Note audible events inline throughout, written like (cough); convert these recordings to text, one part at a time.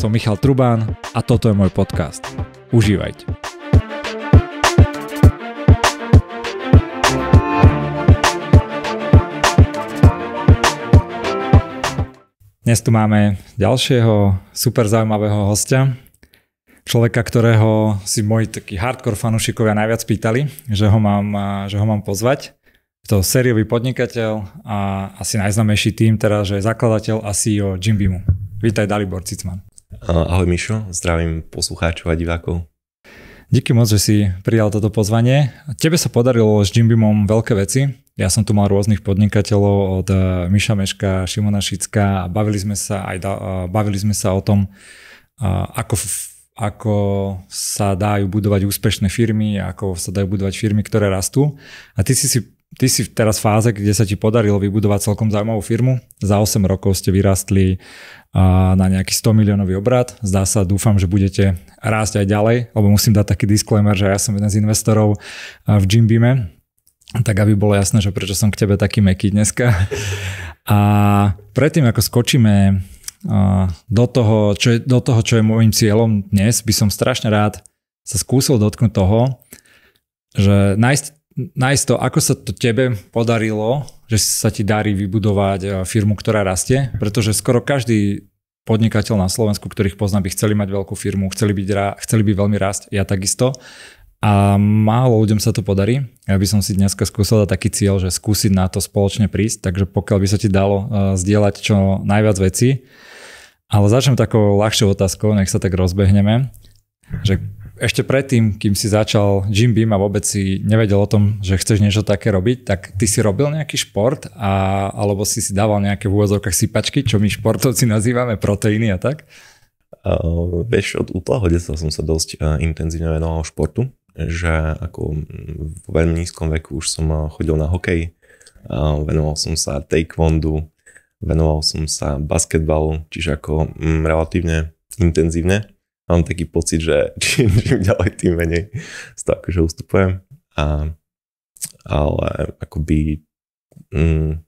Som Michal Trubán a toto je môj podcast. Užívajte. Dnes tu máme ďalšieho super zaujímavého hostia, človeka, ktorého si moji takí hardcore fanúšikovia najviac pýtali, že ho mám, že ho mám pozvať. To sériový podnikateľ a asi najznamejší tým teraz, že je zakladateľ a CEO Beamu. Vítaj Dalibor Cicman. Ahoj Mišo, zdravím poslucháčov a divákov. Díky moc, že si prijal toto pozvanie. Tebe sa podarilo s Beamom veľké veci. Ja som tu mal rôznych podnikateľov od eh, Miša Meška, Šimona Šická a bavili sme sa, aj da, eh, bavili sme sa o tom, eh, ako, ako sa dajú budovať úspešné firmy, ako sa dajú budovať firmy, ktoré rastú. A ty si, si, ty si teraz v fáze, kde sa ti podarilo vybudovať celkom zaujímavú firmu. Za 8 rokov ste vyrastli a na nejaký 100 miliónový obrad. Zdá sa, dúfam, že budete rásť aj ďalej, lebo musím dať taký disclaimer, že ja som jeden z investorov v Jimbeame, tak aby bolo jasné, že prečo som k tebe taký meký dneska. A predtým, ako skočíme do toho, čo je, do toho, čo je môjim cieľom dnes, by som strašne rád sa skúsil dotknúť toho, že nájsť, nájsť to, ako sa to tebe podarilo že sa ti darí vybudovať eh, firmu, ktorá rastie, pretože skoro každý podnikateľ na Slovensku, ktorých poznám, by chceli mať veľkú firmu, chceli, byť, chceli by veľmi rásť, ja takisto. A málo ľuďom sa to podarí. Ja by som si dneska skúsil dať taký cieľ, že skúsiť na to spoločne prísť, takže pokiaľ by sa ti dalo eh, zdieľať čo najviac vecí. Ale začnem takou ľahšou otázkou, nech sa tak rozbehneme, že ešte predtým, kým si začal Jim Beam a vôbec si nevedel o tom, že chceš niečo také robiť, tak ty si robil nejaký šport a, alebo si si dával nejaké v úvodzovkách sypačky, čo my športovci nazývame proteíny a tak? Uh, vieš, od útleho detstva som sa dosť uh, intenzívne venoval športu, že ako v veľmi nízkom veku už som uh, chodil na hokej, uh, venoval som sa taekwondu, venoval som sa basketbalu, čiže ako um, relatívne intenzívne mám taký pocit, že (laughs) čím, čím ďalej, tým menej z toho akože ustupujem. A, ale akoby mm,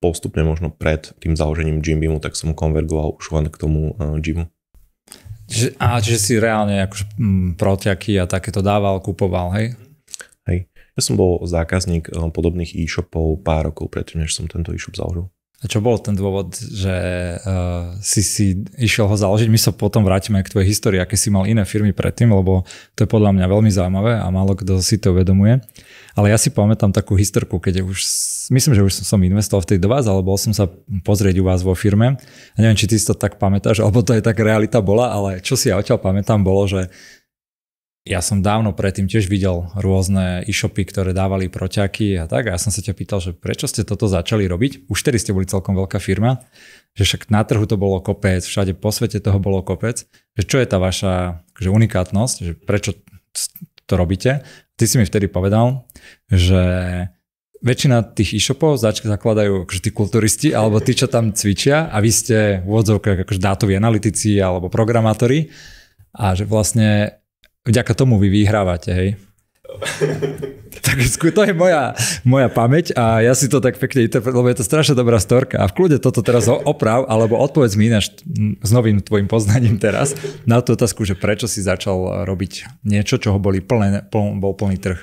postupne možno pred tým založením Beamu, tak som konvergoval už len k tomu uh, Čiže, a čiže si reálne akože m, mm, protiaky a takéto dával, kupoval, hej? Hej. Ja som bol zákazník e, podobných e-shopov pár rokov predtým, než som tento e-shop založil. A čo bol ten dôvod, že uh, si si išiel ho založiť? My sa potom vrátime k tvojej histórii, aké si mal iné firmy predtým, lebo to je podľa mňa veľmi zaujímavé a málo kto si to uvedomuje. Ale ja si pamätám takú historku, keď už, myslím, že už som, som investoval vtedy do vás, alebo bol som sa pozrieť u vás vo firme. A neviem, či ty si to tak pamätáš, alebo to je tak realita bola, ale čo si ja odtiaľ pamätám, bolo, že ja som dávno predtým tiež videl rôzne e-shopy, ktoré dávali proťaky a tak. A ja som sa ťa pýtal, že prečo ste toto začali robiť? Už tedy ste boli celkom veľká firma, že však na trhu to bolo kopec, všade po svete toho bolo kopec. Že čo je tá vaša že unikátnosť, že prečo to robíte? Ty si mi vtedy povedal, že väčšina tých e-shopov zakladajú akože tí kulturisti alebo tí, čo tam cvičia a vy ste v odzovkách akože dátoví analytici alebo programátori a že vlastne vďaka tomu vy vyhrávate, hej. (laughs) tak to je moja, moja pamäť a ja si to tak pekne interpretujem, lebo je to strašne dobrá storka a v kľude toto teraz oprav, alebo odpovedz mi ináč s novým tvojim poznaním teraz na tú otázku, že prečo si začal robiť niečo, čoho boli plné, bol plný trh.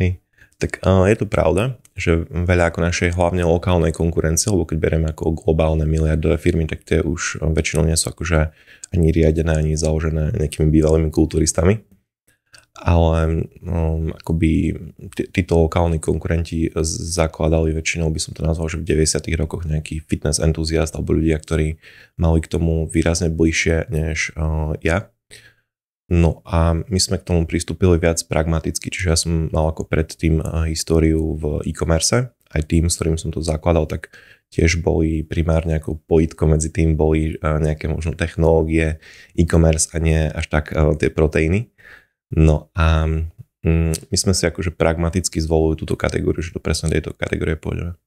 Hej. Tak uh, je to pravda, že veľa ako našej hlavne lokálnej konkurencie, lebo keď berieme ako globálne miliardové firmy, tak tie už väčšinou nie sú akože ani riadené, ani založené nejakými bývalými kulturistami ale um, akoby títo lokálni konkurenti zakladali väčšinou, by som to nazval, že v 90. rokoch nejaký fitness entuziast alebo ľudia, ktorí mali k tomu výrazne bližšie než uh, ja. No a my sme k tomu pristúpili viac pragmaticky, čiže ja som mal ako predtým uh, históriu v e-commerce, aj tým, s ktorým som to zakladal, tak tiež boli primárne ako pojitko medzi tým boli uh, nejaké možno technológie, e-commerce a nie až tak uh, tie proteíny. No a mm, my sme si akože pragmaticky zvolili túto kategóriu, že to presne tejto kategórie pôjdeme.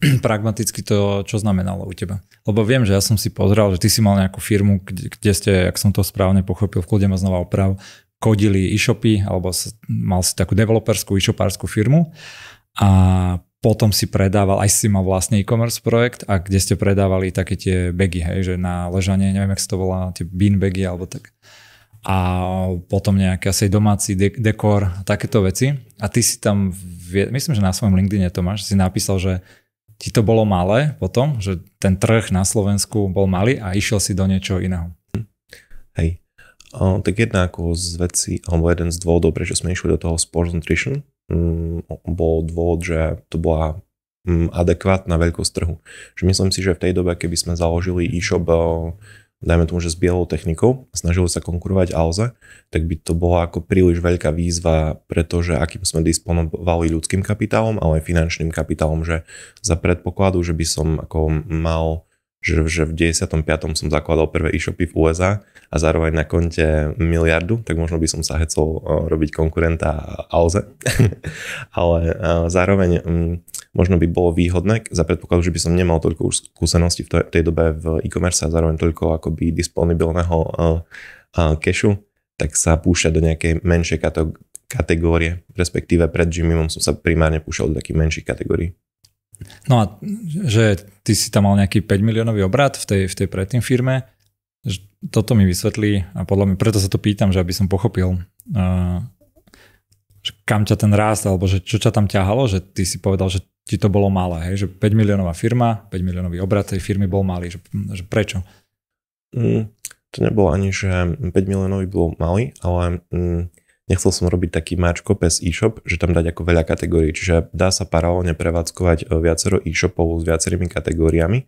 (clears throat) Pragmaticky to čo znamenalo u teba? Lebo viem, že ja som si pozrel, že ty si mal nejakú firmu, kde, kde ste, ak som to správne pochopil, v kľude ma znova oprav, kodili e-shopy, alebo mal si takú developerskú e-shopárskú firmu a potom si predával, aj si mal vlastný e-commerce projekt a kde ste predávali také tie bagy, hej, že na ležanie, neviem, jak sa to volá, tie bean bagy alebo tak a potom nejaký asi domáci de- dekor a takéto veci. A ty si tam, vie, myslím, že na svojom LinkedIne Tomáš si napísal, že ti to bolo malé potom, že ten trh na Slovensku bol malý a išiel si do niečoho iného. Hej. O, tak jedna ako z vecí, alebo jeden z dôvodov, prečo sme išli do toho sports nutrition, mm, bol dôvod, že to bola mm, adekvátna veľkosť trhu. Že myslím si, že v tej dobe, keby sme založili e-shop dajme tomu, že s bielou technikou, snažili sa konkurovať Alze, tak by to bola ako príliš veľká výzva, pretože akým sme disponovali ľudským kapitálom, ale aj finančným kapitálom, že za predpokladu, že by som ako mal že, že v 95. som zakladal prvé e-shopy v USA a zároveň na konte miliardu, tak možno by som sa hecol eh, robiť konkurenta Alze. (laughs) Ale eh, zároveň mm, možno by bolo výhodné, za predpokladu, že by som nemal toľko už skúseností v tej dobe v e-commerce a zároveň toľko akoby disponibilného uh, tak sa púšťa do nejakej menšej kategórie, respektíve pred Jimmymom som sa primárne púšťal do takých menších kategórií. No a že ty si tam mal nejaký 5 miliónový obrad v tej, v tej predtým firme, toto mi vysvetlí a podľa mňa, preto sa to pýtam, že aby som pochopil, uh, kam ťa ten rást, alebo že čo ťa tam ťahalo, že ty si povedal, že ti to bolo malé, hej? že 5 miliónová firma, 5 miliónový obrad tej firmy bol malý, že, že prečo? Mm, to nebolo ani, že 5 miliónový bol malý, ale mm, nechcel som robiť taký mačko bez e-shop, že tam dať ako veľa kategórií, čiže dá sa paralelne prevádzkovať e, viacero e-shopov s viacerými kategóriami,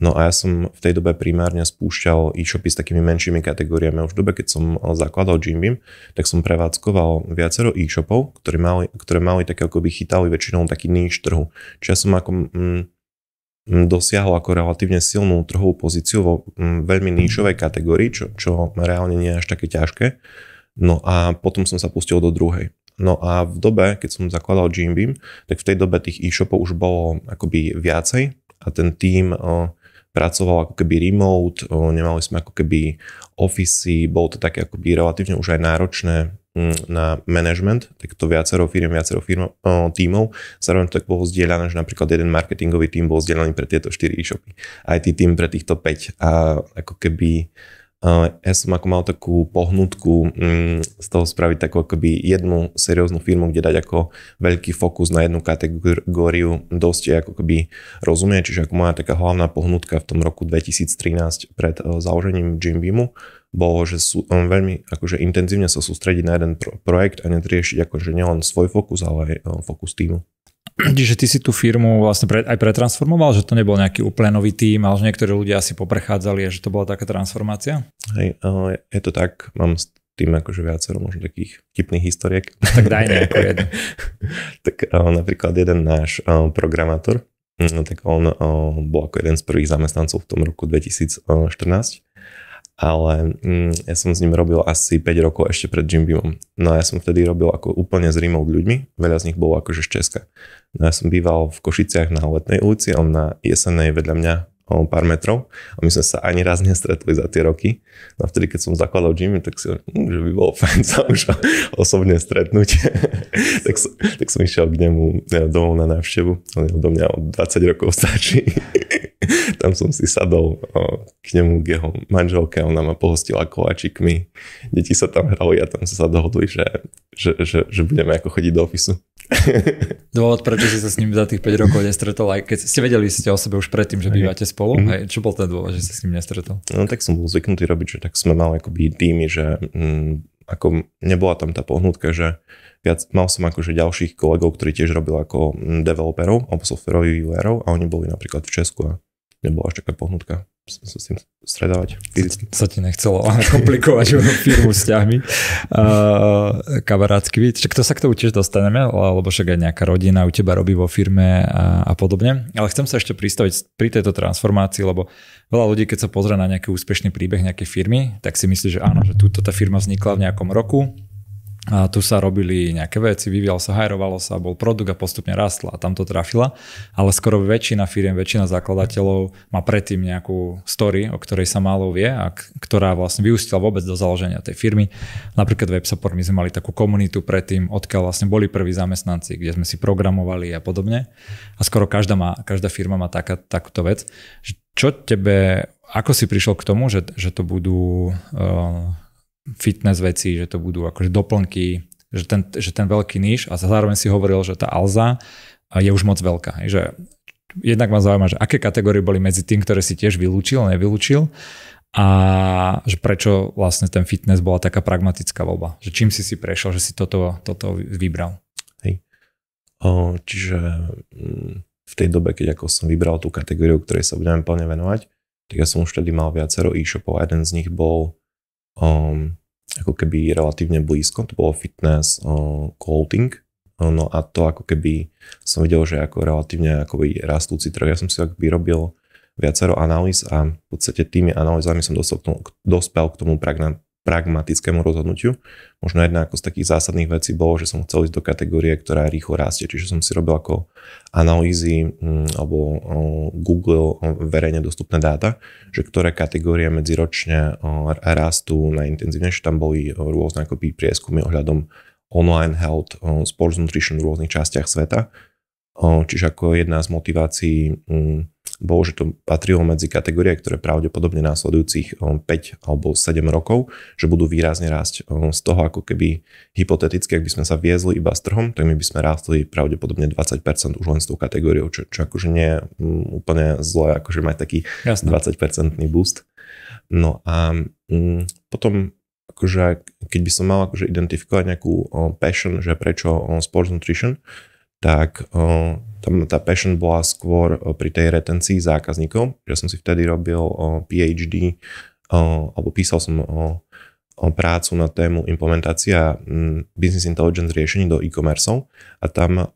No a ja som v tej dobe primárne spúšťal e-shopy s takými menšími kategóriami. Už v dobe, keď som eh, zakladal Jimbeam, tak som prevádzkoval viacero e-shopov, ktoré mali, ktoré mali také akoby chytali väčšinou taký níž trhu. Čiže ja som ako mm, mm dosiahol ako relatívne silnú trhovú pozíciu vo mm, veľmi mhm. nížovej kategórii, čo, čo reálne nie je až také ťažké. No a potom som sa pustil do druhej. No a v dobe, keď som zakladal Jimbeam, tak v tej dobe tých e-shopov už bolo akoby viacej a ten tým uh, eh, pracoval ako keby remote, nemali sme ako keby ofisy, bolo to také ako by relatívne už aj náročné mm, na management, takto viacero firm, viacero firm, tímov. Zároveň to tak bolo zdieľané, že napríklad jeden marketingový tím bol zdieľaný pre tieto 4 e-shopy. Aj tým pre týchto 5. A ako keby ja som ako mal takú pohnutku mm, z toho spraviť takú akoby jednu serióznu firmu, kde dať ako veľký fokus na jednu kategóriu dosť ako keby rozumie, čiže ako moja taká hlavná pohnutka v tom roku 2013 pred eh, založením Beamu, bolo, že sú eh, veľmi akože intenzívne sa sústrediť na jeden projekt a netriešiť akože nielen svoj fokus, ale aj eh, fokus týmu. Čiže ty si tú firmu vlastne pre, aj pretransformoval, že to nebol nejaký úplne nový tým, ale že niektorí ľudia asi poprechádzali a že to bola taká transformácia? Hej, je to tak. Mám s tým akože viacero možno takých tipných historiek. Tak daj nejakú jednu. (laughs) tak napríklad jeden náš programátor, no tak on bol ako jeden z prvých zamestnancov v tom roku 2014 ale mm, ja som s ním robil asi 5 rokov ešte pred Jim Beamom. No a ja som vtedy robil ako úplne s rímou ľuďmi, veľa z nich bolo akože z Česka. No ja som býval v Košiciach na Letnej ulici, on na Jesenej vedľa mňa o pár metrov a my sme sa ani raz nestretli za tie roky. A no vtedy, keď som zakladal Jimmy, tak si hm, že by bolo (laughs) fajn sa už osobne stretnúť. (laughs) tak, som, tak som išiel k nemu domov na návštevu. On je do mňa od 20 rokov stačí. (laughs) Tam som si sadol k nemu, k jeho manželke, ona ma pohostila koláčikmi. Deti sa tam hrali a tam sa dohodli, že, že, že, že budeme ako chodiť do ofisu. Dôvod, prečo si sa s ním za tých 5 rokov nestretol, aj keď ste vedeli ste o sebe už predtým, že bývate spolu? Mm-hmm. Hej, čo bol ten dôvod, že si s ním nestretol? No tak som bol zvyknutý robiť, že tak sme mali akoby týmy, že m, mm, ako nebola tam tá pohnutka, že viac, mal som akože ďalších kolegov, ktorí tiež robili ako mm, developerov alebo softverových vývojárov a oni boli napríklad v Česku a nebola až taká pohnutka sa s tým stredávať fyzicky. Sa ti nechcelo (laughs) komplikovať (laughs) firmu ťahmi. uh, kamarátsky. Čak to sa k tomu tiež dostaneme, lebo však aj nejaká rodina u teba robí vo firme a, a podobne. Ale chcem sa ešte pristaviť pri tejto transformácii, lebo veľa ľudí, keď sa pozrie na nejaký úspešný príbeh nejakej firmy, tak si myslí, že áno, že túto tá firma vznikla v nejakom roku, a tu sa robili nejaké veci, vyvíjalo sa, hajrovalo sa, bol produkt a postupne rastla a tam to trafila. Ale skoro väčšina firiem, väčšina zakladateľov má predtým nejakú story, o ktorej sa málo vie a ktorá vlastne vyústila vôbec do založenia tej firmy. Napríklad v WebSupport my sme mali takú komunitu predtým, odkiaľ vlastne boli prví zamestnanci, kde sme si programovali a podobne. A skoro každá, má, každá firma má taká, takúto vec. Čo tebe, ako si prišiel k tomu, že, že to budú... Uh, fitness veci, že to budú akože doplnky, že ten, že ten veľký níž a zároveň si hovoril, že tá Alza je už moc veľká. Že jednak ma zaujíma, že aké kategórie boli medzi tým, ktoré si tiež vylúčil, nevylúčil a že prečo vlastne ten fitness bola taká pragmatická voľba. Že čím si si prešiel, že si toto, toto vybral. Hej. O, čiže mm, v tej dobe, keď ako som vybral tú kategóriu, ktorej sa budeme plne venovať, tak ja som už tedy mal viacero e-shopov a jeden z nich bol um, ako keby relatívne blízko, to bolo fitness uh, ehm, clothing, ehm, no a to ako keby som videl, že ako relatívne ako by rastúci trh, ja som si tak robil viacero analýz a v podstate tými analýzami som dospel k tomu pragmatickému rozhodnutiu. Možno jedna ako z takých zásadných vecí bolo, že som chcel ísť do kategórie, ktorá rýchlo rastie, čiže som si robil ako analýzy mm, alebo Google verejne dostupné dáta, že ktoré kategórie medziročne rastú najintenzívnejšie. Tam boli rôzne ako prieskumy ohľadom online health, sports nutrition v rôznych častiach sveta. Čiže ako jedna z motivácií mm, bolo, že to patrilo medzi kategórie, ktoré pravdepodobne následujúcich 5 um, alebo 7 rokov, že budú výrazne rásť um, z toho, ako keby hypoteticky, ak by sme sa viezli iba s trhom, tak my by sme rástli pravdepodobne 20% už len s tou kategóriou, čo, čo akože nie je mm, úplne zlo, akože mať taký Jasne. 20% boost. No a mm, potom akože keď by som mal akože identifikovať nejakú um, passion, že prečo sports nutrition, tak tam tá passion bola skôr e, pri tej retencii zákazníkov, že som si vtedy robil e, PhD e, alebo písal som prácu na tému implementácia business intelligence riešení do e-commerce a tam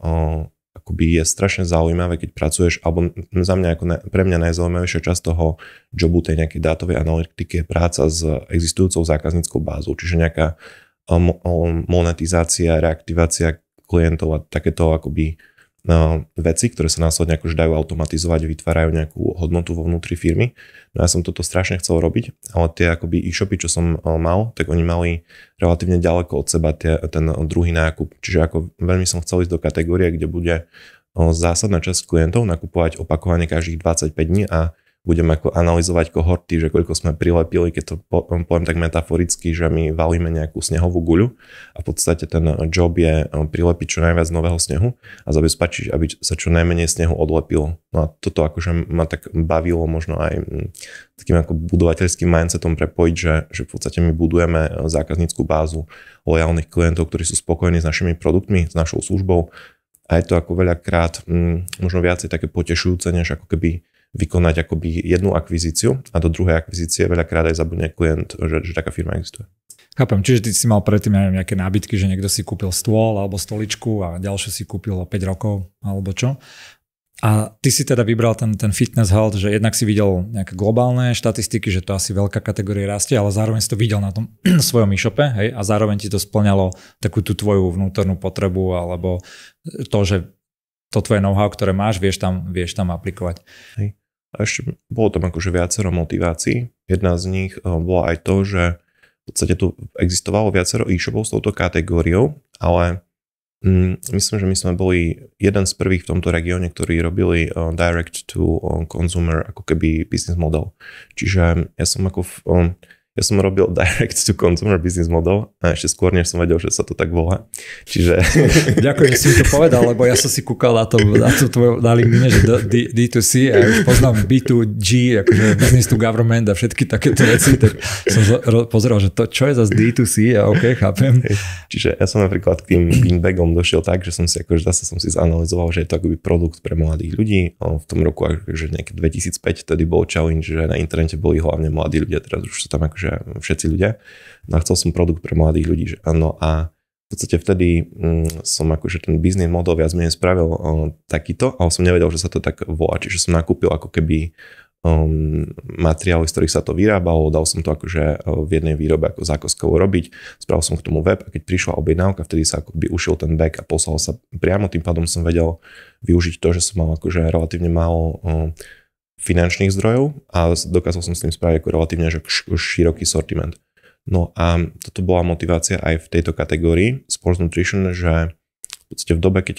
akoby je strašne zaujímavé, keď pracuješ, alebo za mňa ako na, pre mňa najzaujímavejšia časť toho jobu tej nejakej dátovej analytiky je práca s existujúcou zákazníckou bázou, čiže nejaká monetizácia, reaktivácia klientov a takéto akoby veci, ktoré sa následne akože dajú automatizovať, vytvárajú nejakú hodnotu vo vnútri firmy. No ja som toto strašne chcel robiť, ale tie akoby e-shopy, čo som e, mal, tak oni mali relatívne ďaleko od seba tie, ten druhý nákup. Čiže ako veľmi som chcel ísť do kategórie, kde bude e, zásadná časť klientov nakupovať opakovane každých 25 dní a Budeme ako analyzovať kohorty, že koľko sme prilepili, keď to po, poviem tak metaforicky, že my valíme nejakú snehovú guľu a v podstate ten job je eh, prilepiť čo najviac nového snehu a zabezpečiť, aby sa čo najmenej snehu odlepilo. No a toto akože ma tak bavilo možno aj hm, takým ako budovateľským mindsetom prepojiť, že, že v podstate my budujeme eh, zákazníckú bázu lojálnych klientov, ktorí sú spokojní s našimi produktmi, s našou službou a je to ako veľakrát hm, možno viacej také potešujúce, než ako keby vykonať akoby jednu akvizíciu a do druhej akvizície veľakrát aj zabudne klient, že, že taká firma existuje. Chápem, čiže ty si mal predtým neviem, nejaké nábytky, že niekto si kúpil stôl alebo stoličku a ďalšie si kúpil o 5 rokov alebo čo. A ty si teda vybral ten, ten fitness health, že jednak si videl nejaké globálne štatistiky, že to asi veľká kategória rastie, ale zároveň si to videl na tom (clears throat) svojom e-shope hej, a zároveň ti to splňalo takú tú tvoju vnútornú potrebu alebo to, že to tvoje know-how, ktoré máš, vieš tam, vieš tam aplikovať. Hej. A ešte bolo tam akože viacero motivácií. Jedna z nich eh, bola aj to, že v podstate tu existovalo viacero e-shopov s touto kategóriou, ale mm, myslím, že my sme boli jeden z prvých v tomto regióne, ktorí robili eh, direct to eh, consumer ako keby business model. Čiže ja som ako v, ja som robil direct to consumer business model a ešte skôr, než som vedel, že sa to tak volá. Čiže... (laughs) Ďakujem, že si to povedal, lebo ja som si kúkal na to, na to tvoje, na LinkedIn, že D, 2 c a ja už poznám B2G, akože business to government a všetky takéto veci, tak som pozeral, že to, čo je zase D2C a OK, chápem. Čiže ja som napríklad k tým beanbagom došiel tak, že som si akože zase som si zanalizoval, že je to akoby produkt pre mladých ľudí. V tom roku že akože nejaké 2005 tedy bol challenge, že na internete boli hlavne mladí ľudia, teraz už sú tam akože že všetci ľudia. No a chcel som produkt pre mladých ľudí. Že, no a v podstate vtedy mm, som akože ten biznis model viac menej spravil o, takýto, ale som nevedel, že sa to tak volá. Čiže som nakúpil ako keby um, materiály, z ktorých sa to vyrábalo, dal som to akože v jednej výrobe ako zákoskovo robiť, spravil som k tomu web a keď prišla objednávka, vtedy sa akoby ušiel ten back a poslal sa priamo, tým pádom som vedel využiť to, že som mal akože relatívne málo um, finančných zdrojov a dokázal som s tým spraviť ako relatívne že široký sortiment. No a toto bola motivácia aj v tejto kategórii sports nutrition, že v podstate v dobe, keď,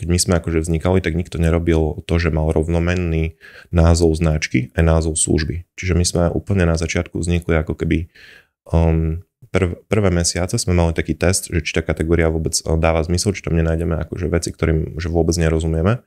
keď my sme akože vznikali, tak nikto nerobil to, že mal rovnomenný názov značky a názov služby. Čiže my sme úplne na začiatku vznikli ako keby um, prv, prvé mesiace sme mali taký test, že či tá kategória vôbec dáva zmysel, či tam nenájdeme akože veci, ktorým že vôbec nerozumieme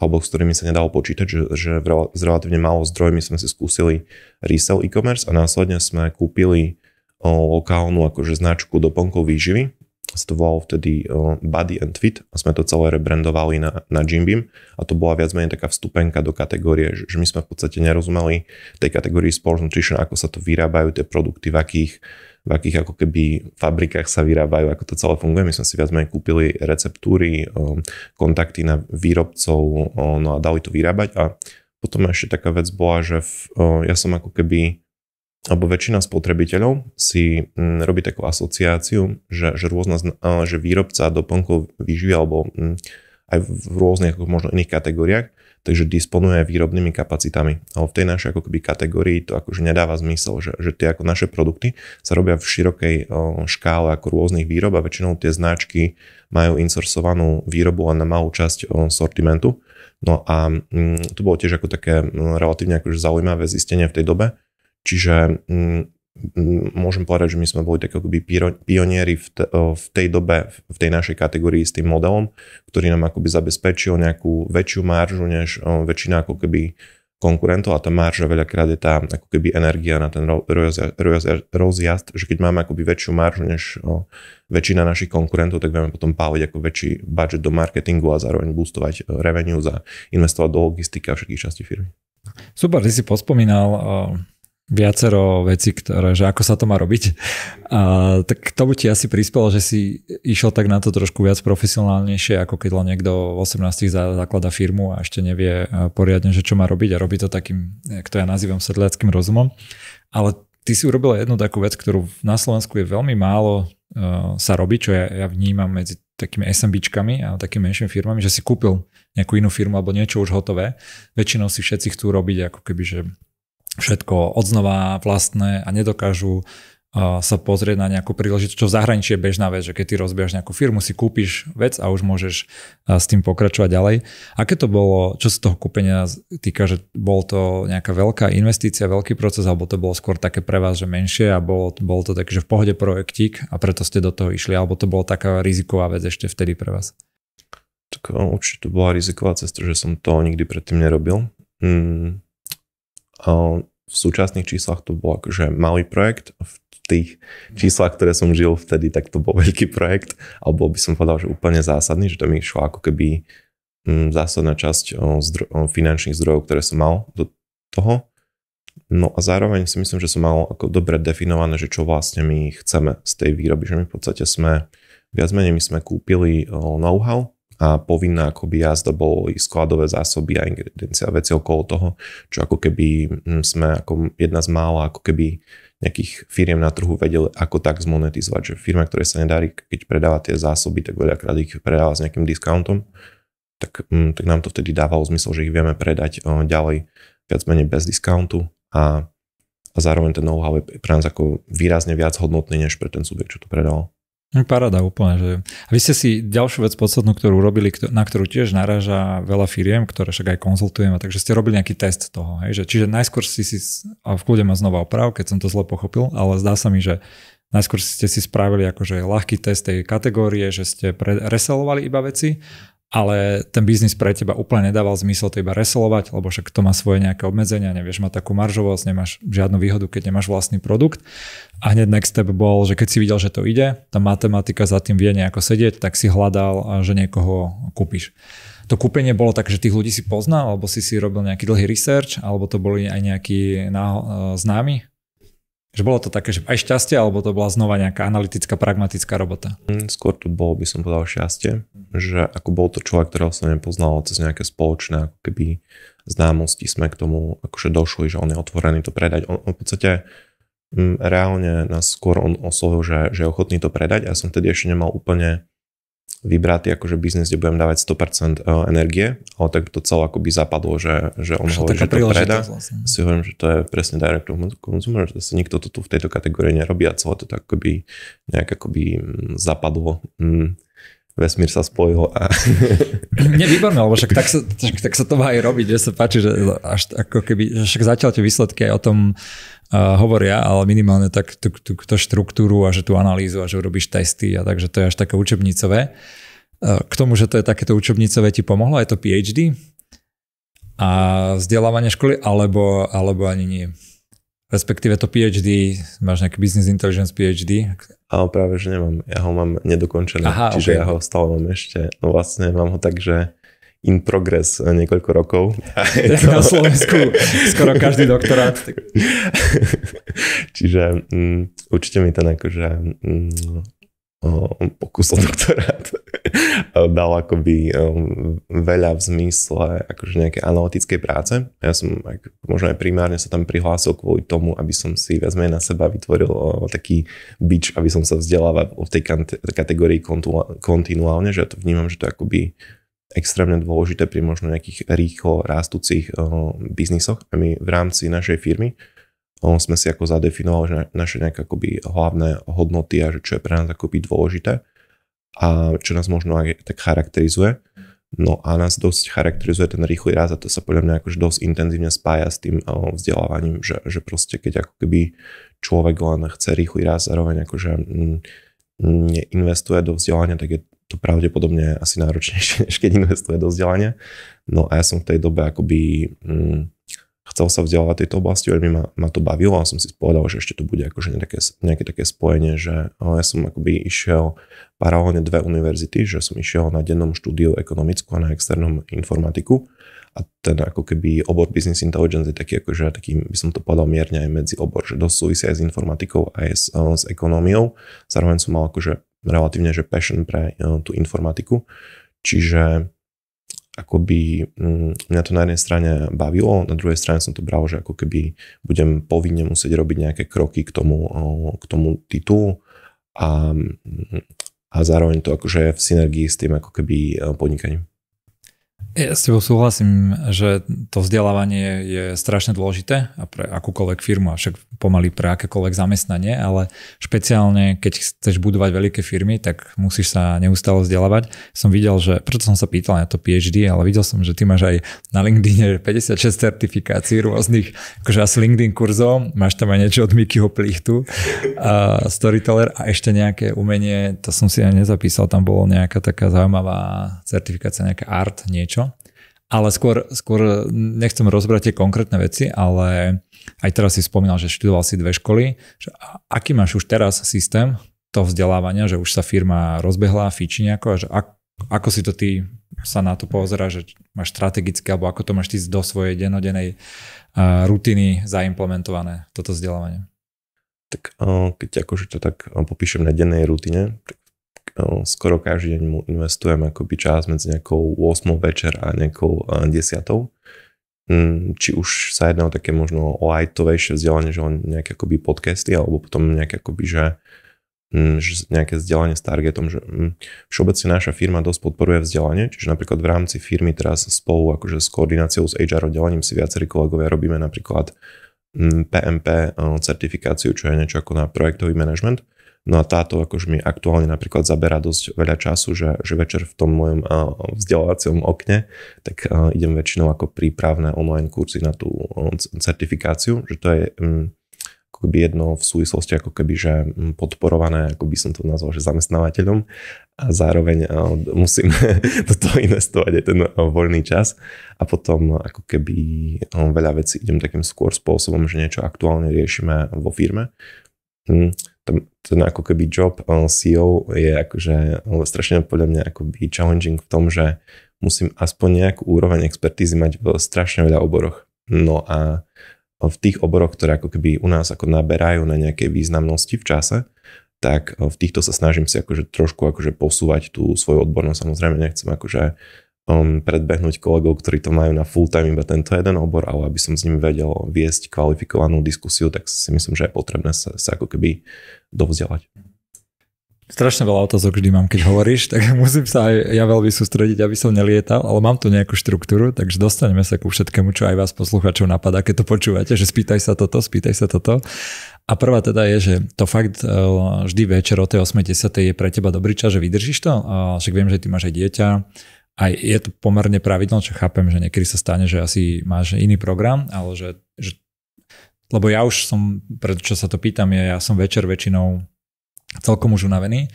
alebo s ktorými sa nedalo počítať, že, že s relatívne málo zdrojmi sme si skúsili resell e-commerce a následne sme kúpili lokálnu akože značku doplnkov výživy. Sa to volalo vtedy Body and Fit a sme to celé rebrandovali na, na Jim Beam a to bola viac menej taká vstupenka do kategórie, že, že my sme v podstate nerozumeli tej kategórii Sports Nutrition, ako sa to vyrábajú tie produkty, v akých v akých ako keby fabrikách sa vyrábajú, ako to celé funguje. My sme si viac menej kúpili receptúry, um, kontakty na výrobcov, um, no a dali to vyrábať a potom ešte taká vec bola, že v, um, ja som ako keby alebo väčšina spotrebiteľov si mm, robí takú asociáciu, že, že, rôzna, že výrobca doplnkov výživy alebo mm, aj v rôznych možno iných kategóriách takže disponuje výrobnými kapacitami. Ale v tej našej ako keby kategórii to akože nedáva zmysel, že, že tie ako naše produkty sa robia v širokej škále ako rôznych výrob a väčšinou tie značky majú insourcovanú výrobu len na malú časť sortimentu. No a mm, to bolo tiež ako také mm, relatívne akože zaujímavé zistenie v tej dobe, Čiže mm, môžem povedať, že my sme boli tak akoby pionieri v, t- v tej dobe, v tej našej kategórii s tým modelom, ktorý nám akoby zabezpečil nejakú väčšiu maržu než väčšina ako keby konkurentov a tá marža veľakrát je tá ako keby energia na ten rozjazd, rozjazd, že keď máme akoby väčšiu maržu než o, väčšina našich konkurentov, tak vieme potom páliť ako väčší budget do marketingu a zároveň boostovať revenue za investovať do logistiky a všetkých častí firmy. Super, ty si pospomínal uh viacero vecí, ktoré, že ako sa to má robiť. A, tak to tomu ti asi prispelo, že si išiel tak na to trošku viac profesionálnejšie, ako keď len niekto v 18 zaklada firmu a ešte nevie e, poriadne, že čo má robiť a robí to takým, e, to ja nazývam sedliackým rozumom. Ale ty si urobil jednu takú vec, ktorú na Slovensku je veľmi málo uh, sa robí, čo ja, ja vnímam medzi takými SMBčkami a takými menšími firmami, že si kúpil nejakú inú firmu alebo niečo už hotové. Väčšinou si všetci chcú robiť ako keby, že všetko odznova vlastné a nedokážu uh, sa pozrieť na nejakú príležitosť, čo v zahraničí je bežná vec, že keď ty rozbiehaš nejakú firmu, si kúpiš vec a už môžeš uh, s tým pokračovať ďalej. Aké to bolo, čo sa toho kúpenia týka, že bol to nejaká veľká investícia, veľký proces, alebo to bolo skôr také pre vás, že menšie a bolo, bolo to také, že v pohode projektík a preto ste do toho išli, alebo to bolo taká riziková vec ešte vtedy pre vás? Tak um, určite to bola riziková cesta, že som to nikdy predtým nerobil. Mm, v súčasných číslach to bol akože malý projekt, v tých číslach, ktoré som žil vtedy, tak to bol (laughs) veľký projekt, alebo by som povedal, že úplne zásadný, že to mi išlo ako keby mm, zásadná časť finančných zdrojov, ktoré som mal do toho. No a zároveň si myslím, že som mal ako dobre definované, že čo vlastne my chceme z tej výroby, že my v podstate sme, viac menej my sme kúpili know-how, a povinná akoby jazda bolo i skladové zásoby a ingrediencia a veci okolo toho, čo ako keby mm, sme ako jedna z mála ako keby nejakých firiem na trhu vedel ako tak zmonetizovať, že firma, ktoré sa nedarí, keď predáva tie zásoby, tak veľakrát ich predáva s nejakým discountom, tak, mm, tak nám to vtedy dávalo zmysel, že ich vieme predať ďalej viac menej bez discountu a, a zároveň ten know-how je pre nás ako výrazne viac hodnotný, než pre ten subjekt, čo to predal. No, Parada úplne. Že... A vy ste si ďalšiu vec podstatnú, ktorú robili, na ktorú tiež naráža veľa firiem, ktoré však aj konzultujeme, takže ste robili nejaký test toho. Hej? Že, čiže najskôr si si, a v kľude ma znova oprav, keď som to zle pochopil, ale zdá sa mi, že najskôr ste si spravili akože ľahký test tej kategórie, že ste pre, reselovali iba veci ale ten biznis pre teba úplne nedával zmysel to iba resolovať, lebo však to má svoje nejaké obmedzenia, nevieš má takú maržovosť, nemáš žiadnu výhodu, keď nemáš vlastný produkt. A hneď next step bol, že keď si videl, že to ide, tá matematika za tým vie nejako sedieť, tak si hľadal, že niekoho kúpiš. To kúpenie bolo tak, že tých ľudí si poznal, alebo si si robil nejaký dlhý research, alebo to boli aj nejakí e, známi že bolo to také, že aj šťastie, alebo to bola znova nejaká analytická, pragmatická robota? Mm, skôr to bolo, by som povedal, šťastie, že ako bol to človek, ktorého som nepoznal cez nejaké spoločné ako keby známosti sme k tomu akože došli, že on je otvorený to predať. On, on v podstate m, mm, reálne nás skôr on oslovil, že, že je ochotný to predať a ja som tedy ešte nemal úplne vybratý akože biznes, kde budem dávať 100% e, energie, ale tak to celé akoby zapadlo, že, že on akože hovorí, že to predá. Vlastne. Si hovorím, že to je presne direct to consumer, že sa nikto to tu v tejto kategórii nerobí a celé to tak akoby nejak akoby mm, zapadlo. Mm vesmír sa spojil a... (laughs) Nie, výborné, lebo však tak sa, tak, tak sa to má aj robiť, že sa páči, že až ako keby, že však zatiaľ tie výsledky aj o tom, hovoria, ale minimálne tak tú, tú, tú štruktúru a že tú analýzu a že urobíš testy a takže to je až také učebnicové. E, k tomu, že to je takéto učebnicové, ti pomohlo aj to PhD a vzdelávanie školy, alebo, alebo ani nie? Respektíve to PhD, máš nejaký Business Intelligence PhD? Áno práve, že nemám. Ja ho mám nedokončené, Aha, čiže okay. ja ho stále mám ešte. No vlastne mám ho tak, že in progress eh, niekoľko rokov. to... (laughs) na Slovensku skoro každý doktorát. (laughs) Čiže um, určite mi ten akože um, pokus o doktorát (laughs) dal akoby um, veľa v zmysle akože nejaké analytickej práce. Ja som možno aj primárne sa tam prihlásil kvôli tomu, aby som si viac na seba vytvoril taký bič, aby som sa vzdelával v tej kategórii kontinuálne, že ja to vnímam, že to akoby extrémne dôležité pri možno nejakých rýchlo rastúcich eh, biznisoch. My v rámci našej firmy eh, sme si ako zadefinovali že naše nejaké akoby hlavné hodnoty a že čo je pre nás akoby dôležité a čo nás možno aj tak charakterizuje. No a nás dosť charakterizuje ten rýchly rast a to sa podľa mňa akože dosť intenzívne spája s tým eh, vzdelávaním, že, že proste keď ako keby človek len chce rýchly rast zároveň akože mm, mm, neinvestuje do vzdelania, tak je to pravdepodobne asi náročnejšie, (laughs) než keď investuje do vzdelania. No a ja som v tej dobe akoby hm, chcel sa vzdelávať tejto oblasti, veľmi ma, ma to bavilo a som si povedal, že ešte to bude akože nejaké, nejaké také spojenie, že e, ja som akoby išiel paralelne dve univerzity, že som išiel na dennom štúdiu ekonomickú a na externom informatiku a ten ako keby obor business intelligence je taký, akože taký by som to povedal mierne aj medzi obor, že dosť súvisia aj s informatikou aj s, e, s ekonómiou. Zároveň som mal akože relatívne, že passion pre e, tú informatiku. Čiže akoby mm, mňa to na jednej strane bavilo, na druhej strane som to bral, že ako keby budem povinne musieť robiť nejaké kroky k tomu, k tomu titulu a, mm, a zároveň to akože je v synergii s tým ako keby e, podnikaním. Ja s tebou súhlasím, že to vzdelávanie je strašne dôležité a pre akúkoľvek firmu, a však pomaly pre akékoľvek zamestnanie, ale špeciálne keď chceš budovať veľké firmy, tak musíš sa neustále vzdelávať. Som videl, že, preto som sa pýtal na to PhD, ale videl som, že ty máš aj na LinkedIn 56 certifikácií rôznych, akože asi LinkedIn kurzov, máš tam aj niečo od Mikyho Plichtu, a Storyteller a ešte nejaké umenie, to som si aj nezapísal, tam bolo nejaká taká zaujímavá certifikácia, nejaká art, niečo. Ale skôr, skôr nechcem rozbrať tie konkrétne veci, ale aj teraz si spomínal, že študoval si dve školy. Že aký máš už teraz systém toho vzdelávania, že už sa firma rozbehla, fíči nejako a že ak, ako si to ty sa na to pozera, že máš strategické, alebo ako to máš ty do svojej denodenej uh, rutiny zaimplementované, toto vzdelávanie? Tak keď akože to tak popíšem na dennej rutine, tak No, skoro každý deň mu investujem akoby čas medzi nejakou 8 večer a nejakou 10. E, mm, či už sa jedná o také možno lightovejšie vzdelanie, že len nejaké akoby podcasty, alebo potom nejaké akoby, že mm, nejaké vzdelanie s targetom, že mm, všeobecne naša firma dosť podporuje vzdelanie, čiže napríklad v rámci firmy teraz spolu akože s koordináciou s HR oddelením si viacerí kolegovia robíme napríklad PMP e, certifikáciu, čo je niečo ako na projektový manažment, No a táto akože mi aktuálne napríklad zaberá dosť veľa času, že, že večer v tom mojom vzdelávacom okne, tak idem väčšinou ako prípravné online kurzy na tú certifikáciu, že to je mm, akoby jedno v súvislosti ako keby, že mm, podporované, ako by som to nazval, že zamestnávateľom a zároveň musím (laughs) do toho investovať aj ten voľný čas a potom ako keby veľa vecí idem takým skôr spôsobom, že niečo aktuálne riešime vo firme. Mm tam ten ako keby job eh, CEO je akože eh, strašne podľa mňa akoby challenging v tom, že musím aspoň nejakú úroveň expertízy mať v strašne veľa oboroch. No a v tých oboroch, ktoré ako keby u nás ako naberajú na nejaké významnosti v čase, tak eh, v týchto sa snažím si akože trošku akože posúvať tú svoju odbornosť. Samozrejme nechcem akože um, predbehnúť kolegov, ktorí to majú na full time iba tento jeden obor, ale aby som s nimi vedel viesť kvalifikovanú diskusiu, tak si myslím, že je potrebné sa, sa ako keby dovzdelať. Strašne veľa otázok vždy mám, keď hovoríš, tak (laughs) musím sa aj ja veľmi sústrediť, aby som nelietal, ale mám tu nejakú štruktúru, takže dostaneme sa ku všetkému, čo aj vás posluchačov napadá, keď to počúvate, že spýtaj sa toto, spýtaj sa toto. A prvá teda je, že to fakt eh, vždy večer o tej 8.10. je pre teba dobrý čas, že vydržíš to. A eh, však viem, že ty máš aj dieťa, a je to pomerne pravidelné, čo chápem, že niekedy sa stane, že asi máš iný program, ale že, že lebo ja už som, prečo sa to pýtam, je, ja som večer väčšinou celkom už unavený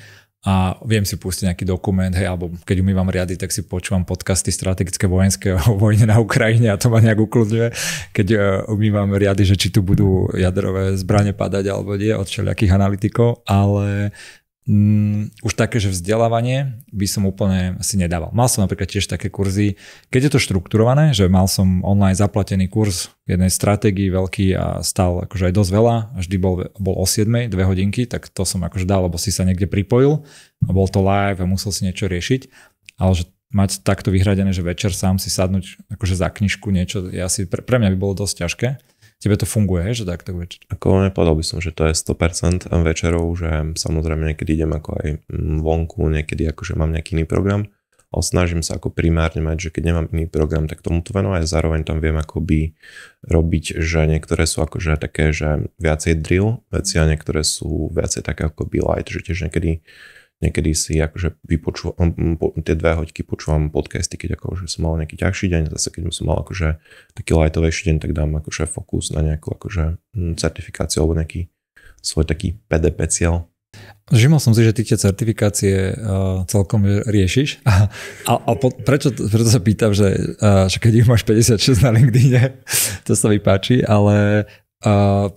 a viem si pustiť nejaký dokument, hej, alebo keď umývam riady, tak si počúvam podcasty strategické vojenské o vojne na Ukrajine a to ma nejak ukludňuje, keď e, umývam riady, že či tu budú jadrové zbranie padať alebo nie od všelijakých analytikov, ale mm, už také, že vzdelávanie by som úplne asi nedával. Mal som napríklad tiež také kurzy, keď je to štrukturované, že mal som online zaplatený kurz jednej stratégii veľký a stal akože aj dosť veľa, vždy bol, bol o 7, 2 hodinky, tak to som akože dal, lebo si sa niekde pripojil a bol to live a musel si niečo riešiť, ale že mať takto vyhradené, že večer sám si sadnúť akože za knižku niečo, je asi pre, pre mňa by bolo dosť ťažké tebe to funguje, že takto večer? Ako nepovedal by som, že to je 100% eh, večerov, že samozrejme niekedy idem ako aj mm, vonku, niekedy akože mám nejaký iný program, ale snažím sa ako primárne mať, že keď nemám iný program, tak to venovať aj zároveň tam viem akoby robiť, že niektoré sú akože také, že viacej drill veci a niektoré sú viacej také akoby light, že tiež niekedy niekedy si akože vypočúvam, tie dve hoďky počúvam podcasty, keď akože som mal nejaký ťažší deň, zase keď som mal akože taký lightovejší deň, tak dám akože fokus na nejakú akože certifikáciu alebo nejaký svoj taký PDP cieľ. Žimol som si, že ty tie certifikácie uh, celkom riešiš. A, a po, prečo, prečo sa pýtam, že uh, keď ich máš 56 na LinkedIn, (laughs) to sa mi páči, ale uh,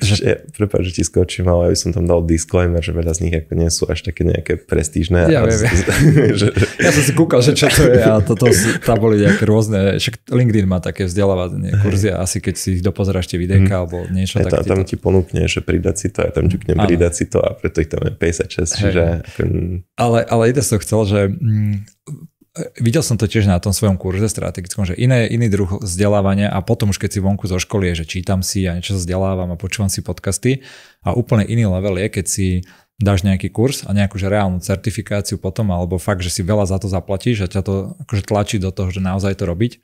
že, prepáč, že ti skočím, ale aby som tam dal disclaimer, že veľa z nich ako nie sú až také nejaké prestížne. Ja, viem, z, (laughs) že, ja som si kúkal, že čo to je a toto, tam boli nejaké rôzne, však LinkedIn má také vzdelávanie. kurzy a asi keď si ich dopozeráš tie videjka mm. alebo niečo také. Tam ti ponúkne, že pridať si to a tam ťukne pridať si to a preto ich tam je 56, čiže... Ale, ale ide som chcel, že mm, videl som to tiež na tom svojom kurze strategickom, že iné, iný druh vzdelávania a potom už keď si vonku zo školy je, že čítam si a niečo sa vzdelávam a počúvam si podcasty a úplne iný level je, keď si dáš nejaký kurz a nejakú že reálnu certifikáciu potom, alebo fakt, že si veľa za to zaplatíš a ťa to akože tlačí do toho, že naozaj to robiť.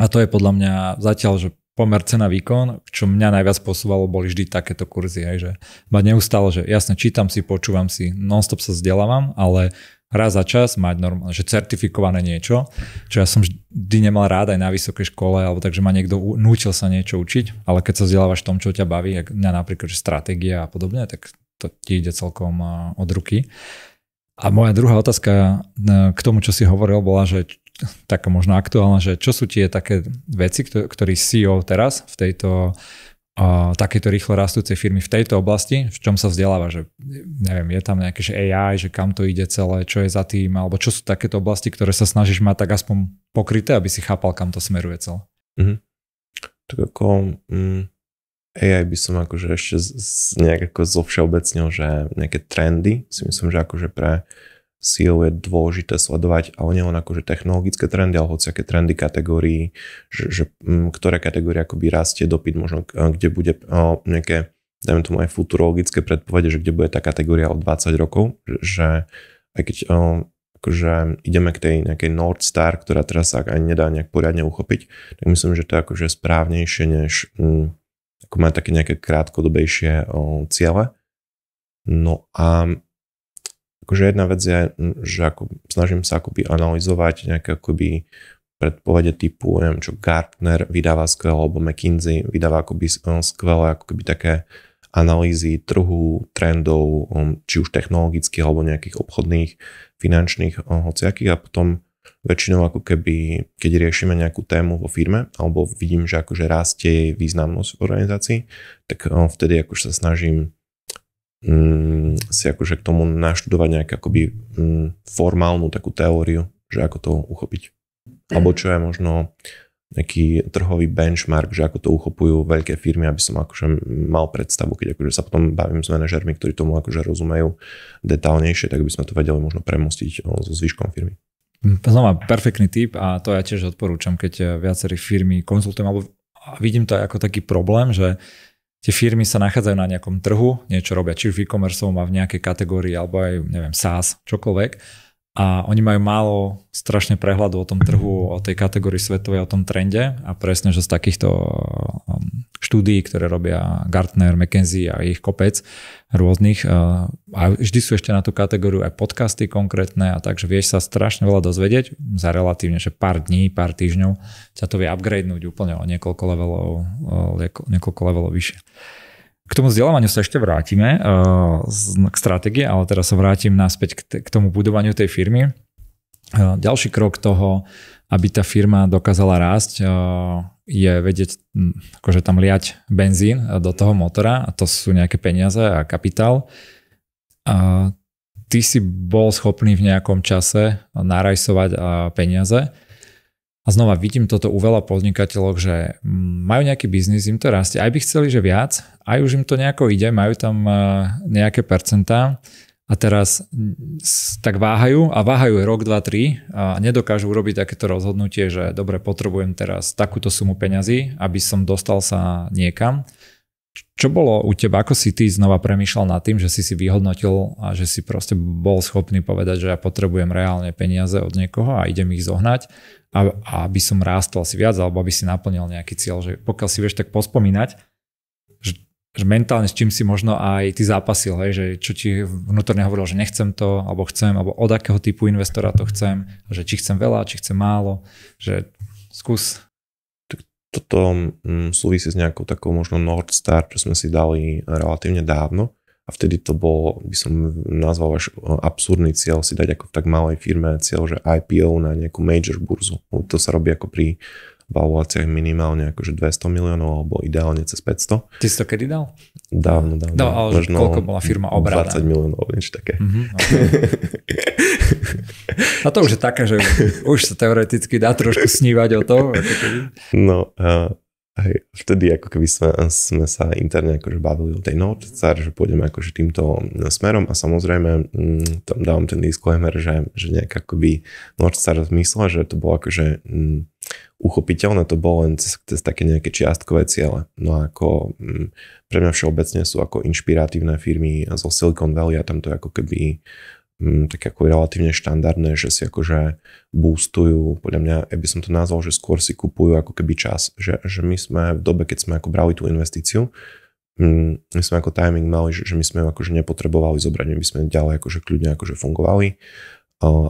A to je podľa mňa zatiaľ, že pomer cena výkon, čo mňa najviac posúvalo, boli vždy takéto kurzy, aj že ma neustále, že jasne čítam si, počúvam si, nonstop sa vzdelávam, ale raz za čas mať normálne, že certifikované niečo, čo ja som vždy nemal rád aj na vysokej škole, alebo takže ma niekto nútil sa niečo učiť, ale keď sa vzdelávaš v tom, čo ťa baví, ak mňa napríklad, že stratégia a podobne, tak to ti ide celkom od ruky. A moja druhá otázka e, k tomu, čo si hovoril, bola, že taká možno aktuálna, že čo sú tie také veci, ktorý CEO teraz v tejto takéto rýchlo rastúcej firmy v tejto oblasti, v čom sa vzdeláva, že neviem, je tam nejaké že AI, že kam to ide celé, čo je za tým, alebo čo sú takéto oblasti, ktoré sa snažíš mať tak aspoň pokryté, aby si chápal, kam to smeruje celé. Mm-hmm. Tak ako mm, AI by som akože ešte z, z, nejak ako všeobecnil, že nejaké trendy, si myslím, že akože pre SEO je dôležité sledovať, ale len akože technologické trendy, ale hociaké trendy kategórií, že, že mm, ktoré kategórie akoby rastie dopyt, možno e, kde bude e, nejaké, dajme tomu aj futurologické predpovede, že kde bude tá kategória o 20 rokov, že aj keď e, akože ideme k tej nejakej North Star, ktorá teraz sa ani nedá nejak poriadne uchopiť, tak myslím, že to je akože správnejšie, než mm, ako má také nejaké krátkodobejšie ciele. No a akože jedna vec je, že ako, snažím sa akoby analyzovať nejaké akoby predpovede typu, neviem čo, Gartner vydáva skvelé, alebo McKinsey vydáva akoby e, skvelé, ako keby také analýzy trhu, trendov, či už technologických, alebo nejakých obchodných, finančných, e, hociakých a potom väčšinou ako keby, keď riešime nejakú tému vo firme, alebo vidím, že akože rastie jej významnosť v organizácii, tak e, vtedy akože sa snažím Mm, si akože k tomu naštudovať nejakú akoby mm, formálnu takú teóriu, že ako to uchopiť. Mhm. Alebo čo je možno nejaký trhový benchmark, že ako to uchopujú veľké firmy, aby som akože mal predstavu, keď akože sa potom bavím s manažermi, ktorí tomu akože rozumejú detálnejšie, tak by sme to vedeli možno premostiť so zvyškom firmy. Mhm. Znova, perfektný tip a to ja tiež odporúčam, keď viacerých firmy konzultujem, alebo vidím to aj ako taký problém, že tie firmy sa nachádzajú na nejakom trhu, niečo robia či v e-commerce má v nejakej kategórii alebo aj, neviem, SaaS, čokoľvek a oni majú málo strašne prehľadu o tom trhu, o tej kategórii svetovej, o tom trende a presne, že z takýchto um, štúdií, ktoré robia Gartner, McKenzie a ich kopec rôznych uh, a vždy sú ešte na tú kategóriu aj podcasty konkrétne a takže vieš sa strašne veľa dozvedieť za relatívne, že pár dní, pár týždňov ťa to vie upgradenúť úplne o niekoľko levelov, niekoľko levelov vyššie. K tomu vzdelávaniu sa ešte vrátime, eh, k stratégii, ale teraz sa vrátim naspäť k tomu budovaniu tej firmy. Eh, ďalší krok toho, aby tá firma dokázala rásť, eh, je vedieť, hm, akože tam liať benzín do toho motora a to sú nejaké peniaze a kapitál. A ty si bol schopný v nejakom čase narajsovať peniaze a znova vidím toto u veľa podnikateľov, že majú nejaký biznis, im to rastie, aj by chceli, že viac, aj už im to nejako ide, majú tam eh, nejaké percentá a teraz tak váhajú a váhajú rok, dva, tri a nedokážu urobiť takéto rozhodnutie, že dobre, potrebujem teraz takúto sumu peňazí, aby som dostal sa niekam čo bolo u teba? Ako si ty znova premýšľal nad tým, že si si vyhodnotil a že si proste bol schopný povedať, že ja potrebujem reálne peniaze od niekoho a idem ich zohnať, a, a aby som rástol si viac alebo aby si naplnil nejaký cieľ. Že pokiaľ si vieš tak pospomínať, že, že mentálne s čím si možno aj ty zápasil, hej, že čo ti vnútorne hovoril, že nechcem to, alebo chcem, alebo od akého typu investora to chcem, že či chcem veľa, či chcem málo, že skús toto mm, súvisí s nejakou takou možno North Star, čo sme si dali relatívne dávno a vtedy to bol, by som nazval až e, absurdný cieľ si dať ako v tak malej firme cieľ, že IPO na nejakú major burzu. To sa robí ako pri valuáciách minimálne akože 200 miliónov alebo ideálne cez 500. Ty si to kedy dal? Dávno, dávno. No, ale možno koľko bola firma obráda? 20 miliónov, niečo také. Mm-hmm, okay. A no to už je také, že už sa teoreticky dá trošku snívať o tom. No, aj vtedy ako keby sme, sme sa interne akože bavili o tej notcar, že pôjdeme akože týmto smerom a samozrejme mm, tam dávam ten disclaimer, že, že nejak akoby notcar v zmysle, že to bolo akože um, uchopiteľné, to bolo len cez, cez také nejaké čiastkové ciele. No a ako um, pre mňa všeobecne sú ako inšpiratívne firmy zo Silicon Valley a tam to je ako keby Mm, také ako relatívne štandardné, že si akože boostujú, podľa mňa, ja by som to nazval, že skôr si kupujú ako keby čas, že, že my sme v dobe, keď sme ako brali tú investíciu, mm, my sme ako timing mali, že, že my sme ju akože nepotrebovali zobrať, my sme ďalej akože kľudne akože fungovali,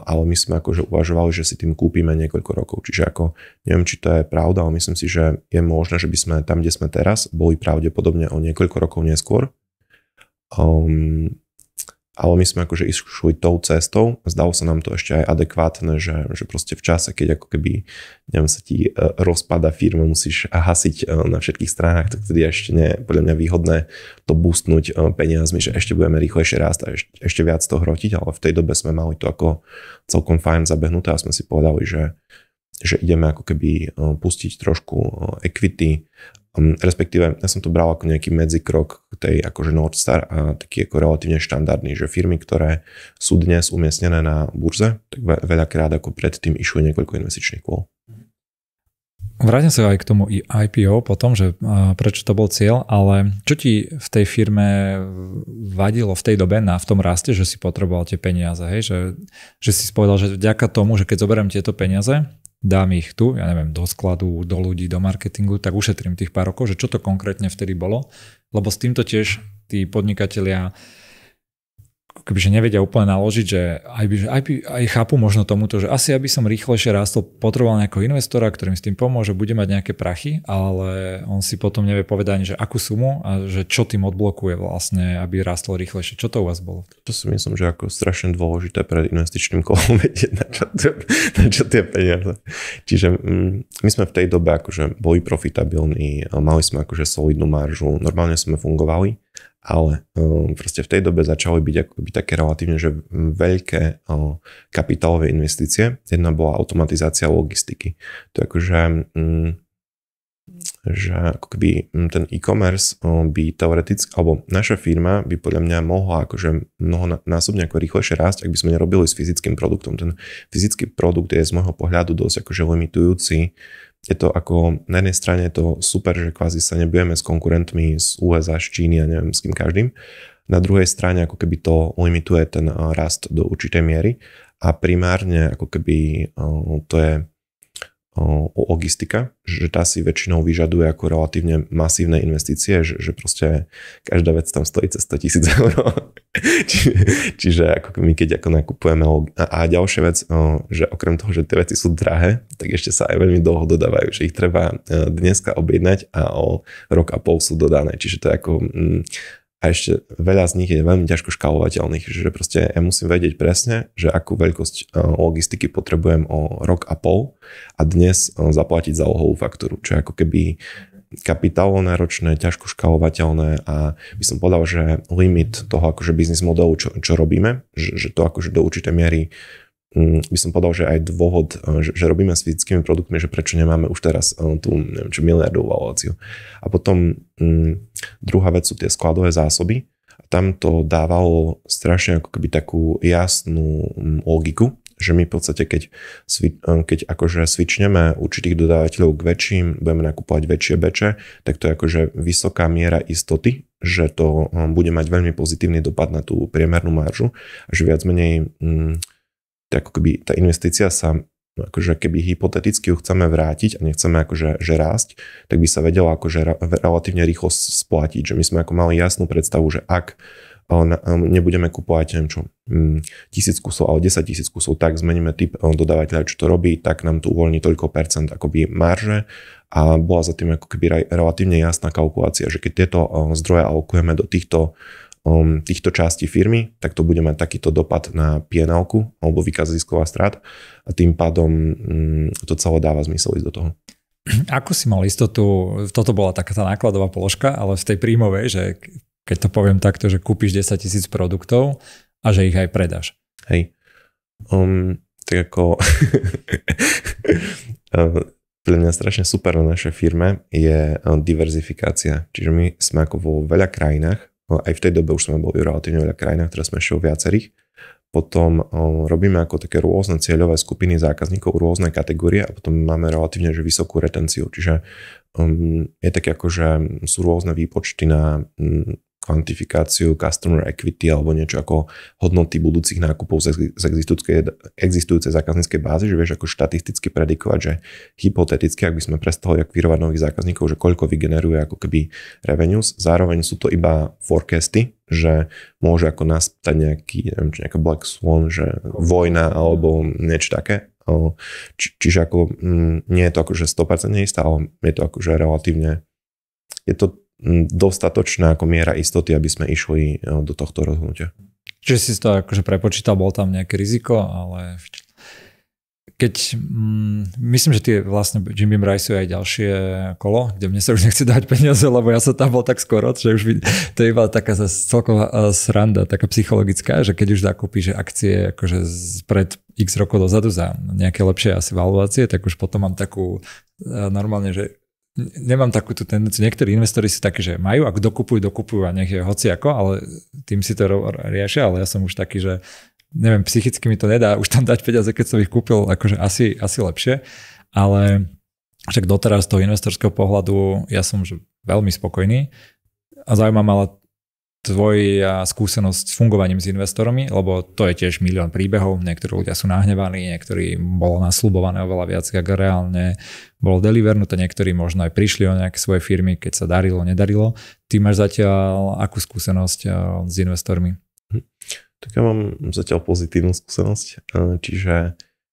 ale my sme akože uvažovali, že si tým kúpime niekoľko rokov. Čiže ako, neviem, či to je pravda, ale myslím si, že je možné, že by sme tam, kde sme teraz, boli pravdepodobne o niekoľko rokov neskôr. Um, ale my sme akože išli tou cestou, zdalo sa nám to ešte aj adekvátne, že, že proste v čase, keď ako keby, neviem, sa ti e, rozpada firma, musíš hasiť e, na všetkých stranách, tak tedy ešte nie, podľa mňa výhodné to boostnúť e, peniazmi, že ešte budeme rýchlejšie rásť a ešte, ešte viac to hrotiť, ale v tej dobe sme mali to ako celkom fajn zabehnuté a sme si povedali, že že ideme ako keby eh, pustiť trošku eh, equity, ehm, respektíve ja som to bral ako nejaký medzikrok k tej akože Nordstar a taký ako relatívne štandardný, že firmy, ktoré sú dnes umiestnené na burze, tak veľakrát ako predtým išli niekoľko investičných kôl. Vrátim sa aj k tomu IPO potom, že eh, prečo to bol cieľ, ale čo ti v tej firme vadilo v tej dobe na v tom raste, že si potreboval tie peniaze, hej? Že, že si povedal, že vďaka tomu, že keď zoberiem tieto peniaze, dám ich tu, ja neviem, do skladu, do ľudí, do marketingu, tak ušetrím tých pár rokov, že čo to konkrétne vtedy bolo, lebo s týmto tiež tí podnikatelia kebyže nevedia úplne naložiť, že aj, by, aj, by, aj chápu možno tomuto, že asi aby som rýchlejšie rástol, potreboval nejakého investora, ktorý mi s tým pomôže, bude mať nejaké prachy, ale on si potom nevie povedať, že akú sumu a že čo tým odblokuje vlastne, aby rástlo rýchlejšie. Čo to u vás bolo? To si myslím, že ako strašne dôležité pred investičným kolom (laughs) vedieť, na čo, to, na čo tie peniaze. Čiže mm, my sme v tej dobe akože boli profitabilní, mali sme akože solidnú maržu, normálne sme fungovali ale no, proste v tej dobe začali byť akoby také relatívne, že veľké kapitálové investície. Jedna bola automatizácia logistiky. To je akože mm, že ako keby mm, ten e-commerce by teoreticky, alebo naša firma by podľa mňa mohla akože mnohonásobne ako rýchlejšie rásť, ak by sme nerobili s fyzickým produktom. Ten fyzický produkt je z môjho pohľadu dosť akože limitujúci je to ako, na jednej strane je to super, že kvázi sa nebudeme s konkurentmi z USA, z Číny a neviem s kým každým. Na druhej strane ako keby to limituje ten rast do určitej miery a primárne ako keby to je logistika, že tá si väčšinou vyžaduje ako relatívne masívne investície, že, že proste každá vec tam stojí cez 100 tisíc (laughs) eur. čiže, čiže ako my keď ako nakupujeme a, a ďalšia vec, že okrem toho, že tie veci sú drahé, tak ešte sa aj veľmi dlho dodávajú, že ich treba e, dneska objednať a o rok a pol sú dodané. Čiže to je ako mm, a ešte veľa z nich je veľmi ťažko škálovateľných, že proste ja musím vedieť presne, že akú veľkosť e, logistiky potrebujem o rok a pol a dnes e, zaplatiť zálohovú faktúru, čo je ako keby kapitálonáročné, ťažko škálovateľné a by som povedal, že limit toho akože biznis modelu, čo, čo robíme, že, že to akože do určitej miery Mm, by som povedal, že aj dôvod, e, že, že robíme s fyzickými produktmi, že prečo nemáme už teraz e, tú neviem, či miliardovú valuáciu. A potom m, mm, druhá vec sú tie skladové zásoby. A tam to dávalo strašne ako keby takú jasnú mm, logiku, že my v podstate, keď, e, keď akože svičneme určitých dodávateľov k väčším, budeme nakupovať väčšie beče, tak to je akože vysoká miera istoty, že to bude mať veľmi pozitívny dopad na tú priemernú maržu, že viac menej ako keby tá investícia sa no akože keby hypoteticky ju chceme vrátiť a nechceme akože že rásť, tak by sa vedela akože relatívne rýchlo splatiť. Že my sme ako mali jasnú predstavu, že ak e, e, nebudeme kupovať, neviem čo, mm, tisíc kusov, alebo 10 tisíc kusov, tak zmeníme typ e, dodávateľa, čo to robí, tak nám tu uvoľní toľko percent akoby marže a bola za tým ako keby relatívne jasná kalkulácia, že keď tieto zdroje alokujeme do týchto Um, týchto častí firmy, tak to bude mať takýto dopad na pnl alebo výkaz ziskov a strát a tým pádom mm, to celé dáva zmysel ísť do toho. Ako si mal istotu, toto bola taká tá nákladová položka, ale v tej príjmovej, že keď to poviem takto, že kúpiš 10 tisíc produktov a že ich aj predáš. Hej. Um, tak ako (laughs) um, pre mňa strašne super na našej firme je um, diverzifikácia. Čiže my sme ako vo veľa krajinách No, aj v tej dobe už sme boli v relatívne veľa krajinách, teraz sme ešte o viacerých. Potom robíme ako také rôzne cieľové skupiny zákazníkov, rôzne kategórie a potom máme relatívne že vysokú retenciu. Čiže um, je také ako, že sú rôzne výpočty na kvantifikáciu customer equity alebo niečo ako hodnoty budúcich nákupov z, existujúcej, existujúcej zákazníckej bázy, že vieš ako štatisticky predikovať, že hypoteticky, ak by sme prestali akvírovať nových zákazníkov, že koľko vygeneruje ako keby revenues, zároveň sú to iba forecasty, že môže ako nastať nejaký, neviem, či nejaká Black Swan, že vojna alebo niečo také, Či, čiže ako, mm, nie je to akože 100% istá, ale je to akože relatívne, je to dostatočná ako miera istoty, aby sme išli e, do tohto rozhodnutia. Čiže si to akože prepočítal, bol tam nejaké riziko, ale keď, mm, myslím, že tie vlastne Jim Beam Rice aj ďalšie kolo, kde mne sa už nechce dať peniaze, lebo ja som tam bol tak skoro, že už by, to je iba taká celková e, sranda, taká psychologická, že keď už zakúpiš akcie akože pred x rokov dozadu za nejaké lepšie asi valuácie, tak už potom mám takú e, normálne, že nemám takúto tendenciu. Niektorí investori si také, že majú ak dokupujú, dokupujú a nech je ako, ale tým si to riešia, ale ja som už taký, že neviem, psychicky mi to nedá už tam dať peniaze, keď som ich kúpil, akože asi, asi lepšie, ale však doteraz z toho investorského pohľadu ja som už veľmi spokojný a zaujímavá mala tvoja skúsenosť s fungovaním s investormi, lebo to je tiež milión príbehov, niektorí ľudia sú nahnevaní, niektorí bolo nasľubované oveľa viac, ako reálne bolo delivernuté, niektorí možno aj prišli o nejaké svoje firmy, keď sa darilo, nedarilo. Ty máš zatiaľ akú skúsenosť eh, s investormi? Hm. Tak ja mám zatiaľ pozitívnu skúsenosť, eh, čiže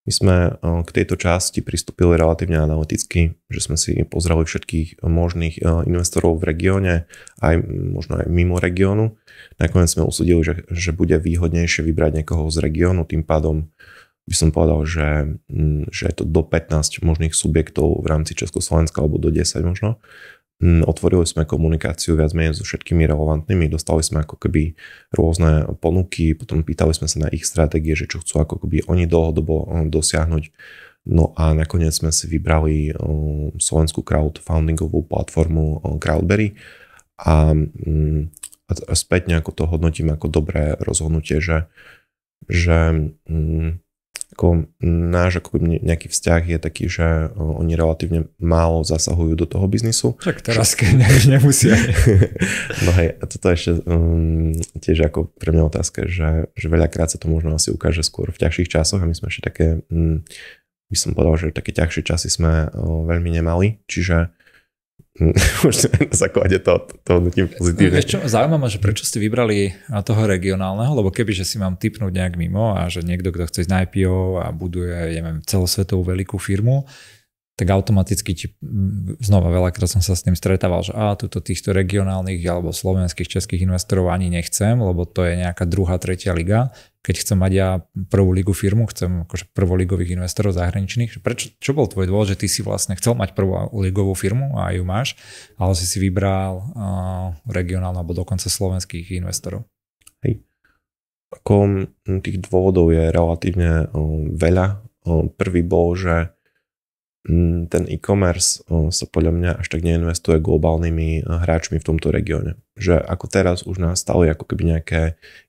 my sme eh, k tejto časti pristúpili relatívne analyticky, že sme si pozreli všetkých možných eh, investorov v regióne, aj mm, možno aj mimo regiónu. Nakoniec sme usúdili, že, že bude výhodnejšie vybrať niekoho z regiónu, tým pádom by som povedal, že, mm, že je to do 15 možných subjektov v rámci Československa alebo do 10 možno. Hm, otvorili sme komunikáciu viac menej so všetkými relevantnými, dostali sme ako keby rôzne ponuky, potom pýtali sme sa na ich stratégie, že čo chcú ako keby oni dlhodobo hm, dosiahnuť. No a nakoniec sme si vybrali hm, slovenskú crowdfundingovú platformu Crowdberry a, a späť nejako to hodnotím ako dobré rozhodnutie, že, že ako náš ako nejaký vzťah je taký, že e, oni relatívne málo zasahujú do toho biznisu. Tak teraz, keď ne, (laughs) nemusia. (laughs) no hej, a toto ešte um, tiež ako pre mňa otázka, že, že veľakrát sa to možno asi ukáže skôr v ťažších časoch a my sme ešte také, um, by som povedal, že také ťažšie časy sme um, veľmi nemali, čiže už (laughs) na základe toho to hodnotím pozitívne. Vieš čo, zaujímavé, že prečo ste vybrali toho regionálneho, lebo keby, že si mám typnúť nejak mimo a že niekto, kto chce ísť na IPO a buduje, ja neviem, celosvetovú veľkú firmu, tak automaticky ti, mm, znova veľakrát som sa s tým stretával, že a tuto týchto regionálnych alebo slovenských, českých investorov ani nechcem, lebo to je nejaká druhá, tretia liga. Keď chcem mať ja prvú ligu firmu, chcem akože prvoligových investorov zahraničných. Prečo, čo bol tvoj dôvod, že ty si vlastne chcel mať prvú ligovú firmu a ju máš, ale si si vybral uh, regionálne alebo dokonca slovenských investorov? Hej. Ako tých dôvodov je relatívne um, veľa. Um, prvý bol, že Mm, ten e-commerce sa podľa mňa až tak neinvestuje globálnymi e, hráčmi v tomto regióne. Že ako teraz už nastali ako keby nejaké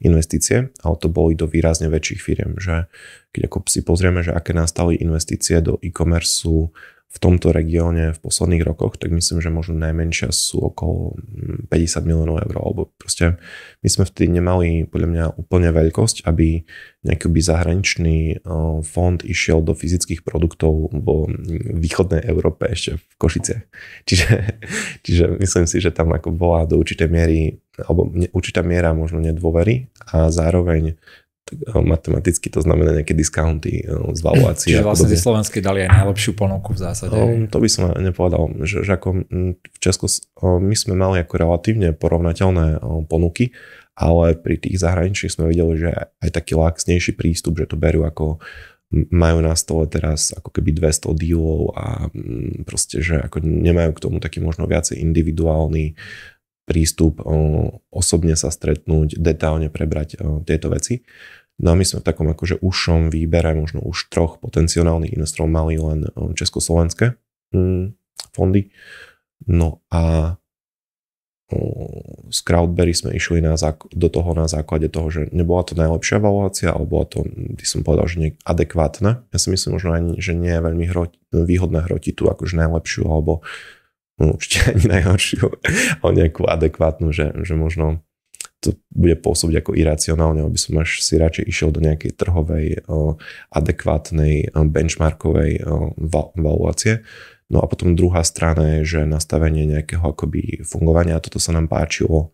investície, ale to boli do výrazne väčších firiem. Že keď ako si pozrieme, že aké nastali investície do e-commerce v tomto regióne v posledných rokoch, tak myslím, že možno najmenšia sú okolo 50 mm, miliónov eur, alebo proste my sme vtedy nemali podľa mňa úplne veľkosť, aby nejaký by zahraničný e, fond išiel do fyzických produktov vo východnej Európe ešte v Košice. (laughs) Čiže, čiže myslím si, že tam ako bola do určitej miery, alebo určitá miera možno nedôvery a zároveň matematicky to znamená nejaké discounty e, z valuácie. Čiže vlastne slovenské dali aj najlepšiu ponuku v zásade. No, to by som nepovedal, že, že ako v Česku my sme mali ako relatívne porovnateľné ponuky, ale pri tých zahraničných sme videli, že aj taký laxnejší prístup, že to berú ako majú na stole teraz ako keby 200 dílov a proste, že ako nemajú k tomu taký možno viacej individuálny prístup, osobne sa stretnúť, detálne prebrať tieto veci. No a my sme v takom akože ušom výbere, možno už troch potenciálnych investorov mali len eh, československé mm, fondy. No a z Crowdberry sme išli na zák- do toho na základe toho, že nebola to najlepšia valuácia, alebo bola to, by som povedal, že nie adekvátna. Ja si myslím možno ani, že nie je veľmi hro- výhodné hrotiť tú akože najlepšiu, alebo no, určite (laughs) ani najhoršiu, ale nejakú adekvátnu, že, že možno to bude pôsobiť ako iracionálne, aby som až si radšej išiel do nejakej trhovej, adekvátnej, benchmarkovej valuácie. No a potom druhá strana je, že nastavenie nejakého akoby fungovania, a toto sa nám páčilo,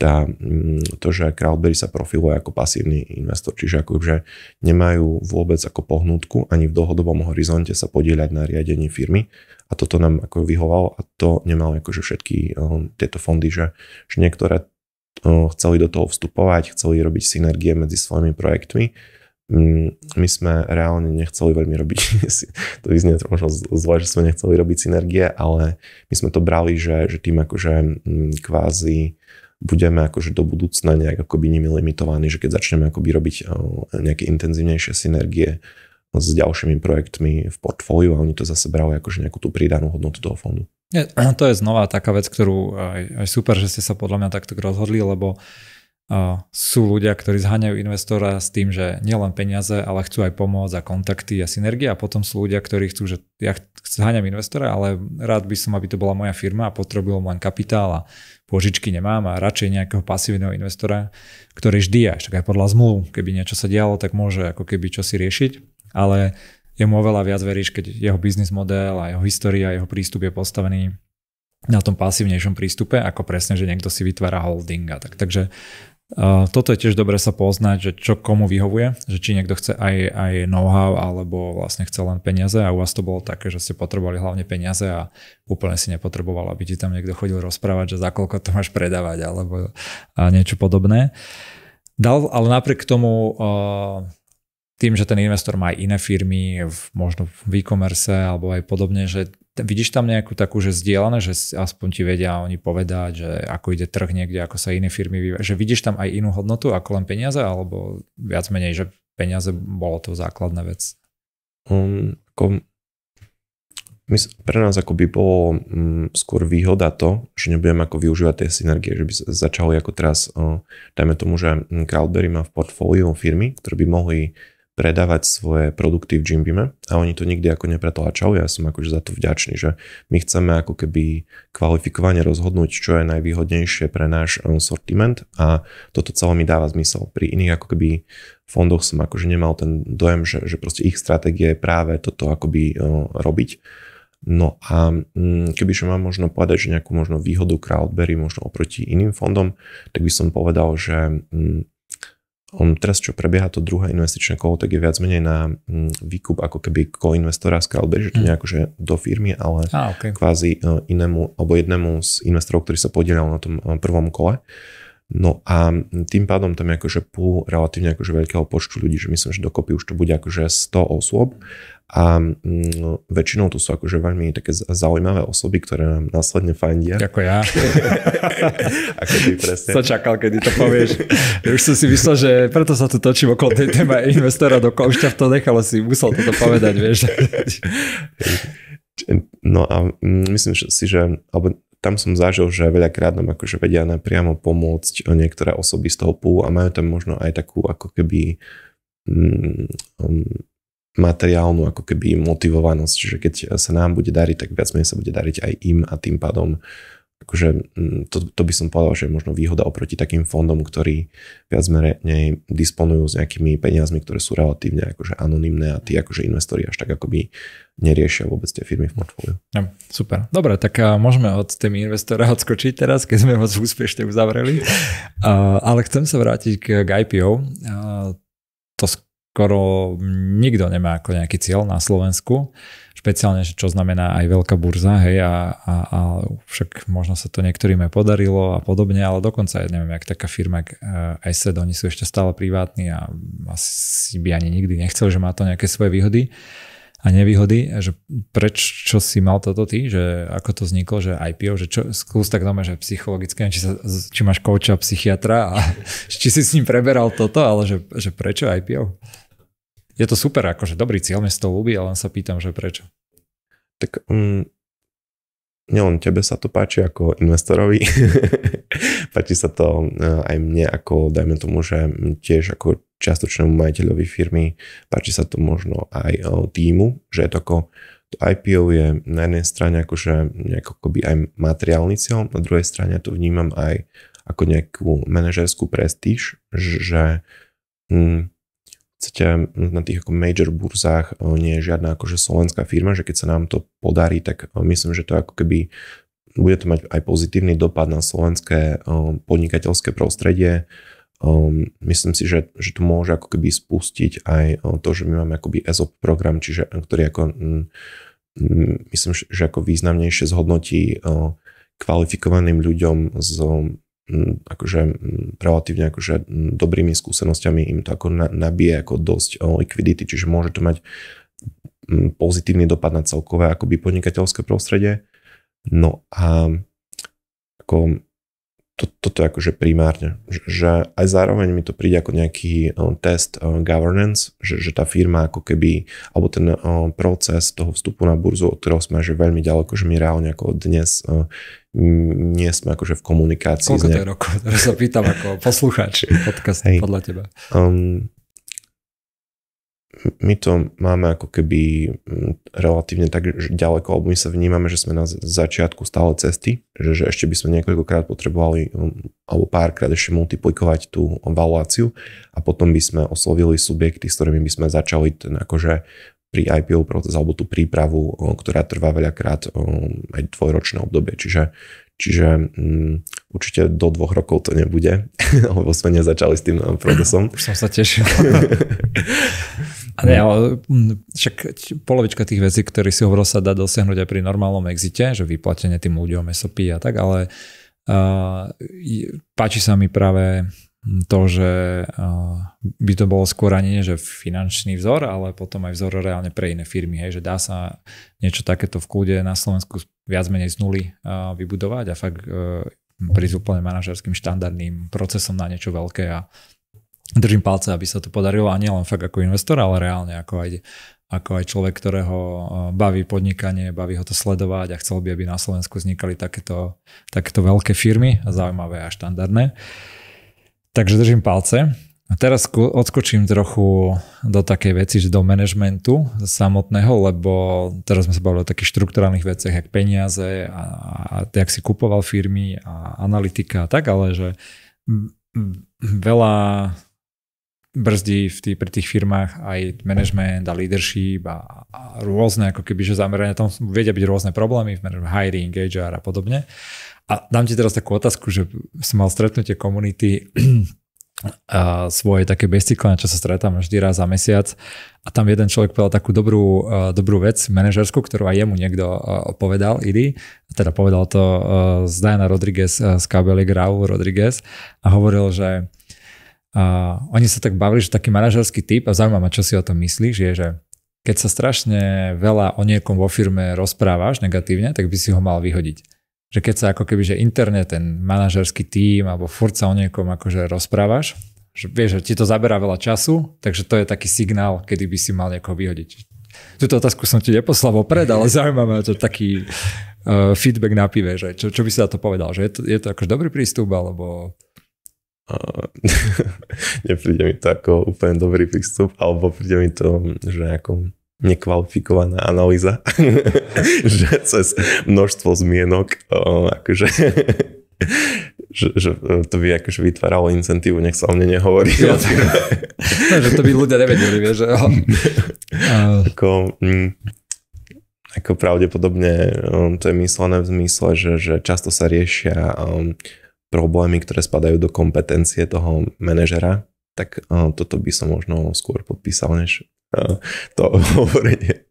tá, mm, to, že Crowdberry sa profiluje ako pasívny investor, čiže že nemajú vôbec ako pohnutku ani v dlhodobom horizonte sa podieľať na riadení firmy a toto nám ako vyhovalo a to nemalo akože všetky um, tieto fondy, že, že niektoré No, chceli do toho vstupovať, chceli robiť synergie medzi svojimi projektmi. Mm, my sme reálne nechceli veľmi robiť, (laughs) to vyznie možno zle, že sme nechceli robiť synergie, ale my sme to brali, že, že tým akože mm, kvázi budeme akože do budúcna nejak akoby nimi limitovaní, že keď začneme akoby robiť nejaké intenzívnejšie synergie s ďalšími projektmi v portfóliu a oni to zase brali akože nejakú tú pridanú hodnotu toho fondu. (clears throat) to je znova taká vec, ktorú aj, aj super, že ste sa podľa mňa takto rozhodli, lebo uh, sú ľudia, ktorí zháňajú investora s tým, že nielen peniaze, ale chcú aj pomôcť a kontakty a synergie a potom sú ľudia, ktorí chcú, že ja zháňam investora, ale rád by som, aby to bola moja firma a potrebujem len kapitál a pôžičky nemám a radšej nejakého pasívneho investora, ktorý vždy, až tak aj podľa zmluv, keby niečo sa dialo, tak môže ako keby čo si riešiť, ale jemu oveľa viac veríš, keď jeho biznis model a jeho história, jeho prístup je postavený na tom pasívnejšom prístupe, ako presne, že niekto si vytvára holding a tak. Takže uh, toto je tiež dobre sa poznať, že čo komu vyhovuje, že či niekto chce aj, aj know-how, alebo vlastne chce len peniaze a u vás to bolo také, že ste potrebovali hlavne peniaze a úplne si nepotreboval, aby ti tam niekto chodil rozprávať, že za koľko to máš predávať alebo a niečo podobné. Dal ale napriek tomu uh, tým, že ten investor má aj iné firmy, v, možno v e-commerce alebo aj podobne, že vidíš tam nejakú takú, že zdieľané, že aspoň ti vedia oni povedať, že ako ide trh niekde, ako sa iné firmy vyvíjajú, že vidíš tam aj inú hodnotu ako len peniaze, alebo viac menej, že peniaze bolo to základná vec? Um, ako, pre nás ako by bolo um, skôr výhoda to, že nebudeme ako využívať tie synergie, že by začali ako teraz, uh, dajme tomu, že mm, Crowdberry má v portfóliu firmy, ktoré by mohli predávať svoje produkty v Jimbime a oni to nikdy ako nepretlačali. Ja som akože za to vďačný, že my chceme ako keby kvalifikovane rozhodnúť, čo je najvýhodnejšie pre náš eh, sortiment a toto celé mi dáva zmysel. Pri iných ako keby fondoch som akože nemal ten dojem, že, že proste ich stratégia je práve toto akoby eh, robiť. No a mm, keby som mám možno povedať, že nejakú možno výhodu Crowdberry možno oproti iným fondom, tak by som povedal, že mm, on teraz, čo prebieha to druhé investičné kolo, tak je viac menej na mm, výkup ako keby koinvestora z Crowdberry, že to hm. nie akože do firmy, ale ah, okay. kvázi e, inému, alebo jednému z investorov, ktorý sa podielal na tom e, prvom kole. No a tým pádom tam je akože pú relatívne akože veľkého počtu ľudí, že myslím, že dokopy už to bude akože 100 osôb a no, väčšinou to sú akože veľmi také zaujímavé osoby, ktoré nám následne fandia. Ako ja. (laughs) Ako ty presne. Sa čakal, kedy to povieš. (laughs) Už som si myslel, že preto sa tu točím okolo tej téma investora do už ťa v to nechalo si, musel toto povedať, vieš. (laughs) No a mm, myslím si, že alebo tam som zažil, že veľakrát nám akože vedia priamo pomôcť eh, niektoré osoby z toho púlu a majú tam možno aj takú ako keby mm, materiálnu ako keby motivovanosť, že keď sa nám bude dariť, tak viac menej sa bude dariť aj im a tým pádom akože mm, to, to by som povedal, že je možno výhoda oproti takým fondom, ktorí viac menej disponujú s nejakými peniazmi, ktoré sú relatívne akože anonimné a tí akože investori až tak akoby neriešia vôbec tie firmy v portfóliu. Ja, super. Dobre, tak môžeme od tými investora odskočiť teraz, keď sme moc úspešne uzavreli. ale chcem sa vrátiť k, IPO. to skoro nikto nemá ako nejaký cieľ na Slovensku, špeciálne, čo znamená aj veľká burza, hej, a, a, a však možno sa to niektorým aj podarilo a podobne, ale dokonca ja neviem, jak taká firma ESET, oni sú ešte stále privátni a asi by ani nikdy nechcel, že má to nejaké svoje výhody, a nevýhody, že prečo si mal toto ty, že ako to vzniklo, že IPO, že čo, skús tak doma, že psychologické, či, sa, či máš kouča, psychiatra a (laughs) či si s ním preberal toto, ale že, že prečo IPO? Je to super, akože dobrý cieľ, mi toho ľúbi, ale len sa pýtam, že prečo. Tak um, nielen tebe sa to páči ako investorovi, (laughs) páči sa to e, aj mne ako, dajme tomu, že tiež ako čiastočnému majiteľovi firmy, páči sa to možno aj e, týmu, že je to ako to IPO je na jednej strane akože nejako akoby aj materiálny cieľ, na druhej strane to vnímam aj ako nejakú manažerskú prestíž, že hm, podstate hm, na tých ako major burzách eh, nie je žiadna akože slovenská firma, že keď sa nám to podarí, tak eh, myslím, že to ako keby bude to mať aj pozitívny dopad na slovenské eh, podnikateľské prostredie. Myslím si, že, že to môže ako keby spustiť aj to, že my máme akoby ESOP program, čiže, ktorý ako, hm, hm, myslím, že ako významnejšie zhodnotí kvalifikovaným ľuďom z akože relatívne akože dobrými skúsenosťami, im to ako nabije ako dosť likvidity, čiže môže to mať pozitívny dopad na celkové akoby podnikateľské prostredie. No a ako to, toto akože primárne. Že, že aj zároveň mi to príde ako nejaký um, test um, governance, že, že tá firma ako keby, alebo ten um, proces toho vstupu na burzu, od ktorého sme že veľmi ďaleko, že my reálne ako dnes um, nie sme akože v komunikácii. Koľko to je rokov? Teraz sa pýtam ako poslucháč podcast hey. podľa teba. Um, my to máme ako keby mm, relatívne tak ďaleko, alebo my sa vnímame, že sme na začiatku stále cesty, že, že ešte by sme niekoľkokrát potrebovali mm, alebo párkrát ešte multiplikovať tú valuáciu a potom by sme oslovili subjekty, s ktorými by sme začali ten akože pri IPO proces alebo tú prípravu, ktorá trvá veľakrát aj dvojročné obdobie. Čiže, čiže um, určite do dvoch rokov to nebude, (laughs) lebo sme nezačali s tým e, procesom. Už som sa tešil. (laughs) A ne, ale mm, však polovička tých vecí, ktoré si hovoril, sa dá dosiahnuť aj pri normálnom exite, že vyplatenie tým ľuďom SOP a tak, ale uh, páči sa mi práve to, že by to bolo skôr ani nie, že finančný vzor, ale potom aj vzor reálne pre iné firmy, hej, že dá sa niečo takéto v kúde na Slovensku viac menej z nuly vybudovať a fakt e, prísť úplne manažerským štandardným procesom na niečo veľké a držím palce, aby sa to podarilo a nielen fakt ako investor, ale reálne ako aj, ako aj človek, ktorého eh, baví podnikanie, baví ho to sledovať a chcel by, aby na Slovensku vznikali takéto, takéto veľké firmy, zaujímavé a štandardné. Takže držím palce. A teraz odskočím trochu do takej veci, že do manažmentu samotného, lebo teraz sme sa bavili o takých štruktúrálnych veciach, jak peniaze a, a jak si kupoval firmy a analytika a tak, ale že veľa brzdí v tý, pri tých firmách aj management a leadership a, a rôzne ako keby, že zamerania tam vedia byť rôzne problémy v hiring, HR a podobne. A dám ti teraz takú otázku, že som mal stretnutie komunity (clears throat) a svoje také bestikle, čo sa stretám vždy raz za mesiac. A tam jeden človek povedal takú dobrú, dobrú vec manažersku, ktorú aj jemu niekto povedal, Iri. Teda povedal to z Diana Rodriguez z KBL Grau Rodriguez a hovoril, že a oni sa tak bavili, že taký manažerský typ, a zaujímavá ma, čo si o tom myslíš, je, že keď sa strašne veľa o niekom vo firme rozprávaš negatívne, tak by si ho mal vyhodiť. Že keď sa ako keby, že internet, ten manažerský tím alebo furt sa o niekom akože rozprávaš, že vieš, že ti to zaberá veľa času, takže to je taký signál, kedy by si mal niekoho vyhodiť. Tuto otázku som ti neposlal vopred, ale (laughs) zaujímavé to taký uh, feedback na pive, že čo, čo by si na to povedal, že je to, je to akože dobrý prístup, alebo a (laughs) nepríde mi to ako úplne dobrý prístup, alebo príde mi to, že ako nekvalifikovaná analýza, (laughs) že cez množstvo zmienok, akože, (laughs) že, že to by akože vytváralo incentívu, nech sa o mne nehovorí. Ja, no, že to by ľudia nevedeli, vieš. Že... ako, mm, ako pravdepodobne to je myslené v zmysle, že, že často sa riešia um, problémy, ktoré spadajú do kompetencie toho manažera, tak e, toto by som možno skôr podpísal, než e, to (laughs) hovorenie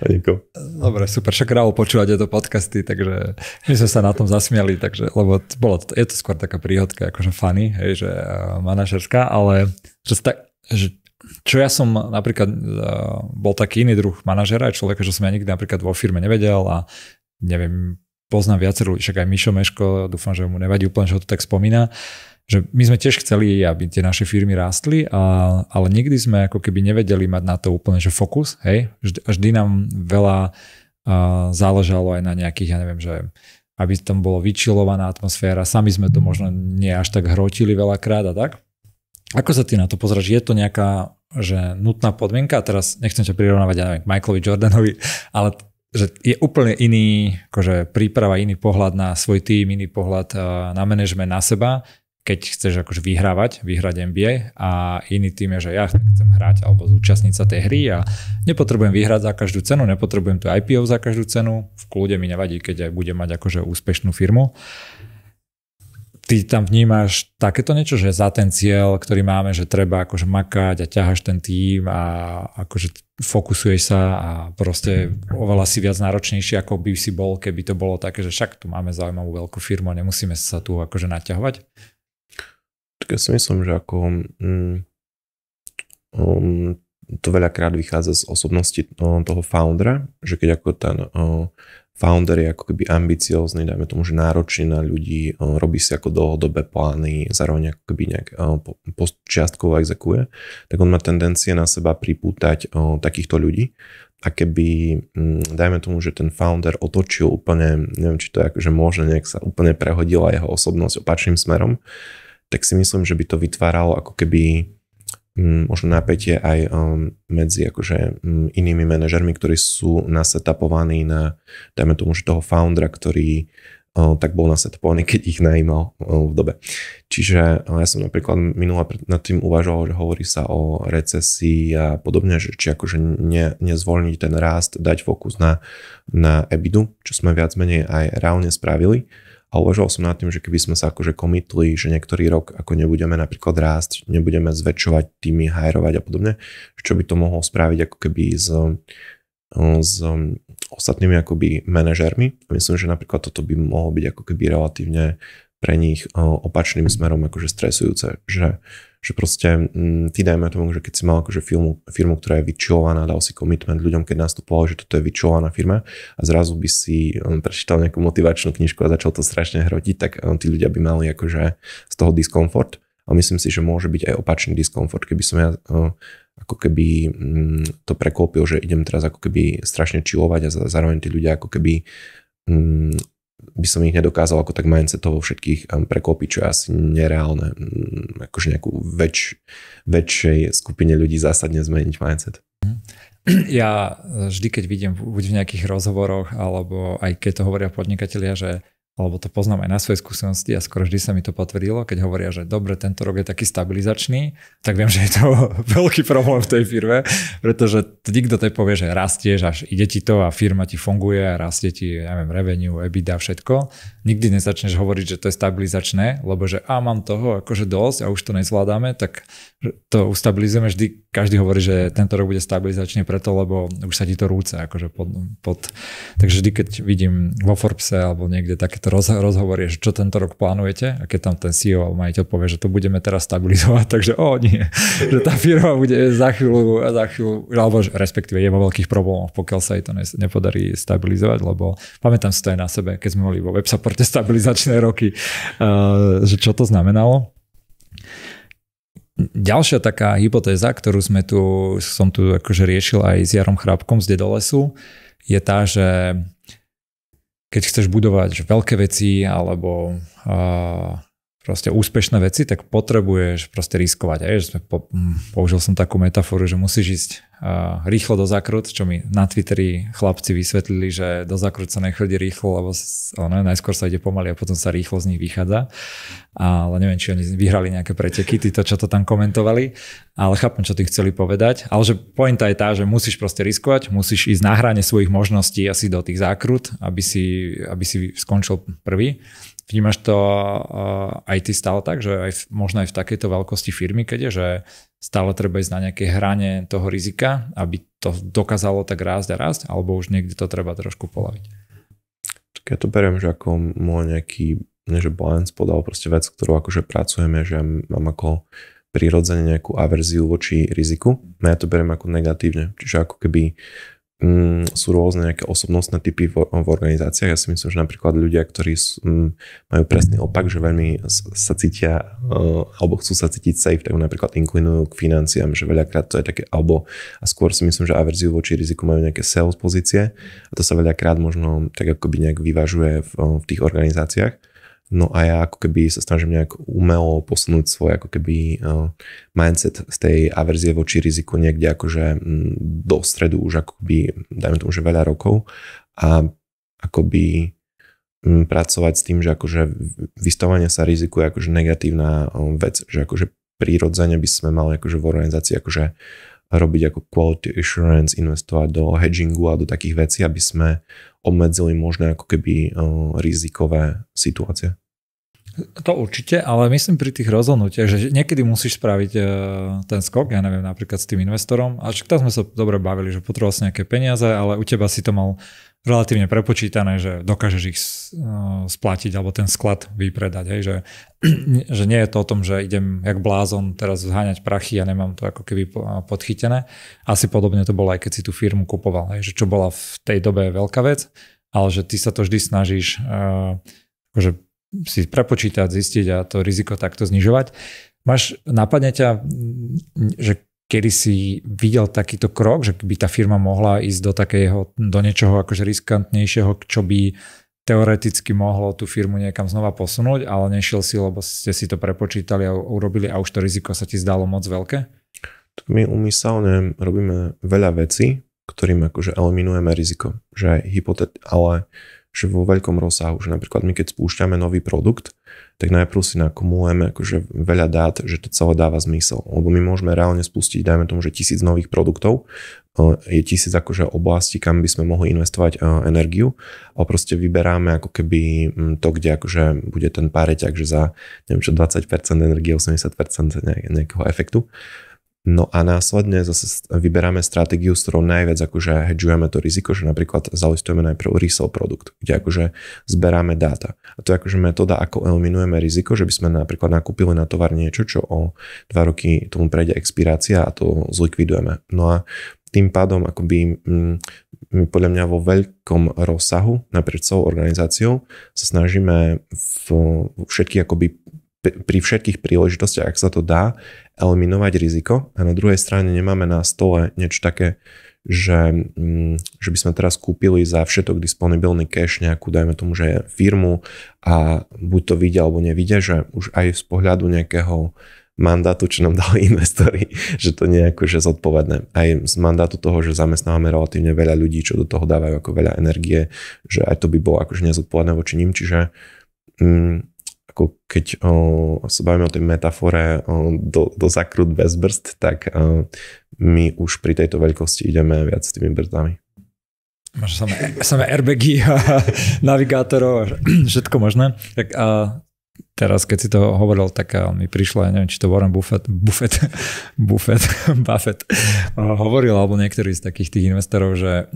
o niekom. Dobre, super, však rávo počúvať tieto podcasty, takže my sme sa na tom zasmiali, takže, lebo to bolo, je to skôr taká príhodka, akože funny, hej, že e, manažerská, ale že, tak, že čo ja som napríklad bol taký iný druh manažera, človeka, že som ja nikdy napríklad vo firme nevedel a neviem, poznám viacero, však aj Mišo Meško, dúfam, že mu nevadí úplne, že ho to tak spomína, že my sme tiež chceli, aby tie naše firmy rástli, a, ale nikdy sme ako keby nevedeli mať na to úplne, že fokus, hej, vždy, vždy nám veľa a, záležalo aj na nejakých, ja neviem, že aby tam bolo vyčilovaná atmosféra, sami sme to možno nie až tak hrotili veľakrát a tak. Ako sa ty na to pozráš? Je to nejaká že nutná podmienka, teraz nechcem ťa prirovnávať, ja neviem, Michaelovi Jordanovi, ale že je úplne iný akože príprava, iný pohľad na svoj tým, iný pohľad eh, na manažment, na seba, keď chceš akože vyhrávať, vyhrať NBA a iný tým je, že ja chcem hrať alebo zúčastniť sa tej hry a nepotrebujem vyhrať za každú cenu, nepotrebujem tu IPO za každú cenu, v kľude mi nevadí, keď aj budem mať akože úspešnú firmu ty tam vnímaš takéto niečo, že za ten cieľ, ktorý máme, že treba akože makať a ťahaš ten tým a akože fokusuješ sa a proste oveľa si viac náročnejší, ako by si bol, keby to bolo také, že však tu máme zaujímavú veľkú firmu a nemusíme sa tu akože naťahovať? Tak ja si myslím, že ako um, to veľakrát vychádza z osobnosti no, toho foundera, že keď ako ten uh, founder je ako keby ambiciózny, dajme tomu, že náročný na ľudí, eh, robí si ako dlhodobé plány, zároveň ako keby nejak eh, čiastkovo exekuje, tak on má tendencie na seba pripútať eh, takýchto ľudí. A keby, mm, dajme tomu, že ten founder otočil úplne, neviem, či to je akože možné, nejak sa úplne prehodila jeho osobnosť opačným smerom, tak si myslím, že by to vytváralo ako keby možno napätie aj um, medzi akože inými manažermi, ktorí sú nasetapovaní na, dajme tomu, že toho foundera, ktorý tak bol nasetapovaný, keď ich najímal v dobe. Čiže ja som napríklad minula nad tým uvažoval, že hovorí sa o recesii a podobne, že či akože ne, nezvolniť ten rast, dať fokus na, na EBIDu, čo sme viac menej aj reálne spravili a uvažoval som nad tým, že keby sme sa akože komitli, že niektorý rok ako nebudeme napríklad rásť, nebudeme zväčšovať týmy, hajrovať a podobne, čo by to mohlo spraviť ako keby s, s ostatnými akoby manažermi. Myslím, že napríklad toto by mohlo byť ako keby relatívne pre nich opačným smerom akože stresujúce, že že proste mm, ty dajme tomu, že keď si mal akože firmu, firmu, ktorá je vyčilovaná, dal si commitment ľuďom, keď nastupoval, že toto je vyčilovaná firma a zrazu by si mm, prečítal nejakú motivačnú knižku a začal to strašne hrotiť, tak mm, tí ľudia by mali akože z toho diskomfort. A myslím si, že môže byť aj opačný diskomfort, keby som ja ako keby to preklopil, že idem teraz ako keby strašne čilovať a zároveň tí ľudia ako keby by som ich nedokázal ako tak mindsetovo všetkých um, prekopiť čo je asi nereálne. Mm, akože nejakú väč, väčšej skupine ľudí zásadne zmeniť mindset. Mhm. (clears throat) Ja vždy, keď vidím buď v nejakých rozhovoroch, alebo aj keď to hovoria podnikatelia, že lebo to poznám aj na svojej skúsenosti a skoro vždy sa mi to potvrdilo, keď hovoria, že dobre, tento rok je taký stabilizačný, tak viem, že je to (laughs) veľký problém v tej firme, pretože nikto tej povie, že rastieš, až ide ti to a firma ti funguje a rastie ti, ja neviem, revenue, EBITDA, všetko. Nikdy nezačneš hovoriť, že to je stabilizačné, lebo že a mám toho akože dosť a už to nezvládame, tak to ustabilizujeme vždy. Každý hovorí, že tento rok bude stabilizačný preto, lebo už sa ti to rúca akože pod, pod. Takže vždy, keď vidím vo Forbes alebo niekde také to rozho- rozhovor je, čo tento rok plánujete a keď tam ten CEO alebo majiteľ povie, že to budeme teraz stabilizovať, (laughs) takže o nie, (laughs) že tá firma bude za chvíľu, za chvíľu alebo respektíve je vo veľkých problémoch, pokiaľ sa jej to ne- nepodarí stabilizovať, lebo pamätám si to aj na sebe, keď sme boli vo WebSupporte (laughs) stabilizačné roky, uh, že čo to znamenalo. Ďalšia taká hypotéza, ktorú sme tu, som tu akože riešil aj s Jarom Chrápkom z Dedolesu, je tá, že uh, keď chceš budovať veľké veci alebo proste úspešné veci, tak potrebuješ proste riskovať. Aj, že sme po, hm, použil som takú metaforu, že musíš ísť Eh, rýchlo do zakrut, čo mi na Twitteri chlapci vysvetlili, že do zakrut sa nechodí rýchlo, lebo ono, najskôr sa ide pomaly a potom sa rýchlo z nich vychádza. Ale neviem, či oni vyhrali nejaké preteky, títo, čo to tam komentovali, ale chápem, čo tým chceli povedať. Ale že pointa je tá, že musíš proste riskovať, musíš ísť na hrane svojich možností asi do tých zákrut, aby si, aby si skončil prvý vnímaš to eh, aj ty stále tak, že aj v, možno aj v takejto veľkosti firmy, keď je, že stále treba ísť na nejaké hranie toho rizika, aby to dokázalo tak rásť a rásť, alebo už niekde to treba trošku polaviť? Tak ja to beriem, že ako môj nejaký, ne že blind proste vec, ktorú akože pracujeme, že ja mám ako prirodzene nejakú averziu voči riziku. No ja to beriem ako negatívne, čiže ako keby uh, mm, sú rôzne nejaké osobnostné typy v, v organizáciách. Ja si myslím, že napríklad ľudia, ktorí sú, mm, majú presný opak, že veľmi sa cítia uh, alebo chcú sa cítiť safe, tak napríklad inklinujú k financiám, že veľakrát to je také, alebo a skôr si myslím, že averziu voči riziku majú nejaké sales pozície a to sa veľakrát možno tak akoby nejak vyvažuje v, v tých organizáciách. No a ja ako keby sa snažím nejak umelo posunúť svoj ako keby eh, mindset z tej averzie voči riziku niekde akože mm, do stredu už akoby, dajme tomu, že veľa rokov a akoby mm, pracovať s tým, že akože vystavovanie sa riziku je akože negatívna eh, vec, že akože prírodzene by sme mali akože v organizácii akože uh, robiť ako quality assurance, investovať do hedgingu a do takých vecí, aby sme obmedzili možné ako keby eh, rizikové situácie. To určite, ale myslím pri tých rozhodnutiach, že niekedy musíš spraviť eh, ten skok, ja neviem, napríklad s tým investorom. A však tam sme sa dobre bavili, že potreboval si nejaké peniaze, ale u teba si to mal relatívne prepočítané, že dokážeš ich e, splatiť alebo ten sklad vypredať. Hej, že, (clears throat) že nie je to o tom, že idem jak blázon teraz zháňať prachy a nemám to ako keby podchytené. Asi podobne to bolo aj keď si tú firmu kupoval, hej, že čo bola v tej dobe veľká vec, ale že ty sa to vždy snažíš uh, akože si prepočítať, zistiť a to riziko takto znižovať. Máš, napadne ťa, že kedy si videl takýto krok, že by tá firma mohla ísť do takého, do niečoho akože riskantnejšieho, čo by teoreticky mohlo tú firmu niekam znova posunúť, ale nešiel si, lebo ste si to prepočítali a urobili a už to riziko sa ti zdalo moc veľké? my umyselne robíme veľa vecí, ktorým akože eliminujeme riziko. Že hypotet, ale že vo veľkom rozsahu, že napríklad my keď spúšťame nový produkt, tak najprv si nakumulujeme akože veľa dát, že to celé dáva zmysel, lebo my môžeme reálne spustiť, dajme tomu, že tisíc nových produktov, e, je tisíc akože oblastí, kam by sme mohli investovať e, energiu, ale proste vyberáme ako keby mm, to, kde akože bude ten páreť, že za neviem čo 20% energie, 80% nejakého efektu No a následne zase vyberáme stratégiu, s ktorou najviac akože hedžujeme to riziko, že napríklad zaistujeme najprv resell produkt, kde akože zberáme dáta. A to je akože metóda, ako eliminujeme riziko, že by sme napríklad nakúpili na tovar niečo, čo o dva roky tomu prejde expirácia a to zlikvidujeme. No a tým pádom akoby mm, my podľa mňa vo veľkom rozsahu napríklad celou organizáciou sa snažíme v všetky akoby pri všetkých príležitostiach, ak sa to dá, eliminovať riziko a na druhej strane nemáme na stole niečo také, že, mm, že by sme teraz kúpili za všetok disponibilný cash nejakú, dajme tomu, že firmu a buď to vidia alebo nevidia, že už aj z pohľadu nejakého mandátu, čo nám (laughs) dali investori, že to nie je akože zodpovedné. Aj z mandátu toho, že zamestnávame relatívne veľa ľudí, čo do toho dávajú ako veľa energie, že aj to by bolo akože nezodpovedné voči ním, čiže mm, ako keď o, sa bavíme o tej metafore o, do, do zakrut bez brzd, tak o, my už pri tejto veľkosti ideme viac s tými brzdami. Máš samé, samé airbagy (laughs) navigátorov všetko možné. Tak a teraz, keď si to hovoril, tak mi prišlo, ja neviem, či to Warren Buffett, Buffett, (laughs) Buffett, Buffett hovoril, alebo niektorý z takých tých investorov, že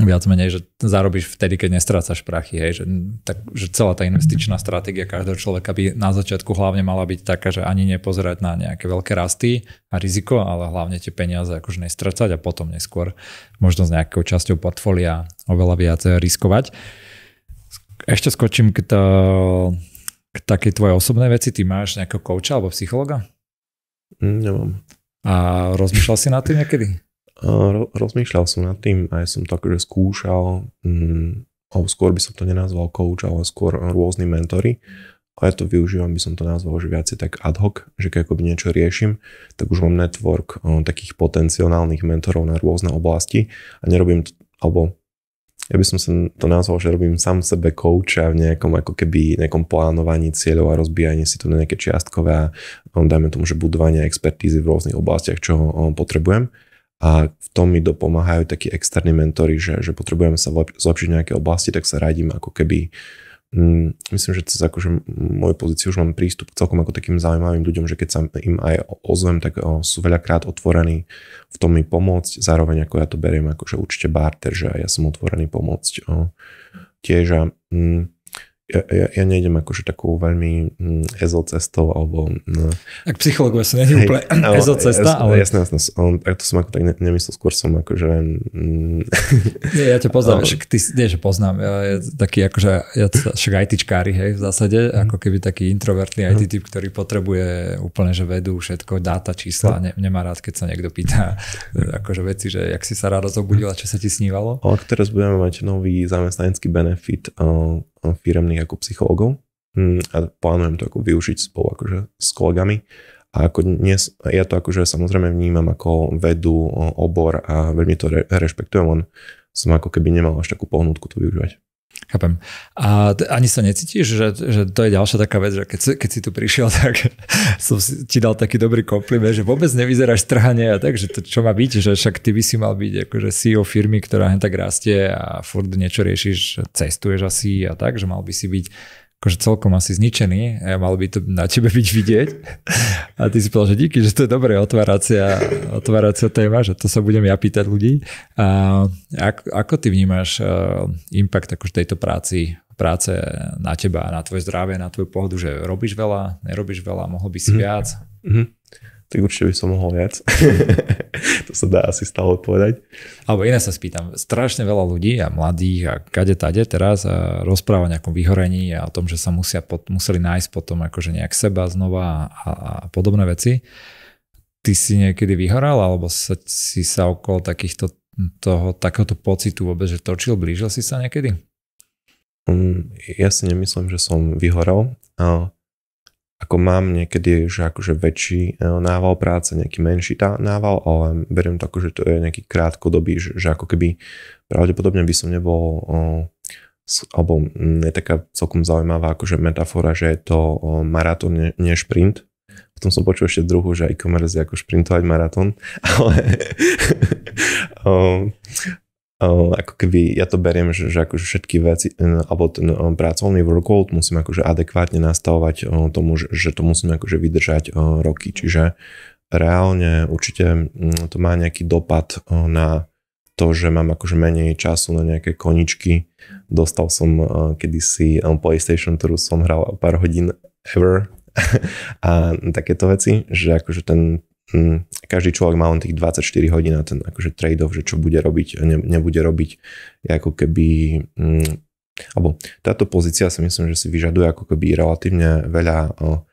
viac menej, že zarobíš vtedy, keď nestrácaš prachy. Hej, že, tak, že celá tá investičná stratégia každého človeka by na začiatku hlavne mala byť taká, že ani nepozerať na nejaké veľké rasty a riziko, ale hlavne tie peniaze akože nestracať a potom neskôr možno s nejakou časťou portfólia oveľa viac riskovať. Ešte skočím k, to, k takej tvojej osobnej veci. Ty máš nejakého kouča alebo psychologa? Mm, nemám. A rozmýšľal si nad tým niekedy? rozmýšľal som nad tým, aj som to akože skúšal, mm, alebo skôr by som to nenazval coach, ale skôr rôzni mentory, ja to využívam, by som to nazval, že viacej tak ad hoc, že keď akoby niečo riešim, tak už mám network takých potenciálnych mentorov na rôzne oblasti a nerobím, to, alebo ja by som sa to nazval, že robím sám sebe a v nejakom ako keby nejakom plánovaní cieľov a rozbíjaní si to na nejaké čiastkové a no, dajme tomu, že budovanie expertízy v rôznych oblastiach, čo potrebujem a v tom mi dopomáhajú takí externí mentory, že, že potrebujeme sa zlepšiť v nejaké oblasti, tak sa radím ako keby mm, myslím, že cez akože moju pozíciu už mám prístup k celkom ako takým zaujímavým ľuďom, že keď sa im aj ozvem, tak sú veľakrát otvorení v tom mi pomôcť, zároveň ako ja to beriem akože určite barter, že ja som otvorený pomôcť tiež a mm, ja, ja, ja nejdem akože takú veľmi mm, ezo cestou, alebo... No, mm, tak psychológovia sú není úplne no, (laughs) ezo cesta, ale... Jasné, jasné. on, ja to som ako tak ne, nemyslel, skôr som akože... Mm, (laughs) nie, ja ťa poznám, ale... však ty, nie, že poznám, ja, ja taký akože, ja však ITčkári, hej, v zásade, mm. ako keby taký introvertný mhm. IT typ, ktorý potrebuje úplne, že vedú všetko, dáta, čísla, mhm. ne, nemá rád, keď sa niekto pýta (laughs) akože veci, že jak si sa ráno zobudila, čo sa ti snívalo. Ale teraz budeme mať nový zamestnanecký benefit, firemných ako psychológov mm, a plánujem to ako využiť spolu akože s kolegami. A ako dnes, ja to akože samozrejme vnímam ako vedu, obor a veľmi to re, rešpektujem, len som ako keby nemal až takú pohnutku to využívať. Chápem. A t- ani sa necítiš, že, že to je ďalšia taká vec, že keď, keď si tu prišiel, (laughs) tak som si, ti dal taký dobrý kompliment, že vôbec nevyzeráš trhanie a tak, že to čo má byť, že však ty by si mal byť akože CEO firmy, ktorá hneď tak rastie a furt niečo riešiš, cestuješ asi a tak, že mal by si byť akože celkom asi zničený, a mal by to na tebe byť vidieť. A ty si povedal, že díky, že to je dobré otváracia, otváracia téma, že to sa budem ja pýtať ľudí. A ako, ako ty vnímaš e, impact akože tejto práci, práce na teba, na tvoje zdravie, na tvoju pohodu, že robíš veľa, nerobíš veľa, mohol by si mm-hmm. viac? Mm-hmm tak určite by som mohol viac. (laughs) to sa dá asi stále povedať. Alebo iné sa spýtam, strašne veľa ľudí a mladých a kade tade teraz a rozpráva o nejakom vyhorení a o tom, že sa musia pod, museli nájsť potom akože nejak seba znova a, a podobné veci. Ty si niekedy vyhoral alebo sa, si sa okolo takýchto toho, takéhoto pocitu vôbec, že točil, blížil si sa niekedy? Mm, ja si nemyslím, že som vyhoral ako mám niekedy, že akože väčší e, nával práce, nejaký menší tá nával, ale beriem to ako, že to je nejaký krátkodobý, že, že ako keby pravdepodobne by som nebol e, alebo je taká celkom zaujímavá akože metafora, že je to e, maratón, nie šprint. Potom som počul ešte druhú, že e-commerce je ako šprintovať maratón, (laughs) ale (laughs) Ehm, ako keby ja to beriem, že, že akože všetky veci, ehm, alebo ten ehm, pracovný workload musím akože adekvátne nastavovať tomu, že, že to musím akože vydržať roky. Čiže reálne určite mm, to má nejaký dopad na to, že mám akože menej času na nejaké koničky. Dostal som kedysi PlayStation, ktorú som hral pár hodín ever (laughs) a takéto veci, že akože ten mm, každý človek má len tých 24 hodín na ten akože trade-off, že čo bude robiť a ne, nebude robiť, ako keby... Mm, alebo táto pozícia si myslím, že si vyžaduje ako keby relatívne veľa o,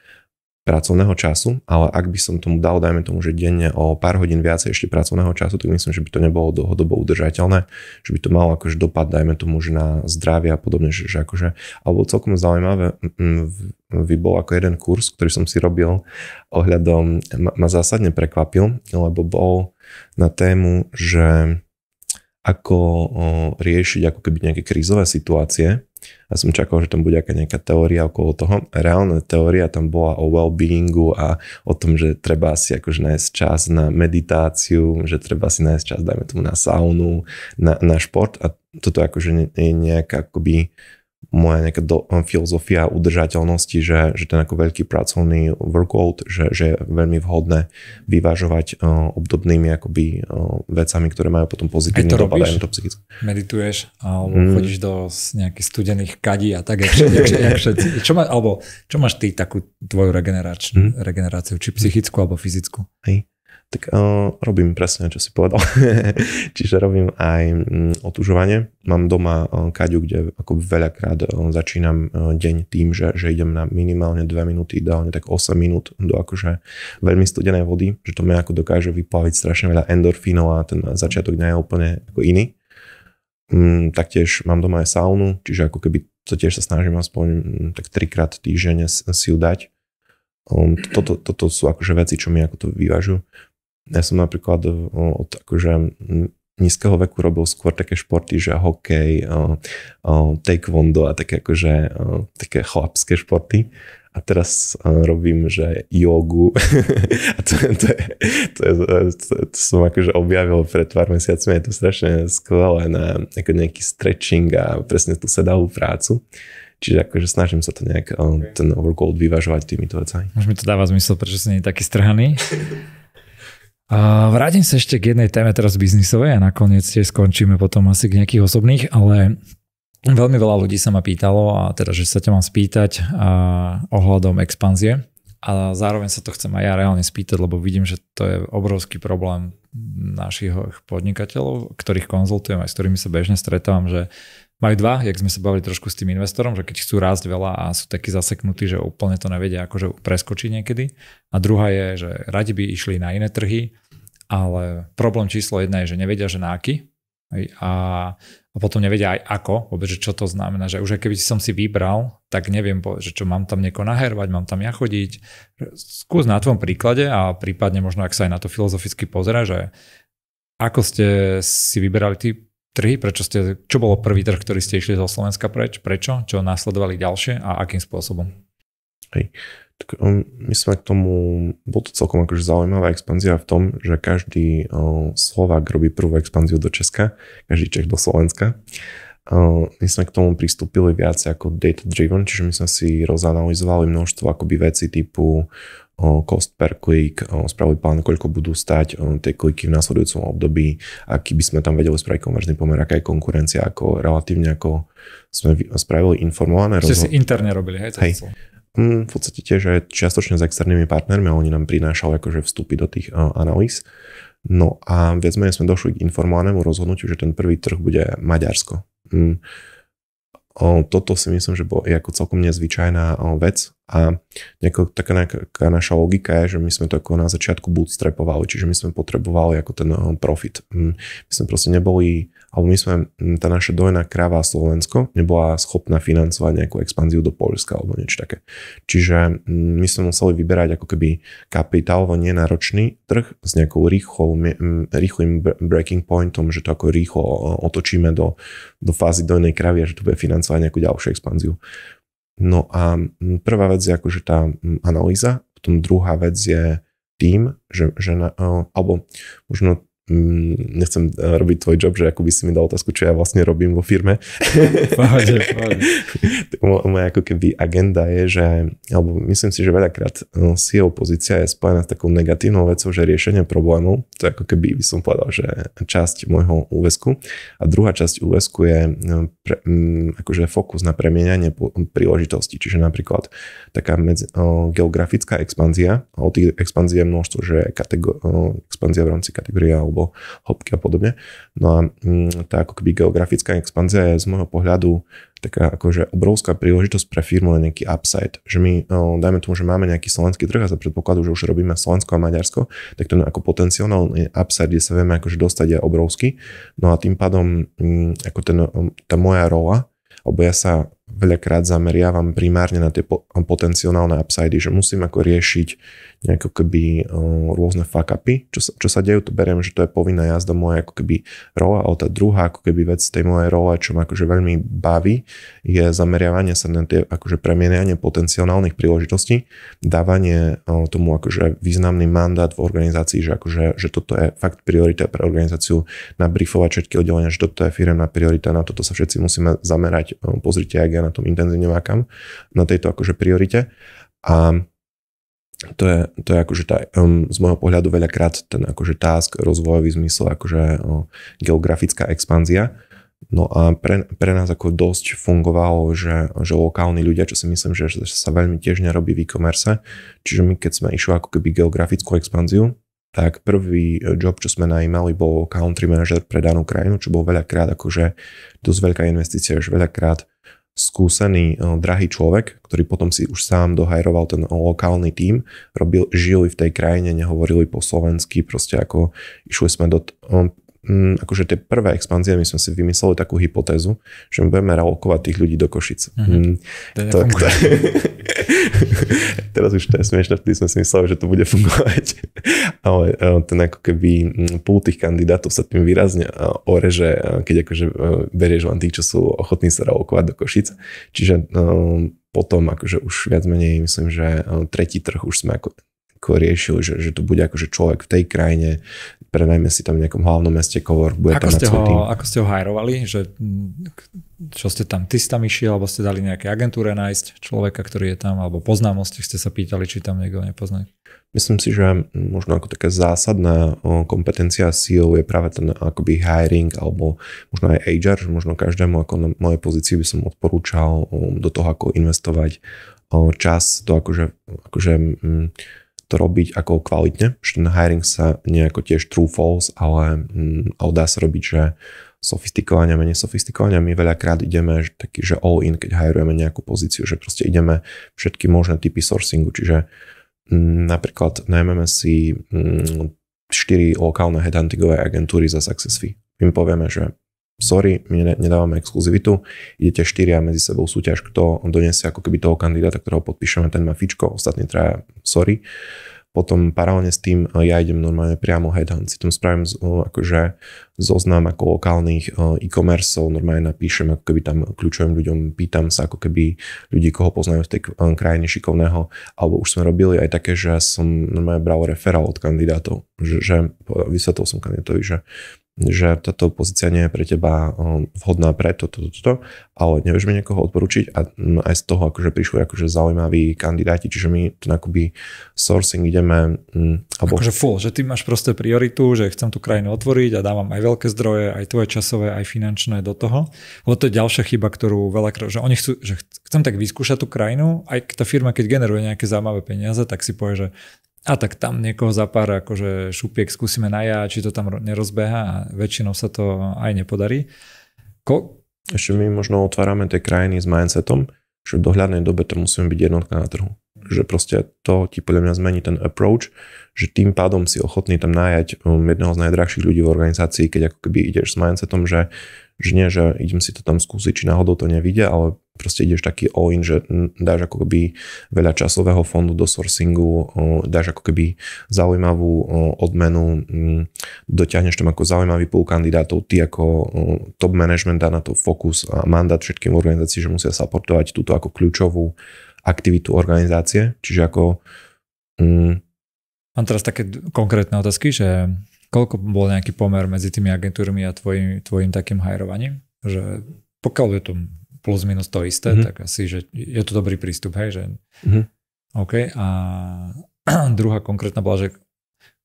pracovného času, ale ak by som tomu dal, dajme tomu, že denne o pár hodín viacej ešte pracovného času, tak myslím, že by to nebolo dlhodobo udržateľné, že by to malo akože dopad, dajme tomu, že na zdravie a podobne, že, že akože, alebo celkom zaujímavé by bol ako jeden kurz, ktorý som si robil ohľadom, ma, ma zásadne prekvapil, lebo bol na tému, že ako riešiť ako keby nejaké krízové situácie, a som čakal, že tam bude aká nejaká teória okolo toho. Reálna teória tam bola o well-beingu a o tom, že treba si akože nájsť čas na meditáciu, že treba si nájsť čas, dajme tomu, na saunu, na, na šport. A toto akože je nejaká akoby moja nejaká do, eh, filozofia udržateľnosti, že, že ten ako veľký pracovný workload, že, že je veľmi vhodné vyvážovať uh, eh, obdobnými akoby uh, vecami, ktoré majú potom pozitívny dopad aj na to psychické. Medituješ alebo mm. chodíš do nejakých studených kadí a tak, jak, jak, (laughs) jak všetci. Čo má, alebo čo máš ty takú tvoju regenerač, mm. regeneráciu, či psychickú alebo fyzickú? Hej. Tak uh, robím presne, čo si povedal. (laughs) Čiže robím aj mm, otužovanie. Mám doma uh, kaďu, kde ako veľakrát uh, začínam uh, deň tým, že, že idem na minimálne 2 minúty, ideálne tak 8 minút do akože veľmi studenej vody, že to mi ako dokáže vyplaviť strašne veľa endorfínov a ten začiatok dňa je úplne ako iný. Um, taktiež mám doma aj saunu, čiže ako keby to tiež sa snažím aspoň um, tak trikrát týždenne si ju dať. Um, toto, toto sú akože veci, čo mi ako to vyvážu. Ja som napríklad eh, od akože nízkeho veku robil skôr také športy, že hokej, eh, eh, taekwondo a také akože také chlapské športy. A teraz robím, že jogu. (laughs) a to, to, je, to, je, to, to som akože objavil pred pár mesiacmi. Je to strašne skvelé na ako nejaký stretching a presne tú sedavú prácu. Čiže akože snažím sa to nejak, okay. ten overgold vyvažovať týmito vecami. Už mi to dáva zmysel, prečo si nie taký strhaný. (laughs) vrátim sa ešte k jednej téme teraz biznisovej a nakoniec tiež skončíme potom asi k nejakých osobných, ale veľmi veľa ľudí sa ma pýtalo a teda, že sa ťa mám spýtať a ohľadom expanzie a zároveň sa to chcem aj ja reálne spýtať, lebo vidím, že to je obrovský problém našich podnikateľov, ktorých konzultujem aj s ktorými sa bežne stretávam, že majú dva, jak sme sa bavili trošku s tým investorom, že keď chcú rásť veľa a sú takí zaseknutí, že úplne to nevedia akože preskočí niekedy. A druhá je, že radi by išli na iné trhy, ale problém číslo jedna je, že nevedia, že na aký a, a potom nevedia aj ako, vôbec, že čo to znamená, že už aj keby som si vybral, tak neviem, že čo mám tam nieko nahervať, mám tam ja chodiť. Skús na tvojom príklade a prípadne možno, ak sa aj na to filozoficky pozera, že ako ste si vyberali ty trhy, prečo ste, čo bolo prvý trh, ktorý ste išli zo Slovenska preč, prečo, čo následovali ďalšie a akým spôsobom? Hej. Tak um, my sme k tomu, bolo to celkom akože zaujímavá expanzia v tom, že každý uh, Slovák robí prvú expanziu do Česka, každý Čech do Slovenska. my sme k tomu pristúpili viac ako data-driven, čiže my sme si rozanalizovali množstvo akoby veci typu cost per click, spravili plán, koľko budú stať tie kliky v následujúcom období, aký by sme tam vedeli spraviť konverzný pomer, aká je konkurencia, ako relatívne ako sme spravili informované. Ste si interne robili, hej? hej. Mm, v podstate tiež aj čiastočne s externými partnermi, oni nám prinášali akože vstupy do tých uh, analýz. No a viac menej sme došli k informovanému rozhodnutiu, že ten prvý trh bude Maďarsko. Mm toto si myslím, že bolo ako celkom nezvyčajná vec a nejako, taká nejaká naša logika je, že my sme to ako na začiatku bootstrapovali, čiže my sme potrebovali ako ten profit. Mm, my sme proste neboli alebo my sme, tá naša dojná kráva Slovensko nebola schopná financovať nejakú expanziu do Polska alebo niečo také. Čiže my sme museli vyberať ako keby kapitálovo nenáročný trh s nejakou rýchlou, rýchlým breaking pointom, že to ako rýchlo otočíme do, do fázy dojnej kravy a že to bude financovať nejakú ďalšiu expanziu. No a prvá vec je akože tá analýza, potom druhá vec je tým, že, že na, alebo možno Mm, nechcem eh, robiť tvoj job, že ako by si mi dal otázku, čo ja vlastne robím vo firme. Pohode, pohode. (laughs) Moja ako keby agenda je, že, alebo myslím si, že veľakrát CEO eh, pozícia je spojená s takou negatívnou vecou, že riešenie problémov, to je ako keby by som povedal, že časť môjho úvesku. A druhá časť úvesku je eh, pre, mm, akože fokus na premieňanie príležitostí, čiže napríklad taká medzi, geografická expanzia, a o tých expanzie je množstvo, že kategó- expanzia v rámci kategórie alebo alebo hopky a podobne. No a mm, tá ako keby geografická expanzia je z môjho pohľadu taká akože obrovská príležitosť pre firmu na nejaký upside. Že my, dajme tomu, že máme nejaký slovenský trh a za predpokladu, že už robíme Slovensko a Maďarsko, tak ten ako potenciálny upside, kde sa vieme akože dostať je obrovský. No a tým pádom mm, ako ten, tá moja rola, alebo ja sa veľakrát zameriavam primárne na tie potenciálne upsidy, že musím ako riešiť nejaké keby rôzne fuck-upy, čo, sa, čo sa dejú, to beriem, že to je povinná jazda moja ako keby rola, ale tá druhá ako keby vec tej mojej role, čo ma akože veľmi baví, je zameriavanie sa na tie akože premienianie potenciálnych príležitostí, dávanie tomu akože významný mandát v organizácii, že, akože, že toto je fakt priorita pre organizáciu, na briefovať všetky oddelenia, že toto je firemná priorita, na toto sa všetci musíme zamerať, pozrite, ak ja na tom intenzívne vákam, na tejto akože priorite. A to je, to je akože tá, um, z môjho pohľadu veľakrát ten akože task rozvojový zmysel, akože uh, geografická expanzia. No a pre, pre nás ako dosť fungovalo, že, že lokálni ľudia, čo si myslím, že, že sa veľmi tiež nerobí v e-commerce, čiže my keď sme išli ako keby geografickú expanziu, tak prvý e, job, čo sme najímali, bol country manager pre danú krajinu, čo bol veľakrát akože dosť veľká investícia, že veľakrát skúsený, e, drahý človek, ktorý potom si už sám dohajroval ten e, lokálny tím, robil, žili v tej krajine, nehovorili po slovensky, proste ako išli sme do, e, mm, akože tie prvé expanzie, my sme si vymysleli takú hypotézu, že my budeme relokovať tých ľudí do Košic. Mm-hmm. Mm, to (laughs) Teraz už to je smiešne, vtedy sme si mysleli, že to bude fungovať. (laughs) Ale e, ten ako keby mm, púl tých kandidátov sa tým výrazne e, oreže, e, keď akože berieš len tých, čo sú ochotní sa relokovať do Košic. Čiže potom akože už viac menej myslím, že tretí trh už sme ako ako riešil, že, že to bude akože človek v tej krajine, prenajme si tam v nejakom hlavnom meste kovor bude ako tam ste ho, Ako ste ho hajrovali, že mm, čo ste tam, ty tam išiel, alebo ste dali nejaké agentúre nájsť človeka, ktorý je tam, alebo poznámosti ste sa pýtali, či tam niekto nepozná. Myslím si, že možno ako taká zásadná kompetencia CEO je práve ten akoby hiring alebo možno aj HR, že možno každému ako na mojej pozícii by som odporúčal do toho, ako investovať čas, to akože, akože mm, to robiť ako kvalitne, že ten hiring sa nejako tiež true false, ale, mm, ale dá sa robiť, že sofistikovania a menej sofistikovania. My veľakrát ideme že taký, že all in, keď hajrujeme nejakú pozíciu, že proste ideme všetky možné typy sourcingu, čiže m, mm, napríklad najmeme si m, mm, 4 lokálne headhuntingové agentúry za success fee. My povieme, že sorry, my nedávame exkluzivitu, idete štyria medzi sebou súťaž, kto donesie ako keby toho kandidáta, ktorého podpíšeme, ten má fičko, ostatní traja, sorry. Potom paralelne s tým e, ja idem normálne priamo headhunt, si tam spravím e, akože zoznam ako lokálnych e, e-commerce, normálne napíšem ako keby tam kľúčovým ľuďom, pýtam sa ako keby ľudí, koho poznajú z tej krajiny šikovného, alebo už sme robili aj také, že som normálne bral referál od kandidátov, že, že vysvetlil som kandidátovi, že že táto pozícia nie je pre teba vhodná pre toto, toto, toto, ale nevieš mi niekoho odporučiť a aj z toho akože prišli akože zaujímaví kandidáti, čiže my ten akoby sourcing ideme... Alebo... Akože full, že ty máš proste prioritu, že chcem tú krajinu otvoriť a dávam aj veľké zdroje, aj tvoje časové, aj finančné do toho. Lebo to je ďalšia chyba, ktorú veľa že oni chcú, že chcem tak vyskúšať tú krajinu, aj tá firma, keď generuje nejaké zaujímavé peniaze, tak si povie, že a tak tam niekoho za pár akože šupiek skúsime najať, či to tam nerozbeha a väčšinou sa to aj nepodarí. Ko- Ešte my možno otvárame tie krajiny s mindsetom, že v dohľadnej dobe to musíme byť jednotka na trhu. Že proste to ti podľa mňa zmení ten approach, že tým pádom si ochotný tam nájať um, jedného z najdrahších ľudí v organizácii, keď ako keby ideš s mindsetom, že, že nie, že idem si to tam skúsiť, či náhodou to nevidia, ale proste ideš taký all in, že dáš ako keby veľa časového fondu do sourcingu, dáš ako keby zaujímavú odmenu, dotiahneš tam ako zaujímavý pool kandidátov, ty ako top management dá na to fokus a mandát všetkým organizácií, že musia supportovať túto ako kľúčovú aktivitu organizácie, čiže ako... Um... Mám teraz také konkrétne otázky, že koľko bol nejaký pomer medzi tými agentúrmi a tvojim, tvojim takým hajrovaním? Že pokiaľ je to plus minus to isté, mm-hmm. tak asi, že je to dobrý prístup, hej, že mm-hmm. OK. A (clears throat) druhá konkrétna bola, že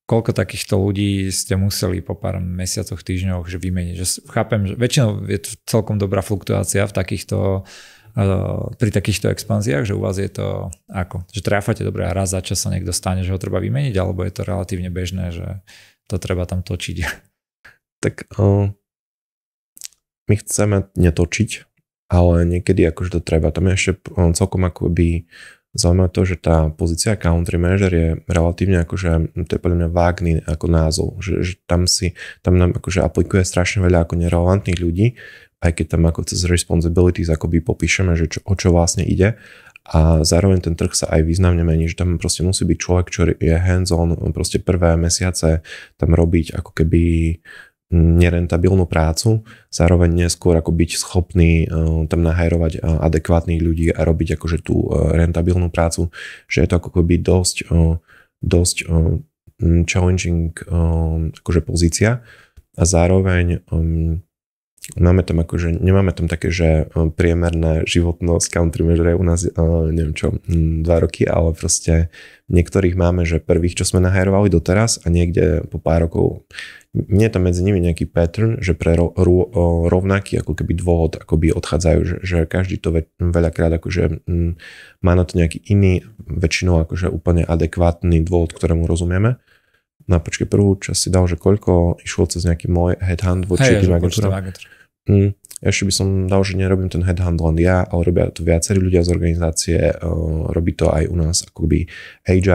koľko takýchto ľudí ste museli po pár mesiacoch, týždňoch že vymeniť. Že chápem, že väčšinou je to celkom dobrá fluktuácia v takýchto eh, pri takýchto expanziách, že u vás je to ako, že tráfate dobre a raz za čas sa niekto stane, že ho treba vymeniť, alebo je to relatívne bežné, že to treba tam točiť. Tak uh, my chceme netočiť, ale niekedy akože to treba. Tam je ešte celkom akoby zaujímavé to, že tá pozícia country manager je relatívne akože, to je podľa mňa vágný ako názov, že, že tam si, tam nám akože aplikuje strašne veľa ako nerelevantných ľudí, aj keď tam ako cez responsibilities akoby popíšeme, že čo, o čo vlastne ide a zároveň ten trh sa aj významne mení, že tam proste musí byť človek, čo je hands-on, proste prvé mesiace tam robiť ako keby nerentabilnú prácu, zároveň neskôr ako byť schopný eh, tam nahajrovať eh, adekvátnych ľudí a robiť akože tú eh, rentabilnú prácu, že je to ako keby dosť, dosť challenging akože pozícia a zároveň máme tam akože, nemáme tam také, že priemerná životnosť country measure u nás, neviem čo, dva roky, ale proste niektorých máme, že prvých, čo sme nahajrovali doteraz a niekde po pár rokov nie je tam medzi nimi nejaký pattern, že pre ro, ro, rovnaký ako keby dôvod akoby odchádzajú, že, že každý to ve, veľakrát akože m, mm, má na to nejaký iný, väčšinou akože úplne adekvátny dôvod, ktorému rozumieme. Na no počke prvú časť si dal, že koľko išlo cez nejaký môj headhunt voči hey, tým agentúram. Mm, ešte by som dal, že nerobím ten headhunt len ja, ale robia to viacerí ľudia z organizácie, eh, robí to aj u nás akoby hr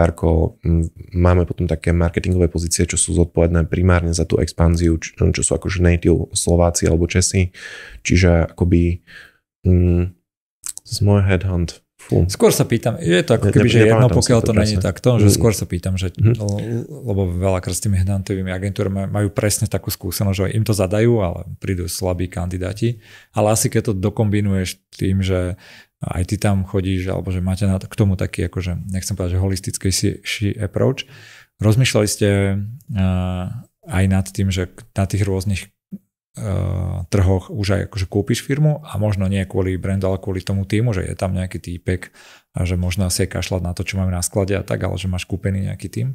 Máme potom také marketingové pozície, čo sú zodpovedné primárne za tú expanziu, čo, čo sú akože native Slováci alebo Česi. Čiže akoby mm, z môj headhunt Fú. Skôr sa pýtam, je to ako keby, ne, že jedno, pokiaľ to, není není takto, že mm. skôr sa pýtam, že, mm. lebo veľakrát s tými hnantovými agentúrami majú presne takú skúsenosť, že im to zadajú, ale prídu slabí kandidáti. Ale asi keď to dokombinuješ tým, že aj ty tam chodíš, alebo že máte na to, k tomu taký, akože, nechcem povedať, že holistický approach, rozmýšľali ste uh, aj nad tým, že na tých rôznych Eh, trhoch už aj akože kúpiš firmu a možno nie kvôli brandu, ale kvôli tomu týmu, že je tam nejaký týpek a že možno si kašľať na to, čo máme na sklade a tak, ale že máš kúpený nejaký tým?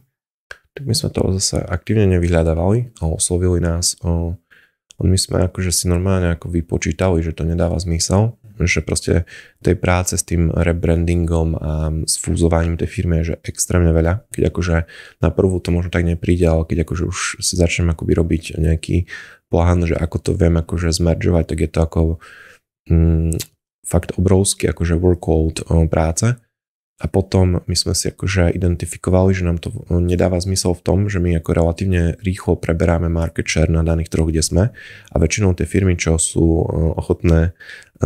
Tak my sme to zase aktívne nevyhľadávali a oslovili nás. Eh, o, my sme akože si normálne ako vypočítali, že to nedáva zmysel že proste tej práce s tým rebrandingom a s fúzovaním tej firmy je že extrémne veľa. Keď akože na prvú to možno tak nepríde, ale keď akože už si začnem akoby robiť nejaký plán, že ako to viem akože zmeržovať, tak je to ako mm, fakt obrovský akože workload práce a potom my sme si akože identifikovali, že nám to nedáva zmysel v tom, že my ako relatívne rýchlo preberáme market share na daných trhoch, kde sme a väčšinou tie firmy, čo sú e, ochotné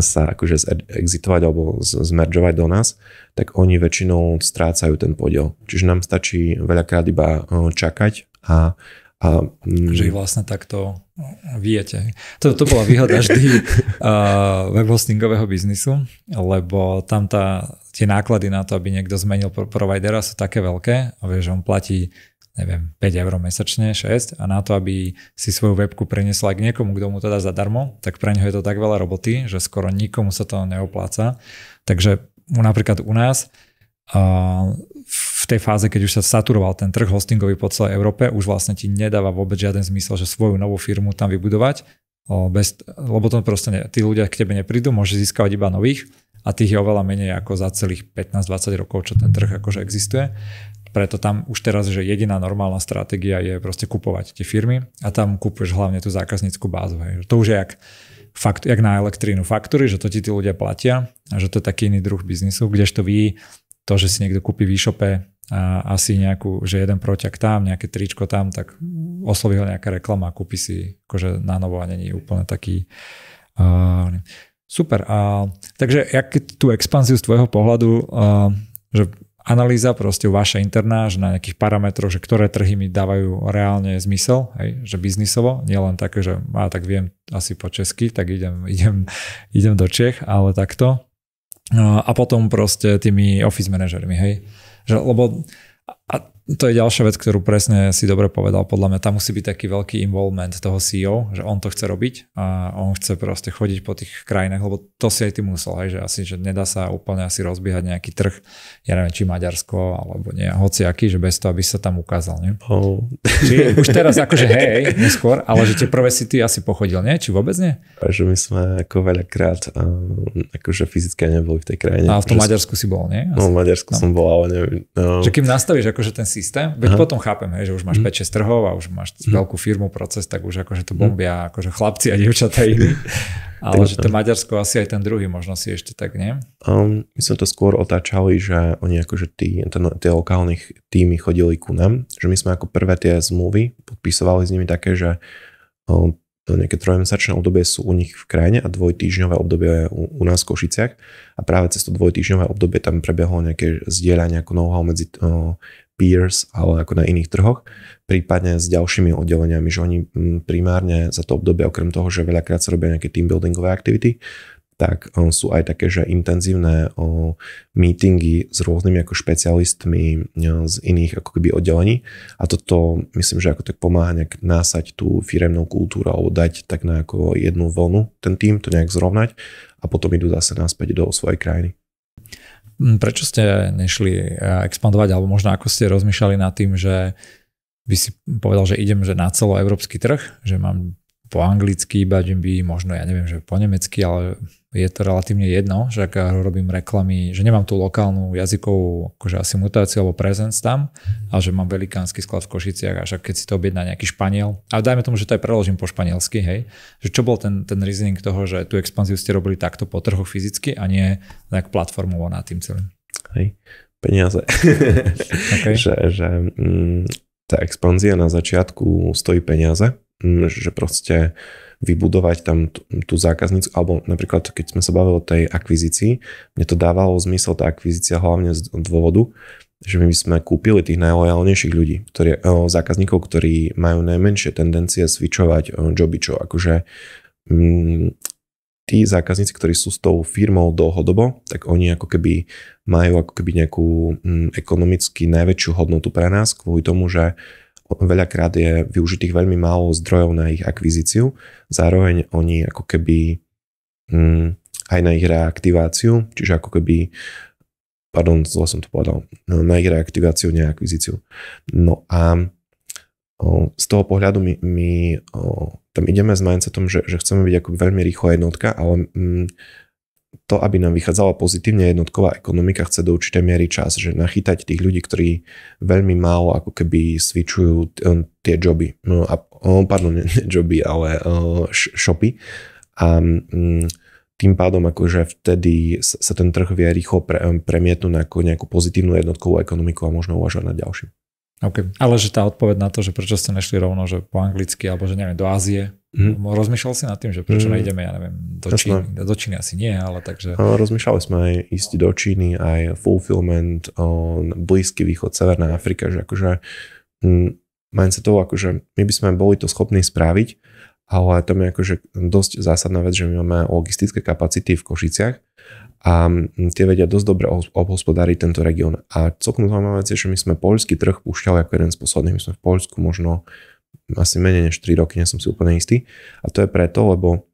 sa akože exitovať alebo zmeržovať do nás, tak oni väčšinou strácajú ten podiel. Čiže nám stačí veľakrát iba e, čakať a, a, mm, že ich vlastne takto e, viete. To, to bola výhoda vždy uh, (laughs) webhostingového biznisu, lebo tam tá tie náklady na to, aby niekto zmenil providera sú také veľké a vieš, on platí neviem, 5 eur mesačne, 6 a na to, aby si svoju webku preniesla k niekomu, kto mu to dá zadarmo, tak pre neho je to tak veľa roboty, že skoro nikomu sa to neopláca. Takže napríklad u nás v tej fáze, keď už sa saturoval ten trh hostingový po celej Európe, už vlastne ti nedáva vôbec žiaden zmysel, že svoju novú firmu tam vybudovať, bez, lebo to proste ne, tí ľudia k tebe neprídu, môže získavať iba nových a tých je oveľa menej ako za celých 15-20 rokov, čo ten trh akože existuje. Preto tam už teraz, že jediná normálna stratégia je proste kupovať tie firmy a tam kúpuješ hlavne tú zákaznícku bázu. Hej. To už je jak, fakt, jak na elektrínu faktory, že to ti tí ľudia platia a že to je taký iný druh biznisu, kdežto vy to, že si niekto kúpi v e-shope a asi nejakú, že jeden proťak tam, nejaké tričko tam, tak osloví ho nejaká reklama a kúpi si akože na novo a není úplne taký uh, super. A, takže jak tú expanziu z tvojho pohľadu, uh, že analýza proste vaša interná, že na nejakých parametroch, že ktoré trhy mi dávajú reálne zmysel, hej, že biznisovo, nielen také, že a tak viem asi po česky, tak idem, (laughs) idem, idem do Čech, ale takto. Uh, a potom proste tými office manažermi, hej. Že, lebo a to je ďalšia vec, ktorú presne si dobre povedal, podľa mňa tam musí byť taký veľký involvement toho CEO, že on to chce robiť a on chce proste chodiť po tých krajinách, lebo to si aj ty musel, hej, že asi, že nedá sa úplne asi rozbiehať nejaký trh, ja neviem, či Maďarsko, alebo nie, hociaký, že bez toho, aby sa tam ukázal, nie? Oh. už teraz akože hej, neskôr, ale že tie prvé si ty asi pochodil, nie? Či vôbec nie? Že my sme ako veľakrát um, akože fyzicky neboli v tej krajine. A v tom Maďarsku si bol, nie? Asi. No, v Maďarsku no. som bol, ale neviem. No. Že kým nastavíš akože ten systém, veď Aha. potom chápem, hej, že už máš mm. 5-6 trhov a už máš mm. veľkú firmu, proces, tak už akože to mhm. bombia, akože chlapci a dievčatá iní. (laughs) Ale že to Maďarsko asi aj ten druhý možno si ešte tak, nie? Um, my sme to skôr otáčali, že oni akože tí, ten, tie lokálnych týmy chodili ku nám, že my sme ako prvé tie zmluvy podpisovali s nimi také, že um, nejaké trojmesačné obdobie sú u nich v krajine a dvojtýžňové obdobie je u, u nás v Košiciach. A práve cez to dvojtýžňové obdobie tam prebehlo nejaké zdieľanie ako know-how medzi uh, peers, ale ako na iných trhoch, prípadne s ďalšími oddeleniami, že oni mm, primárne za to obdobie, okrem toho, že veľakrát sa robia nejaké team buildingové aktivity, tak eh, sú aj také, že intenzívne o, eh, meetingy s rôznymi ako špecialistmi eh, z iných ako keby oddelení a toto myslím, že ako tak pomáha nejak násať tú firemnú kultúru alebo dať tak na ako jednu vlnu ten tým, to nejak zrovnať a potom idú zase naspäť do svojej krajiny. Hm, prečo ste nešli eh, expandovať, alebo možno ako ste rozmýšľali nad tým, že by si povedal, že idem že na celoeurópsky trh, že mám po anglicky iba by, možno ja neviem, že po nemecky, ale je to relatívne jedno, že ak robím reklamy, že nemám tú lokálnu jazykovú akože asi mutáciu alebo presence tam, mhm. a že mám velikánsky sklad v Košiciach a že keď si to objedná nejaký Španiel, a dajme tomu, že to aj preložím po španielsky, hej, že čo bol ten, ten reasoning toho, že tú expanziu ste robili takto po trhoch fyzicky a nie nejak platformovo na tým celým. Hej, peniaze. (laughs) Okay. že, že mm, tá expanzia na začiatku stojí peniaze, mm, že proste vybudovať tam tú, tú zákaznícku, alebo napríklad keď sme sa bavili o tej akvizícii, mne to dávalo zmysel tá akvizícia hlavne z dôvodu, že my sme kúpili tých najlojalnejších ľudí, ktorí, e, zákazníkov, ktorí majú najmenšie tendencie e, joby, čo akože m, mm, tí zákazníci, ktorí sú s tou firmou dlhodobo, tak oni ako keby majú ako keby nejakú mm, ekonomicky najväčšiu hodnotu pre nás kvôli tomu, že veľakrát je využitých veľmi málo zdrojov na ich akvizíciu, zároveň oni ako keby mm, aj na ich reaktiváciu, čiže ako keby pardon, zle som to povedal, no, na ich reaktiváciu, akvizíciu. No a z toho pohľadu my, my tam ideme s mindsetom, že, že chceme byť ako veľmi rýchla jednotka, ale mm, to, aby nám vychádzala pozitívne jednotková ekonomika, chce do určitej miery čas, že nachytať tých ľudí, ktorí veľmi málo ako keby svičujú eh, tie joby, no, a, pardon, (laughs) nie joby, ale uh, shopy a mm, tým pádom akože vtedy sa ten trh vie rýchlo pre, eh, premietnúť na nejakú pozitívnu jednotkovú ekonomiku a možno uvažovať na ďalším. Okay. Ale že tá odpoveď na to, že prečo ste nešli rovno, že po anglicky, alebo že neviem, do Ázie, mm. rozmýšľal si nad tým, že prečo mm. nejdeme, ja neviem, do Jasné. Číny. Do Číny asi nie, ale takže... No, rozmýšľali sme aj ísť do Číny, aj fulfillment, on Blízky východ, Severná Afrika, že akože sa toho akože my by sme boli to schopní spraviť, ale tam je akože dosť zásadná vec, že my máme logistické kapacity v Košiciach a mm, tie vedia dosť dobre obhospodáriť tento región. A celkom zaujímavé je, že my sme poľský trh púšťali ako jeden z posledných. My sme v Poľsku možno asi menej než 3 roky, nie som si úplne istý. A to je preto, lebo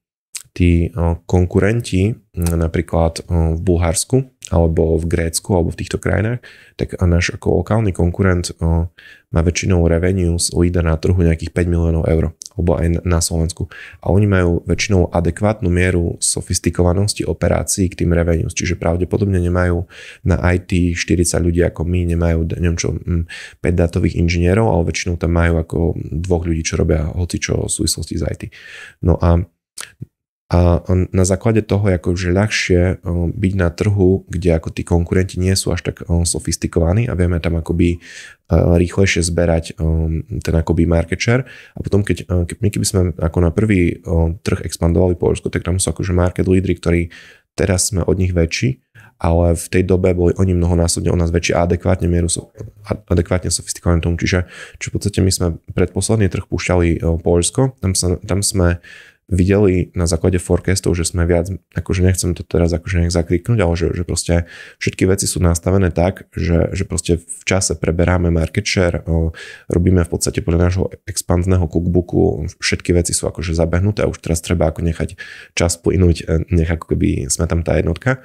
tí e, konkurenti, napríklad e, v Bulharsku alebo v Grécku alebo v týchto krajinách, tak náš ako lokálny konkurent e, má väčšinou revenue z lída na trhu nejakých 5 miliónov eur alebo aj na Slovensku. A oni majú väčšinou adekvátnu mieru sofistikovanosti operácií k tým revenues, čiže pravdepodobne nemajú na IT 40 ľudí ako my, nemajú neviem čo, 5 datových inžinierov, ale väčšinou tam majú ako dvoch ľudí, čo robia hoci čo v súvislosti s IT. No a a na základe toho ako akože ľahšie um, byť na trhu, kde ako tí konkurenti nie sú až tak um, sofistikovaní a vieme tam akoby uh, rýchlejšie zberať um, ten akoby market share. A potom keď, uh, keď my keby sme ako na prvý trh expandovali Polsko, tak tam sú akože market leadery, ktorí teraz sme od nich väčší, ale v tej dobe boli oni mnohonásobne o nás väčší a adekvátne mieru sú adekvátne sofistikované tomu. Čiže čo v podstate my sme predposledný trh púšťali uh, Polsko, tam, sa, tam sme videli na základe forecastov, že sme viac, akože nechcem to teraz akože nech zakriknúť, ale že, že proste všetky veci sú nastavené tak, že, že proste v čase preberáme market share, robíme v podstate podľa nášho expandného cookbooku, všetky veci sú akože zabehnuté a už teraz treba ako nechať čas plynúť, e, nech ako keby sme tam tá jednotka.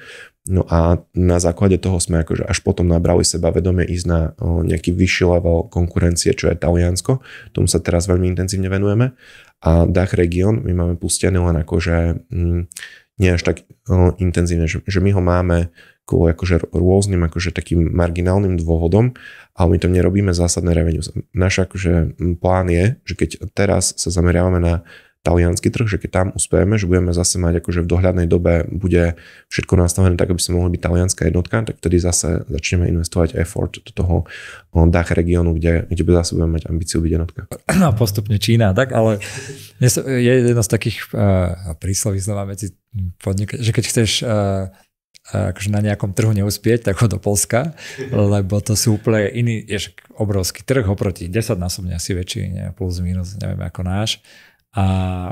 No a na základe toho sme akože až potom nabrali seba vedomie ísť na nejaký vyšší level konkurencie, čo je Taliansko. Tomu sa teraz veľmi intenzívne venujeme. A Dach región my máme pustený len akože že mm, nie až tak no, intenzívne, že, že my ho máme kvôli akože rôznym akože takým marginálnym dôvodom, ale my tam nerobíme zásadné revenue. Naš akože plán je, že keď teraz sa zameriavame na talianský trh, že keď tam uspejeme, že budeme zase mať akože v dohľadnej dobe bude všetko nastavené tak, aby sme mohli byť talianská jednotka, tak vtedy zase začneme investovať effort do toho dach regiónu, kde, kde by zase budeme mať ambíciu byť jednotka. No postupne Čína, tak, ale je jedno z takých uh, e, prísloví znova medzi podnik- že keď chceš uh, akože na nejakom trhu neuspieť, tak ho do Polska, lebo to sú úplne iný, je obrovský trh oproti desaťnásobne asi väčší, ne, plus minus, neviem ako náš a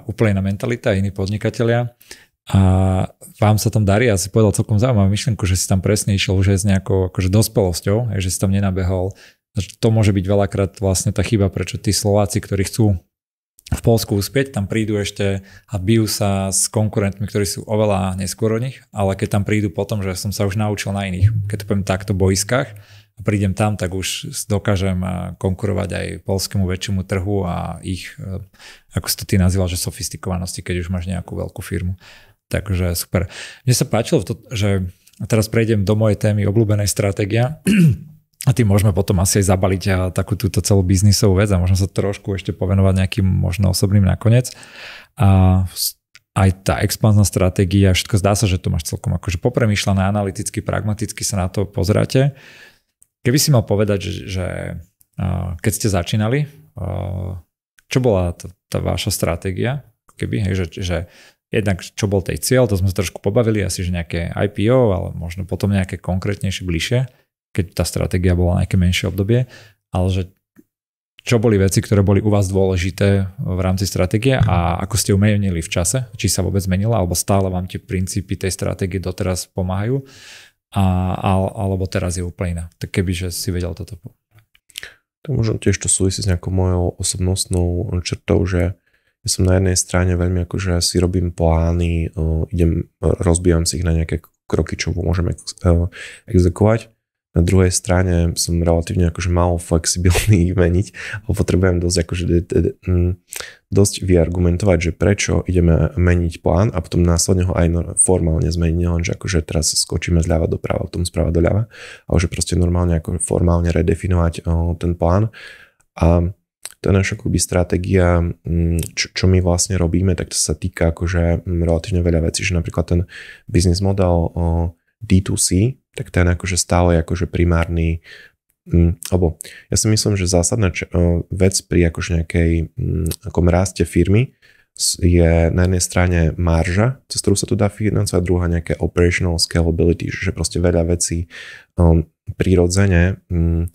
úplne iná mentalita, iní podnikatelia. A vám sa tam darí, ja si povedal celkom zaujímavú myšlienku, že si tam presne išiel už aj s nejakou akože dospelosťou, že si tam nenabehol. To môže byť veľakrát vlastne tá chyba, prečo tí Slováci, ktorí chcú v Polsku uspieť, tam prídu ešte a bijú sa s konkurentmi, ktorí sú oveľa neskôr o nich, ale keď tam prídu potom, že som sa už naučil na iných, keď to poviem takto, boiskách, a prídem tam, tak už dokážem eh, konkurovať aj polskému väčšiemu trhu a ich, eh, ako si to ty nazýval, že sofistikovanosti, keď už máš nejakú veľkú firmu. Takže super. Mne sa páčilo, to, že teraz prejdem do mojej témy obľúbenej stratégia. (clears throat) A tým môžeme potom asi aj zabaliť a eh, takú túto celú biznisovú vec a možno sa trošku ešte povenovať nejakým možno osobným nakoniec. A aj tá expanzná stratégia, všetko zdá sa, že to máš celkom akože popremýšľané, analyticky, pragmaticky sa na to pozeráte. Keby si mal povedať, že, že keď ste začínali, čo bola tá, tá vaša stratégia? Keby, hej, že, že jednak čo bol tej cieľ, to sme sa trošku pobavili, asi že nejaké IPO, ale možno potom nejaké konkrétnejšie, bližšie, keď tá stratégia bola nejaké menšie obdobie, ale že čo boli veci, ktoré boli u vás dôležité v rámci stratégie a ako ste umenili v čase, či sa vôbec menila, alebo stále vám tie princípy tej stratégie doteraz pomáhajú a, a, alebo teraz je úplne iná. Tak keby, že si vedel toto. To možno tiež to súvisí s nejakou mojou osobnostnou črtou, že ja som na jednej strane veľmi akože si robím plány, idem, rozbijam si ich na nejaké kroky, čo môžem ex- exekovať. Na druhej strane som relatívne akože málo flexibilný ich (laughs) meniť, ale potrebujem dosť, akože, dosť vyargumentovať, že prečo ideme meniť plán a potom následne ho aj formálne zmeniť, len že akože teraz skočíme zľava doprava, potom zprava doľava, ale že proste normálne ako formálne redefinovať ten plán. A tá naša akoby stratégia, čo, čo my vlastne robíme, tak to sa týka akože relatívne veľa vecí, že napríklad ten biznis model D2C, tak ten akože stále je akože primárny alebo mm, ja si myslím, že zásadná vec pri akože nejakej mm, akom ráste firmy je na jednej strane marža, cez ktorú sa to dá financovať, druhá nejaké operational scalability, že proste veľa vecí um, prirodzene um,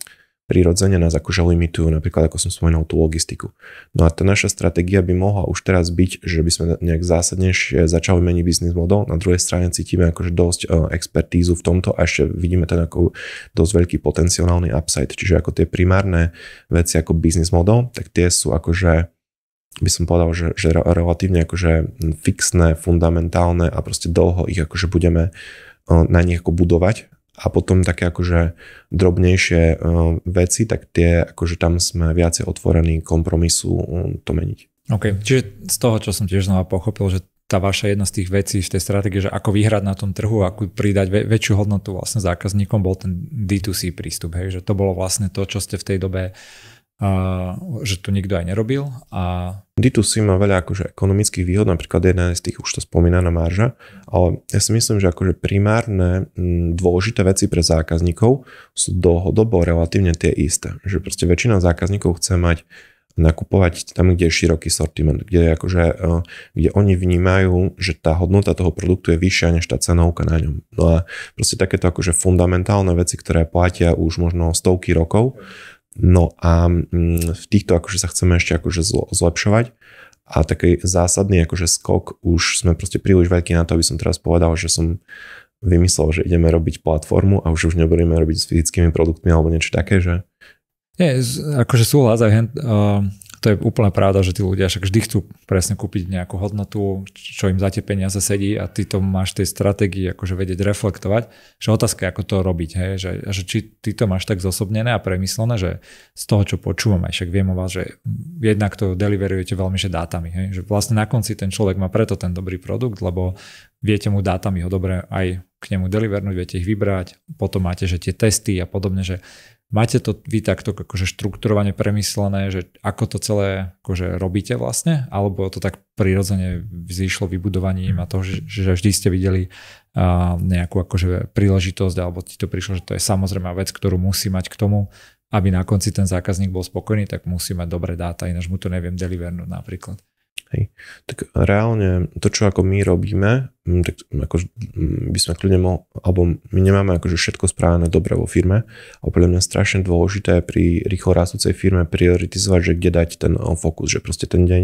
prirodzene nás akože limitujú, napríklad ako som spomenul tú logistiku. No a tá naša stratégia by mohla už teraz byť, že by sme nejak zásadnejšie začali meniť biznis model, na druhej strane cítime akože dosť e, expertízu v tomto a ešte vidíme ten ako dosť veľký potenciálny upside, čiže ako tie primárne veci ako biznis model, tak tie sú akože by som povedal, že, že relatívne akože fixné, fundamentálne a proste dlho ich akože budeme e, na nich ako budovať a potom také akože drobnejšie eh, veci, tak tie akože tam sme viacej otvorení kompromisu eh, to meniť. OK, čiže z toho, čo som tiež znova pochopil, že tá vaša jedna z tých vecí v tej stratégie, že ako vyhrať na tom trhu, ako pridať väč- väčšiu hodnotu vlastne zákazníkom, bol ten D2C prístup, hej? že to bolo vlastne to, čo ste v tej dobe uh, a, že to nikto aj nerobil. A... D2C má veľa akože ekonomických výhod, napríklad jedna z tých už to spomínaná marža, ale ja si myslím, že akože primárne mm, dôležité veci pre zákazníkov sú dlhodobo relatívne tie isté. Že proste väčšina zákazníkov chce mať nakupovať tam, kde je široký sortiment, kde, je akože, e, kde oni vnímajú, že tá hodnota toho produktu je vyššia než tá cenovka na ňom. No a proste takéto akože fundamentálne veci, ktoré platia už možno stovky rokov, No a mm, v týchto akože sa chceme ešte akože zlepšovať a taký zásadný akože skok už sme proste príliš veľký na to, aby som teraz povedal, že som vymyslel, že ideme robiť platformu a už už nebudeme robiť s fyzickými produktmi alebo niečo také, že? Nie, akože súhlas, aj uh, to je úplná pravda, že tí ľudia však vždy chcú presne kúpiť nejakú hodnotu, čo im za tie peniaze sedí a ty to máš tej stratégii akože vedieť reflektovať. Že otázka je, ako to robiť, hej? Že, že či ty to máš tak zosobnené a premyslené, že z toho, čo počúvam, aj však viem o vás, že jednak to deliverujete veľmi, že dátami, hej? že vlastne na konci ten človek má preto ten dobrý produkt, lebo viete mu dátami ho dobre aj k nemu delivernúť, viete ich vybrať, potom máte, že tie testy a podobne, že Máte to vy takto akože štrukturovane premyslené, že ako to celé akože robíte vlastne, alebo to tak prirodzene vzýšlo vybudovaním a to, že vždy ste videli nejakú akože príležitosť, alebo ti to prišlo, že to je samozrejme vec, ktorú musí mať k tomu, aby na konci ten zákazník bol spokojný, tak musí mať dobré dáta, ináč mu to neviem delivernúť napríklad. Hej. Tak reálne to, čo ako my robíme, mm, tak mm, ako mm, by sme kľudne mohli, alebo my nemáme akože všetko správne dobre vo firme a podľa mňa strašne dôležité pri rýchlo rastúcej firme prioritizovať, že kde dať ten fokus, že proste ten deň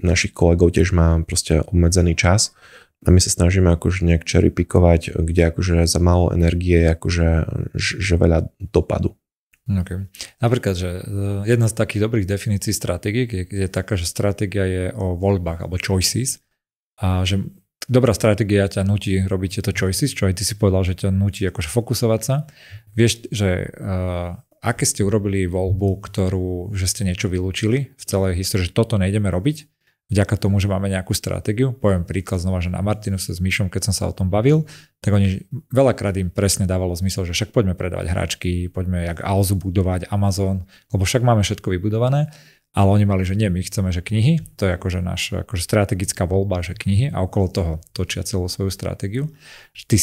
našich kolegov tiež má proste obmedzený čas a my sa snažíme akože nejak čeripikovať, kde akože za málo energie je akože že veľa dopadu. Okay. Napríklad, že e, jedna z takých dobrých definícií stratégie je, je taká, že stratégia je o voľbách alebo choices a že dobrá stratégia ťa nutí robiť tieto choices, čo aj ty si povedal, že ťa nutí akože fokusovať sa. Vieš, že uh, aké ste urobili voľbu, ktorú, že ste niečo vylúčili v celej histórii, že toto nejdeme robiť vďaka tomu, že máme nejakú stratégiu, poviem príklad znova, že na sa s Myšom, keď som sa o tom bavil, tak oni veľakrát im presne dávalo zmysel, že však poďme predávať hračky, poďme jak Alzu budovať, Amazon, lebo však máme všetko vybudované, ale oni mali, že nie, my chceme, že knihy, to je akože náš akože strategická voľba, že knihy a okolo toho točia celú svoju stratégiu. ty,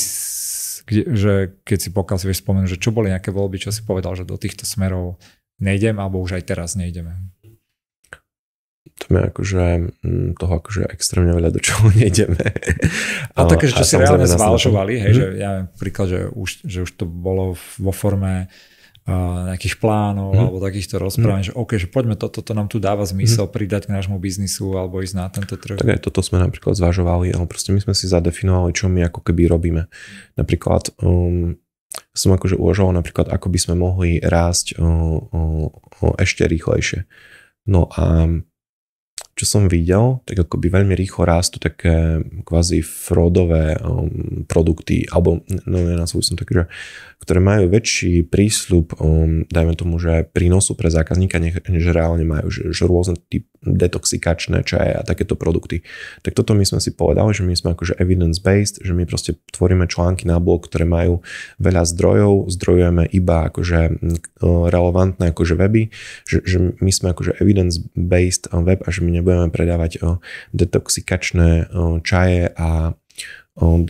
kde, že keď si pokiaľ si vieš spomenúť, že čo boli nejaké voľby, čo si povedal, že do týchto smerov nejdem, alebo už aj teraz nejdeme to mi akože, mm, toho akože extrémne veľa do čoho (laughs) nejdeme. A také, že si reálne zvážovali, hej, mm. že mhm. ja príklad, že už, že už to bolo vo forme uh, nejakých plánov mm. alebo takýchto rozprávaní, mm. že OK, že poďme, toto to, to nám tu dáva zmysel mm. pridať k nášmu biznisu alebo ísť na tento trh. Tak aj toto sme napríklad zvažovali, ale proste my sme si zadefinovali, čo my ako keby robíme. Napríklad um, som akože uvažoval napríklad, ako by sme mohli rásť uh, uh, uh, ešte rýchlejšie. No a čo som videl, tak akoby veľmi rýchlo rástu také kvázi frodové um, produkty, alebo no nenazvú som tak, že, ktoré majú väčší prísľub, um, dajme tomu, že prínosu pre zákazníka, než, než reálne majú, že, že rôzne typ, detoxikačné čaje a takéto produkty. Tak toto my sme si povedali, že my sme akože evidence-based, že my proste tvoríme články na blog, ktoré majú veľa zdrojov, zdrojujeme iba akože relevantné akože weby, že, že my sme akože evidence-based um, web a že my nebudeme predávať detoxikačné čaje a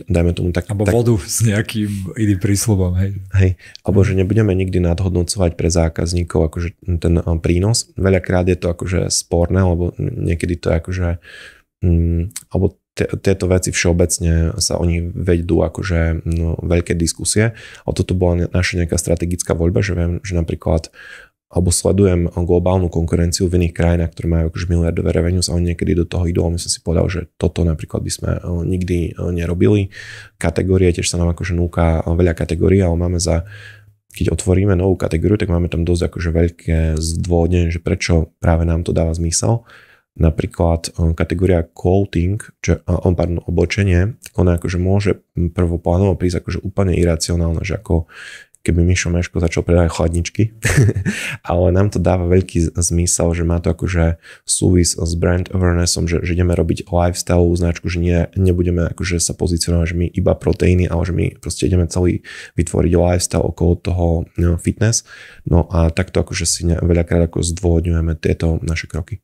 dajme tomu tak... Alebo tak, vodu s nejakým iným prísľubom, hej. Hej, alebo že nebudeme nikdy nadhodnocovať pre zákazníkov akože ten prínos. Veľakrát je to akože sporné, lebo niekedy to je akože... Mm, alebo tieto veci všeobecne sa oni vedú akože no, veľké diskusie. A toto bola naša nejaká strategická voľba, že viem, že napríklad alebo sledujem globálnu konkurenciu v iných krajinách, ktoré majú akože miliardové revenues a oni niekedy do toho idú, my som si povedal, že toto napríklad by sme eh, nikdy eh, nerobili. Kategórie, tiež sa nám akože núka eh, veľa kategórií, ale máme za keď otvoríme novú kategóriu, tak máme tam dosť akože veľké zdôvodnenie, že prečo práve nám to dáva zmysel. Napríklad kategória clothing, čo, on, pardon, obočenie, ona akože môže prvoplánovo prísť akože úplne iracionálne, že ako keby Mišo Meško začal predávať chladničky, (laughs) ale nám to dáva veľký zmysel, že má to akože súvis s brand awarenessom, že, že ideme robiť lifestyle značku, že nie, nebudeme akože sa pozicionovať, že my iba proteíny, ale že my proste ideme celý vytvoriť lifestyle okolo toho no, fitness. No a takto akože si ne, veľakrát ako zdôvodňujeme tieto naše kroky.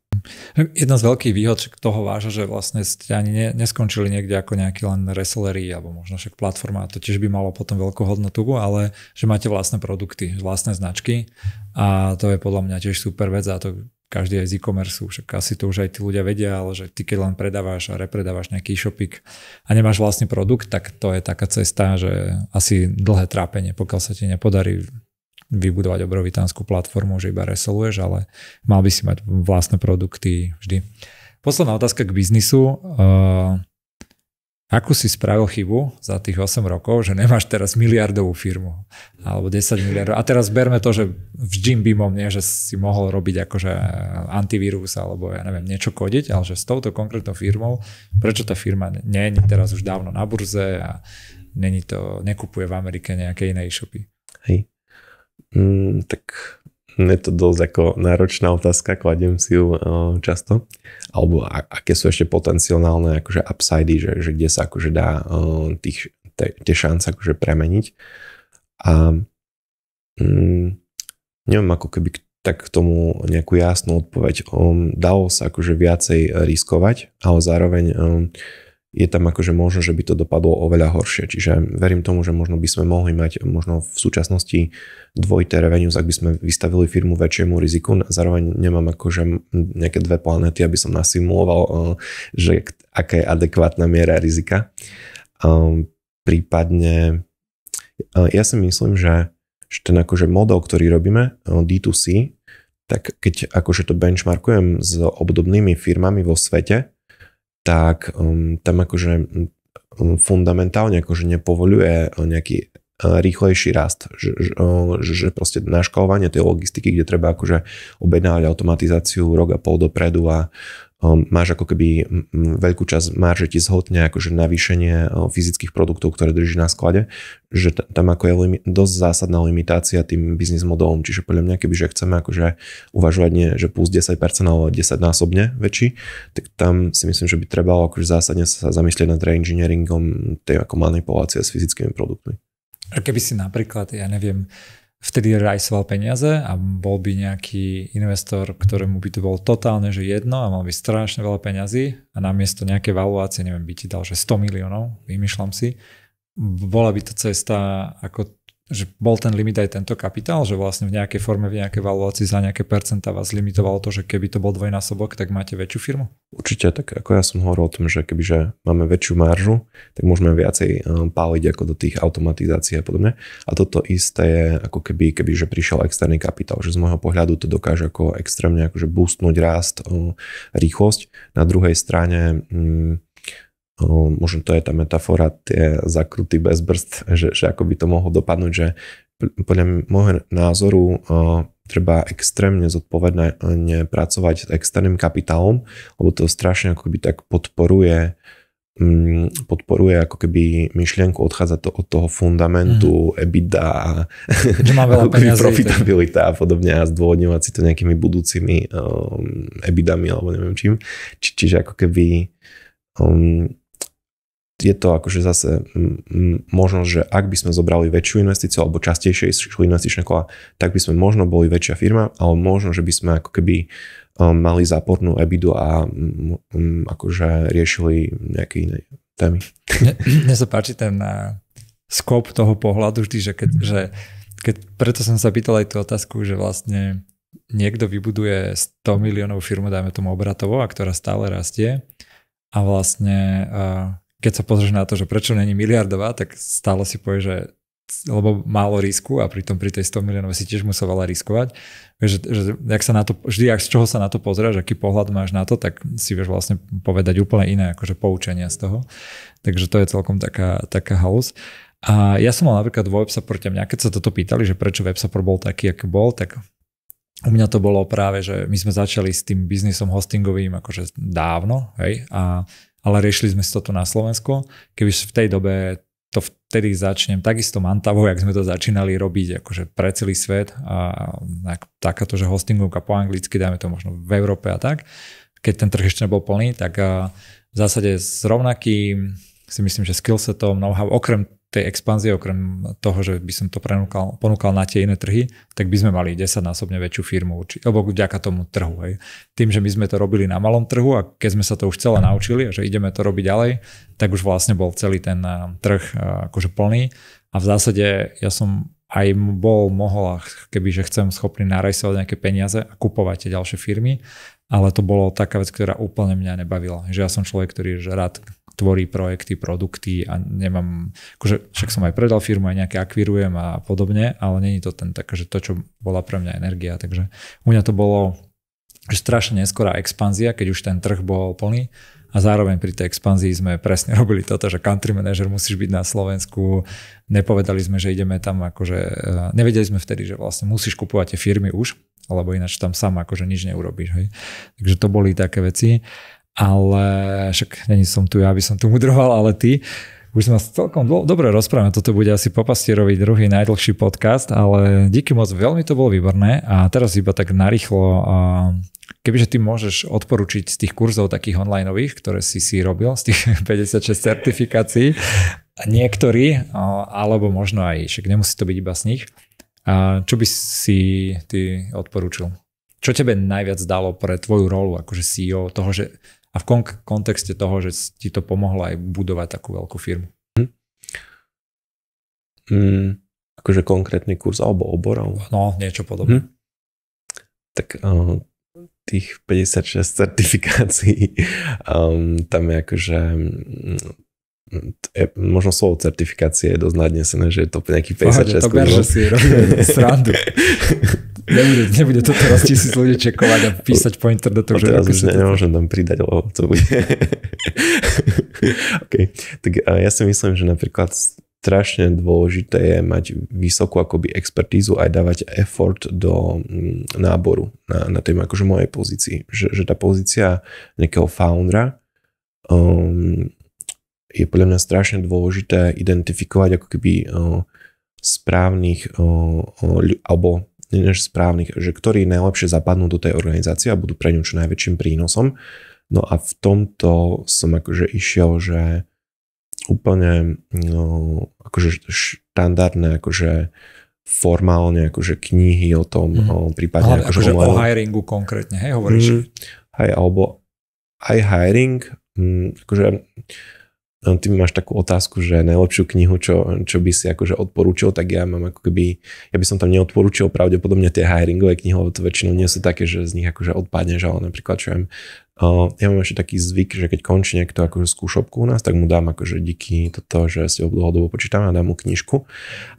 Jedna z veľkých výhod toho váža, že vlastne ste ani ne, neskončili niekde ako nejaký len resellery alebo možno však platforma, to tiež by malo potom veľkú hodnotu, ale že máte vlastné produkty, vlastné značky a to je podľa mňa tiež super vec a to každý aj z e-commerce, však asi to už aj tí ľudia vedia, ale že ty keď len predávaš a repredávaš nejaký e-shopik a nemáš vlastný produkt, tak to je taká cesta, že asi dlhé trápenie, pokiaľ sa ti nepodarí vybudovať obrovitánsku platformu, že iba resoluješ, ale mal by si mať vlastné produkty vždy. Posledná otázka k biznisu. Uh, akú si spravil chybu za tých 8 rokov, že nemáš teraz miliardovú firmu alebo 10 miliardov. A teraz berme to, že vždy Beamom nie, že si mohol robiť akože eh, antivírus alebo ja neviem, niečo kodiť, ale že s touto konkrétnou firmou, prečo tá firma nie je teraz už dávno na burze a není to, nekupuje v Amerike nejaké iné e-shopy. Hej. Mm, tak je to dosť ako náročná otázka, kladiem si ju e, často. Alebo aké sú ešte potenciálne akože upsidy, že, že kde sa akože dá e, tých, te, tie šance akože premeniť. A mm, neviem ako keby tak k tomu nejakú jasnú odpoveď. Um, dalo sa akože viacej riskovať, ale zároveň um, je tam akože možno, že by to dopadlo oveľa horšie. Čiže verím tomu, že možno by sme mohli mať možno v súčasnosti dvojité revenues, ak by sme vystavili firmu väčšiemu riziku. Zároveň nemám akože nejaké dve planety, aby som nasimuloval, eh, že aká je adekvátna miera rizika. Ehm, prípadne eh, ja si myslím, že ten akože model, ktorý robíme, eh, D2C, tak keď akože to benchmarkujem s obdobnými firmami vo svete, tak um, tam akože mm, um, fundamentálne akože nepovoluje uh, nejaký uh, rýchlejší rast, že, že, uh, že proste naškolovanie tej logistiky, kde treba akože objednávať automatizáciu rok a pol dopredu a Ehm, máš ako keby veľkú časť marže ti zhotne akože navýšenie e, fyzických produktov, ktoré drží na sklade, že tam ako je limi- dosť zásadná limitácia tým biznis modelom, čiže podľa mňa keby že chceme akože uvažovať nie, že plus 10% alebo 10 násobne väčší, tak tam si myslím, že by trebalo akože zásadne sa zamyslieť nad reengineeringom tej ako manipulácie s fyzickými produktmi. A keby si napríklad, ja neviem, vtedy rajsoval peniaze a bol by nejaký investor, ktorému by to bolo totálne, že jedno a mal by strašne veľa peňazí a namiesto nejaké valuácie, neviem, by ti dal, že 100 miliónov, vymýšľam si, bola by to cesta, ako že bol ten limit aj tento kapitál, že vlastne v nejakej forme, v nejakej valuácii za nejaké percentá vás limitovalo to, že keby to bol dvojnásobok, tak máte väčšiu firmu? Určite, tak ako ja som hovoril o tom, že kebyže máme väčšiu maržu, tak môžeme viacej eh, páliť ako do tých automatizácií a podobne. A toto isté je ako keby, že prišiel externý kapitál, že z môjho pohľadu to dokáže ako extrémne akože boostnúť rast, eh, rýchlosť. Na druhej strane mm, možno to je tá metafora tie zakruty bez brzd, že, že ako by to mohlo dopadnúť, že podľa môjho názoru treba extrémne zodpovedne pracovať s externým kapitálom, lebo to strašne ako keby tak podporuje mm, podporuje ako keby myšlienku odchádza to od toho fundamentu mm. EBITDA a (laughs) profitabilita a podobne a zdôvodňovať si to nejakými budúcimi um, EBITami alebo neviem čím. Či, čiže ako keby um, je to akože zase možnosť, že ak by sme zobrali väčšiu investíciu alebo častejšie išli investičné kola, tak by sme možno boli väčšia firma, ale možno, že by sme ako keby um, mali zápornú ebidu a akože riešili nejaké iné témy. Mne, sa páči ten uh, skop toho pohľadu vždy, že keď, že keď preto som sa pýtal aj tú otázku, že vlastne niekto vybuduje 100 miliónov firmu, dajme tomu obratovo, a ktorá stále rastie a vlastne uh, keď sa pozrieš na to, že prečo není miliardová, tak stále si povie, že lebo málo risku a pritom pri tej 100 miliónov si tiež musel veľa riskovať. Vieš, že, že jak sa na to, vždy ak z čoho sa na to pozrieš, aký pohľad máš na to, tak si vieš vlastne povedať úplne iné akože poučenia z toho. Takže to je celkom taká, taká halus. A ja som mal napríklad vo Websupporte, mňa keď sa toto pýtali, že prečo Websupport bol taký, aký bol, tak u mňa to bolo práve, že my sme začali s tým biznisom hostingovým akože dávno, hej, a ale riešili sme si toto na Slovensko. Keby v tej dobe to vtedy začnem takisto mantavo, jak sme to začínali robiť akože pre celý svet a, takáto, že hostingovka po anglicky, dajme to možno v Európe a tak, keď ten trh ešte nebol plný, tak a, v zásade s rovnakým si myslím, že skillsetom, know-how, okrem tej expanzie, okrem toho, že by som to prenúkal, ponúkal na tie iné trhy, tak by sme mali 10 násobne väčšiu firmu, či, alebo vďaka tomu trhu. Hej. Tým, že my sme to robili na malom trhu a keď sme sa to už celé naučili a že ideme to robiť ďalej, tak už vlastne bol celý ten eh, trh eh, akože plný a v zásade ja som aj bol mohol, keby že chcem schopný narajsovať nejaké peniaze a kupovať tie ďalšie firmy, ale to bolo taká vec, ktorá úplne mňa nebavila. Že ja som človek, ktorý je rád tvorí projekty, produkty a nemám, akože však som aj predal firmu, aj nejaké akvirujem a podobne, ale není to ten tak, že to, čo bola pre mňa energia, takže u mňa to bolo že strašne neskorá expanzia, keď už ten trh bol plný a zároveň pri tej expanzii sme presne (laughs) robili toto, že country manager musíš byť na Slovensku, nepovedali sme, že ideme tam akože, eh, nevedeli sme vtedy, že vlastne musíš kupovať tie firmy už, alebo ináč tam sám akože nič neurobíš. Hej. Takže to boli také veci ale však není som tu ja, aby som tu mudroval, ale ty. Už sme celkom dlo- dobre rozprávame, toto bude asi po pastierovi druhý najdlhší podcast, ale díky moc, veľmi to bolo výborné a teraz iba tak narýchlo, kebyže ty môžeš odporučiť z tých kurzov takých onlineových, ktoré si si robil, z tých 56 (laughs) certifikácií, niektorí, alebo možno aj, však nemusí to byť iba z nich, a čo by si ty odporúčil? Čo tebe najviac dalo pre tvoju rolu akože CEO toho, že a v kontexte toho, že ti to pomohlo aj budovať takú veľkú firmu. Mm. Mm, akože konkrétny kurz alebo oborov? No, niečo podobné. Mm. Tak uh, tých 56 certifikácií, um, (laughs) tam je akože je, mm, možno slovo certifikácie je dosť nadnesené, že je to nejaký 56 Pohode, to ber, že si (laughs) srandu. (laughs) Nebude, nebude to teraz tisíc ľudí čekovať a písať po internetu. že... Teraz už nemôžem tam pridať, lebo to bude... (laughs) okay. Tak ja si myslím, že napríklad strašne dôležité je mať vysokú akoby expertízu aj dávať effort do mm, náboru na, na tej akože mojej pozícii. Že, že tá pozícia nejakého foundera um, je podľa mňa strašne dôležité identifikovať ako keby uh, správnych uh, uh alebo než správnych, že ktorí najlepšie zapadnú do tej organizácie a budú pre ňu čo najväčším prínosom. No a v tomto som akože išiel, že úplne no, akože štandardné akože formálne akože knihy o tom, mm. o, prípadne Ale akože, akože o hiringu konkrétne, hej, hovoríš? Mm, hej, alebo aj hiring, mm, akože ty máš takú otázku, že najlepšiu knihu, čo, čo by si akože odporúčil, tak ja mám ako keby, ja by som tam neodporúčil pravdepodobne tie hiringové knihy, lebo to väčšinou nie sú také, že z nich akože odpadneš, ale napríklad čo ja mám ešte taký zvyk, že keď končí niekto akože skúšobku u nás, tak mu dám akože díky toto, že si ho dlhodobo počítam a dám mu knižku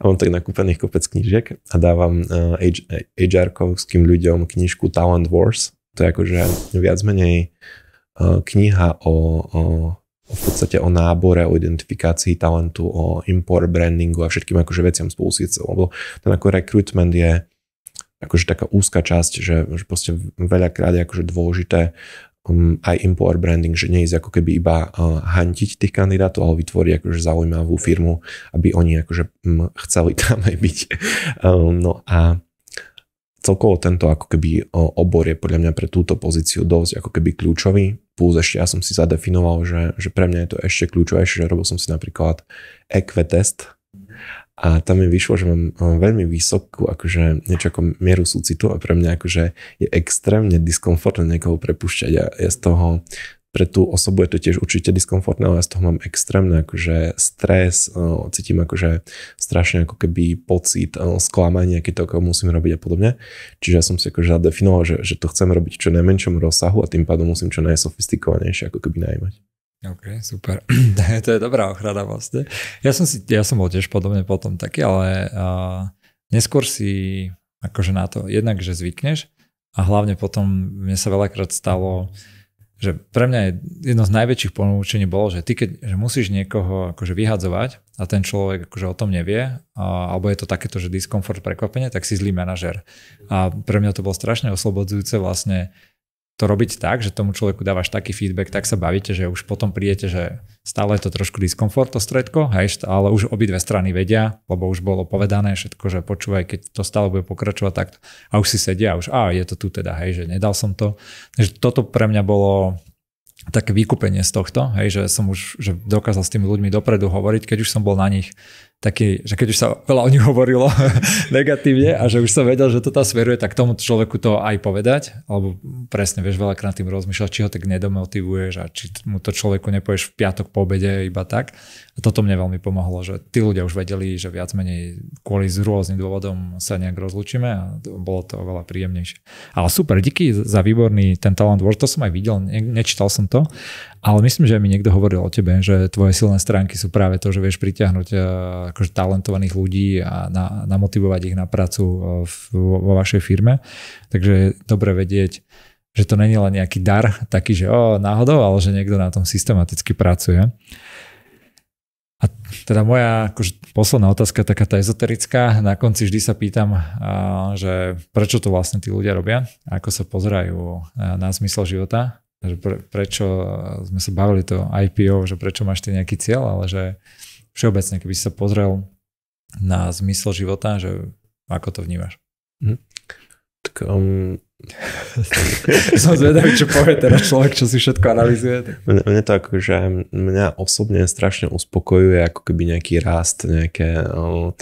a mám tak nakúpených kopec knižiek a dávam e, HR-kovským ľuďom knižku Talent Wars, to je akože viac menej uh, kniha o, o v podstate o nábore, o identifikácii talentu, o import brandingu a všetkým akože veciam spolu síce, lebo ten ako recruitment je akože taká úzka časť, že, že proste veľakrát je akože dôležité um, aj import branding, že neísť ako keby iba uh, hantiť tých kandidátov, ale vytvoriť akože zaujímavú firmu, aby oni akože um, chceli (laughs) tam aj byť. Um, no a celkovo tento ako keby obor je podľa mňa pre túto pozíciu dosť ako keby kľúčový. Plus ešte ja som si zadefinoval, že, že pre mňa je to ešte kľúčovejšie, že robil som si napríklad EQ test a tam mi vyšlo, že mám veľmi vysokú akože niečo ako mieru súcitu a pre mňa akože je extrémne diskomfortné niekoho prepušťať a ja z toho pre tú osobu je to tiež určite diskomfortné, ale ja z toho mám extrémne, akože stres, e, cítim akože strašne ako keby pocit e, sklamania, keď to musím robiť a podobne. Čiže ja som si akože zadefinoval, že, že to chcem robiť v čo najmenšom rozsahu a tým pádom musím čo najsofistikovanejšie ako keby najmať. OK, super. (clears throat) to je dobrá ochrana vlastne. Ja som, si, ja som bol tiež podobne potom taký, ale uh, neskôr si akože na to jednak, že zvykneš a hlavne potom mne sa veľakrát stalo, uh, že pre mňa jedno z najväčších ponúčení bolo, že ty keď že musíš niekoho akože vyhadzovať a ten človek akože o tom nevie, a, alebo je to takéto, že diskomfort, prekvapenie, tak si zlý manažer. A pre mňa to bolo strašne oslobodzujúce vlastne to robiť tak, že tomu človeku dávaš taký feedback, tak sa bavíte, že už potom prídete, že stále je to trošku diskomfort to stredko, hej, ale už obidve strany vedia, lebo už bolo povedané všetko, že počúvaj, keď to stále bude pokračovať tak a už si sedia, už a je to tu teda, hej, že nedal som to. Takže toto pre mňa bolo také vykúpenie z tohto, hej, že som už že dokázal s tými ľuďmi dopredu hovoriť, keď už som bol na nich taký, že keď už sa veľa o nich hovorilo (laughs) negatívne a že už som vedel, že to tá smeruje, tak tomu človeku to aj povedať, alebo presne, vieš, veľakrát tým rozmýšľať, či ho tak nedomotivuješ a či mu to človeku nepovieš v piatok po obede iba tak. A toto mne veľmi pomohlo, že tí ľudia už vedeli, že viac menej kvôli z rôznym dôvodom sa nejak rozlučíme a bolo to oveľa príjemnejšie. Ale super, díky za výborný ten talent War, to som aj videl, ne, nečítal som to, ale myslím, že mi niekto hovoril o tebe, že tvoje silné stránky sú práve to, že vieš pritiahnuť e, akože talentovaných ľudí a na, namotivovať ich na prácu e, v, vo vašej firme. Takže je dobre vedieť, že to není len nejaký dar, taký, že o, náhodou, ale že niekto na tom systematicky pracuje. A teda moja akože posledná otázka, taká tá ezoterická, na konci vždy sa pýtam, e, že prečo to vlastne tí ľudia robia, ako sa pozerajú na zmysel života že pre, prečo eh, sme sa bavili to IPO, že prečo máš ty nejaký cieľ, ale že všeobecne, keby si sa pozrel na zmysel života, že ako to vnímaš? Hm. Tak um... (laughs) som zvedavý, čo povie teraz človek, čo si všetko analizuje. Tak... Mne, mne to že mňa osobne strašne uspokojuje ako keby nejaký rast, nejaké um,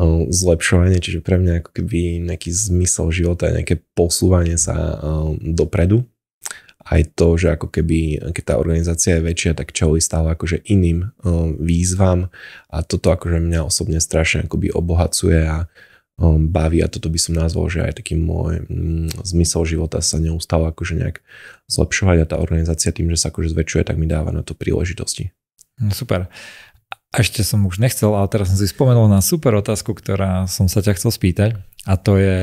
um, zlepšovanie, čiže pre mňa ako keby nejaký zmysel života, nejaké posúvanie sa um, dopredu aj to, že ako keby, keď tá organizácia je väčšia, tak čeli stále akože iným um, výzvam a toto akože mňa osobne strašne akoby obohacuje a um, baví a toto by som nazval, že aj taký môj mm, zmysel života sa neustále akože nejak zlepšovať a tá organizácia tým, že sa akože zväčšuje, tak mi dáva na to príležitosti. No, super. A ešte som už nechcel, ale teraz som si spomenul na super otázku, ktorá som sa ťa chcel spýtať a to je,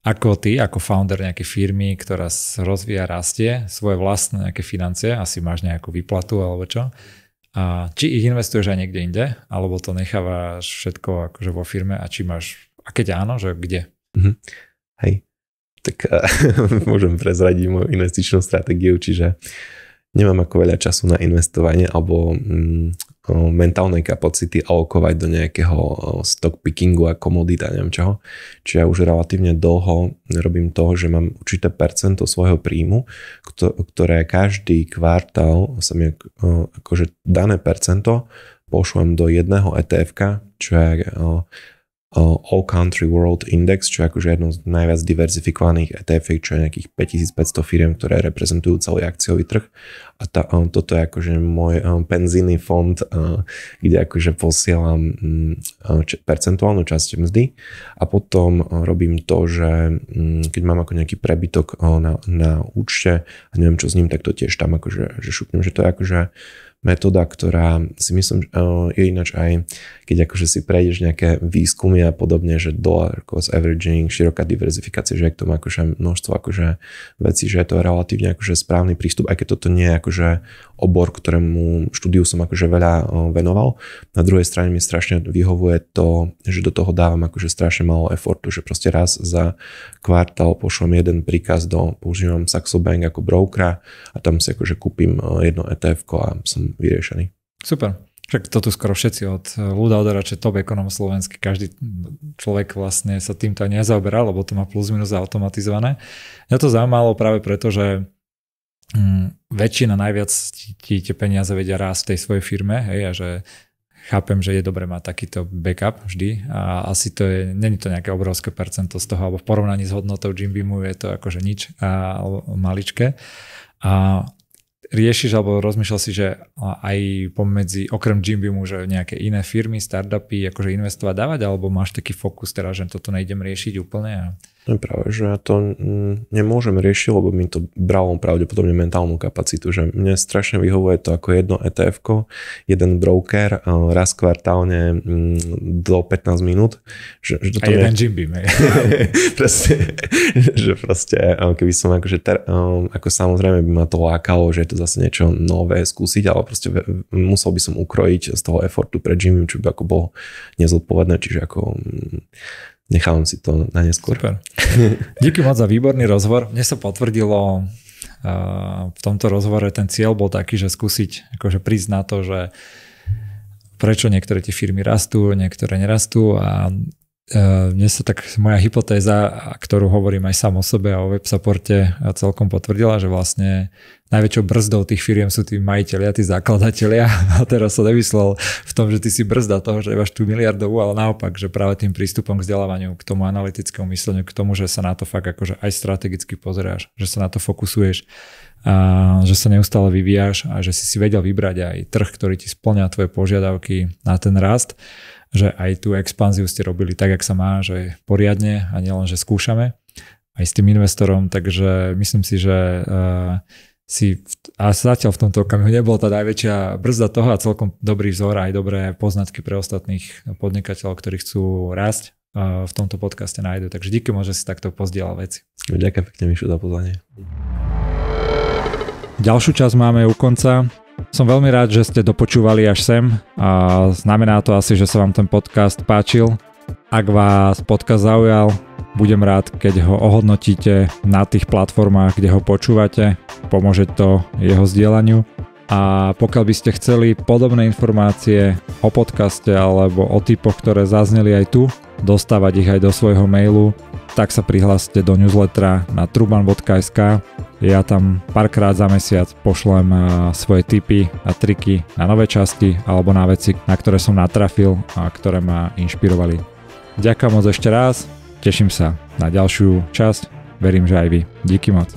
ako ty, ako founder nejakej firmy, ktorá rozvíja, rastie svoje vlastné nejaké financie, asi máš nejakú výplatu alebo čo, a či ich investuješ aj niekde inde, alebo to nechávaš všetko akože vo firme a či máš, a keď áno, že kde? Mm-hmm. Hej, tak (laughs) eh, môžem prezradiť moju investičnú stratégiu, čiže nemám ako veľa času na investovanie, alebo mm, mentálnej kapacity alokovať do nejakého stock pickingu a komodita, neviem čoho. Čiže ja už relatívne dlho robím toho, že mám určité percento svojho príjmu, ktoré každý kvartál sa mi akože dané percento pošlem do jedného etf čo je All Country World Index, čo je akože jedno z najviac diverzifikovaných ETF, čo je nejakých 5500 firiem, ktoré reprezentujú celý akciový trh. A tá, toto je akože môj penzíny fond, kde akože posielam mm, percentuálnu časť mzdy a potom robím to, že mm, keď mám ako nejaký prebytok na, na účte a neviem čo s ním, tak to tiež tam akože že šupnem, že to je akože metóda, ktorá si myslím, eh, je ináč aj, keď akože si prejdeš nejaké výskumy a podobne, že dollar cost averaging, široká diverzifikácia, že to tomu akože množstvo akože vecí, že je to relatívne akože správny prístup, aj keď toto nie je akože obor, ktorému štúdiu som akože veľa eh, venoval. Na druhej strane mi strašne vyhovuje to, že do toho dávam akože strašne malo efortu, že proste raz za kvartál pošlem jeden príkaz do, používam Saxo Bank ako brokera a tam si akože kúpim eh, jedno ETF a som vyriešený. Super. Však to tu skoro všetci od ľuda eh, Odorače, top ekonom slovenský, každý človek vlastne sa týmto aj nezaoberá, lebo to má plus minus automatizované. Mňa to zaujímalo práve preto, že mm, väčšina najviac ti, ti tie peniaze vedia rásť v tej svojej firme, hej, a že chápem, že je dobre mať takýto backup vždy a asi to je, není to nejaké obrovské percento z toho, alebo v porovnaní s hodnotou Jim Beamu je to akože nič a, maličké. A riešiš alebo rozmýšľal si, že aj pomedzi, okrem Jimby môže nejaké iné firmy, startupy, akože investovať dávať, alebo máš taký fokus teraz, že toto nejdem riešiť úplne? A... No práve, že ja to nemôžem riešiť, lebo mi to bralo pravdepodobne mentálnu kapacitu, že mne strašne vyhovuje to ako jedno etf jeden broker raz kvartálne do 15 minút. Že, že A jeden Jim Beam. (laughs) proste, že proste, keby som akože, ter, ako samozrejme by ma to lákalo, že je to zase niečo nové skúsiť, ale proste musel by som ukrojiť z toho efortu, pre Jim čo by ako bolo nezodpovedné, čiže ako nechávam si to na neskôr. Super. Díky moc za výborný rozhovor. Mne sa potvrdilo eh, v tomto rozhovore ten cieľ bol taký, že skúsiť akože prísť na to, že prečo niektoré tie firmy rastú, niektoré nerastú a Eh, mne sa tak moja hypotéza, ktorú hovorím aj sám o sebe a o web supporte eh, celkom potvrdila, že vlastne najväčšou brzdou tých firiem sú tí majiteľia, tí zakladatelia (laughs) a teraz sa nevyslel v tom, že ty si brzda toho, že máš tú miliardovú, ale naopak, že práve tým prístupom k vzdelávaniu, k tomu analytickému mysleniu, k tomu, že sa na to fakt akože aj strategicky pozeráš, že sa na to fokusuješ, a že sa neustále vyvíjaš a že si si vedel vybrať aj trh, ktorý ti splňa tvoje požiadavky na ten rast že aj tú expanziu ste robili tak, jak sa má, že poriadne a nielen, že skúšame aj s tým investorom, takže myslím si, že eh, si v, a zatiaľ v tomto okamihu nebol tá najväčšia brzda toho a celkom dobrý vzor aj dobré poznatky pre ostatných podnikateľov, ktorí chcú rásť eh, v tomto podcaste nájdu. Takže díky že si takto pozdielal veci. No, ďakujem pekne, Mišu, za pozvanie. Ďalšiu časť máme u konca. Som veľmi rád, že ste dopočúvali až sem a znamená to asi, že sa vám ten podcast páčil. Ak vás podcast zaujal, budem rád, keď ho ohodnotíte na tých platformách, kde ho počúvate. Pomôže to jeho zdieľaniu. A pokiaľ by ste chceli podobné informácie o podcaste alebo o typoch, ktoré zazneli aj tu, dostávať ich aj do svojho mailu, tak sa prihláste do newslettera na truban.sk. Ja tam párkrát za mesiac pošlem eh, svoje tipy a triky na nové časti alebo na veci, na ktoré som natrafil a ktoré ma inšpirovali. Ďakujem moc ešte raz, teším sa na ďalšiu časť, verím, že aj vy. Díky moc.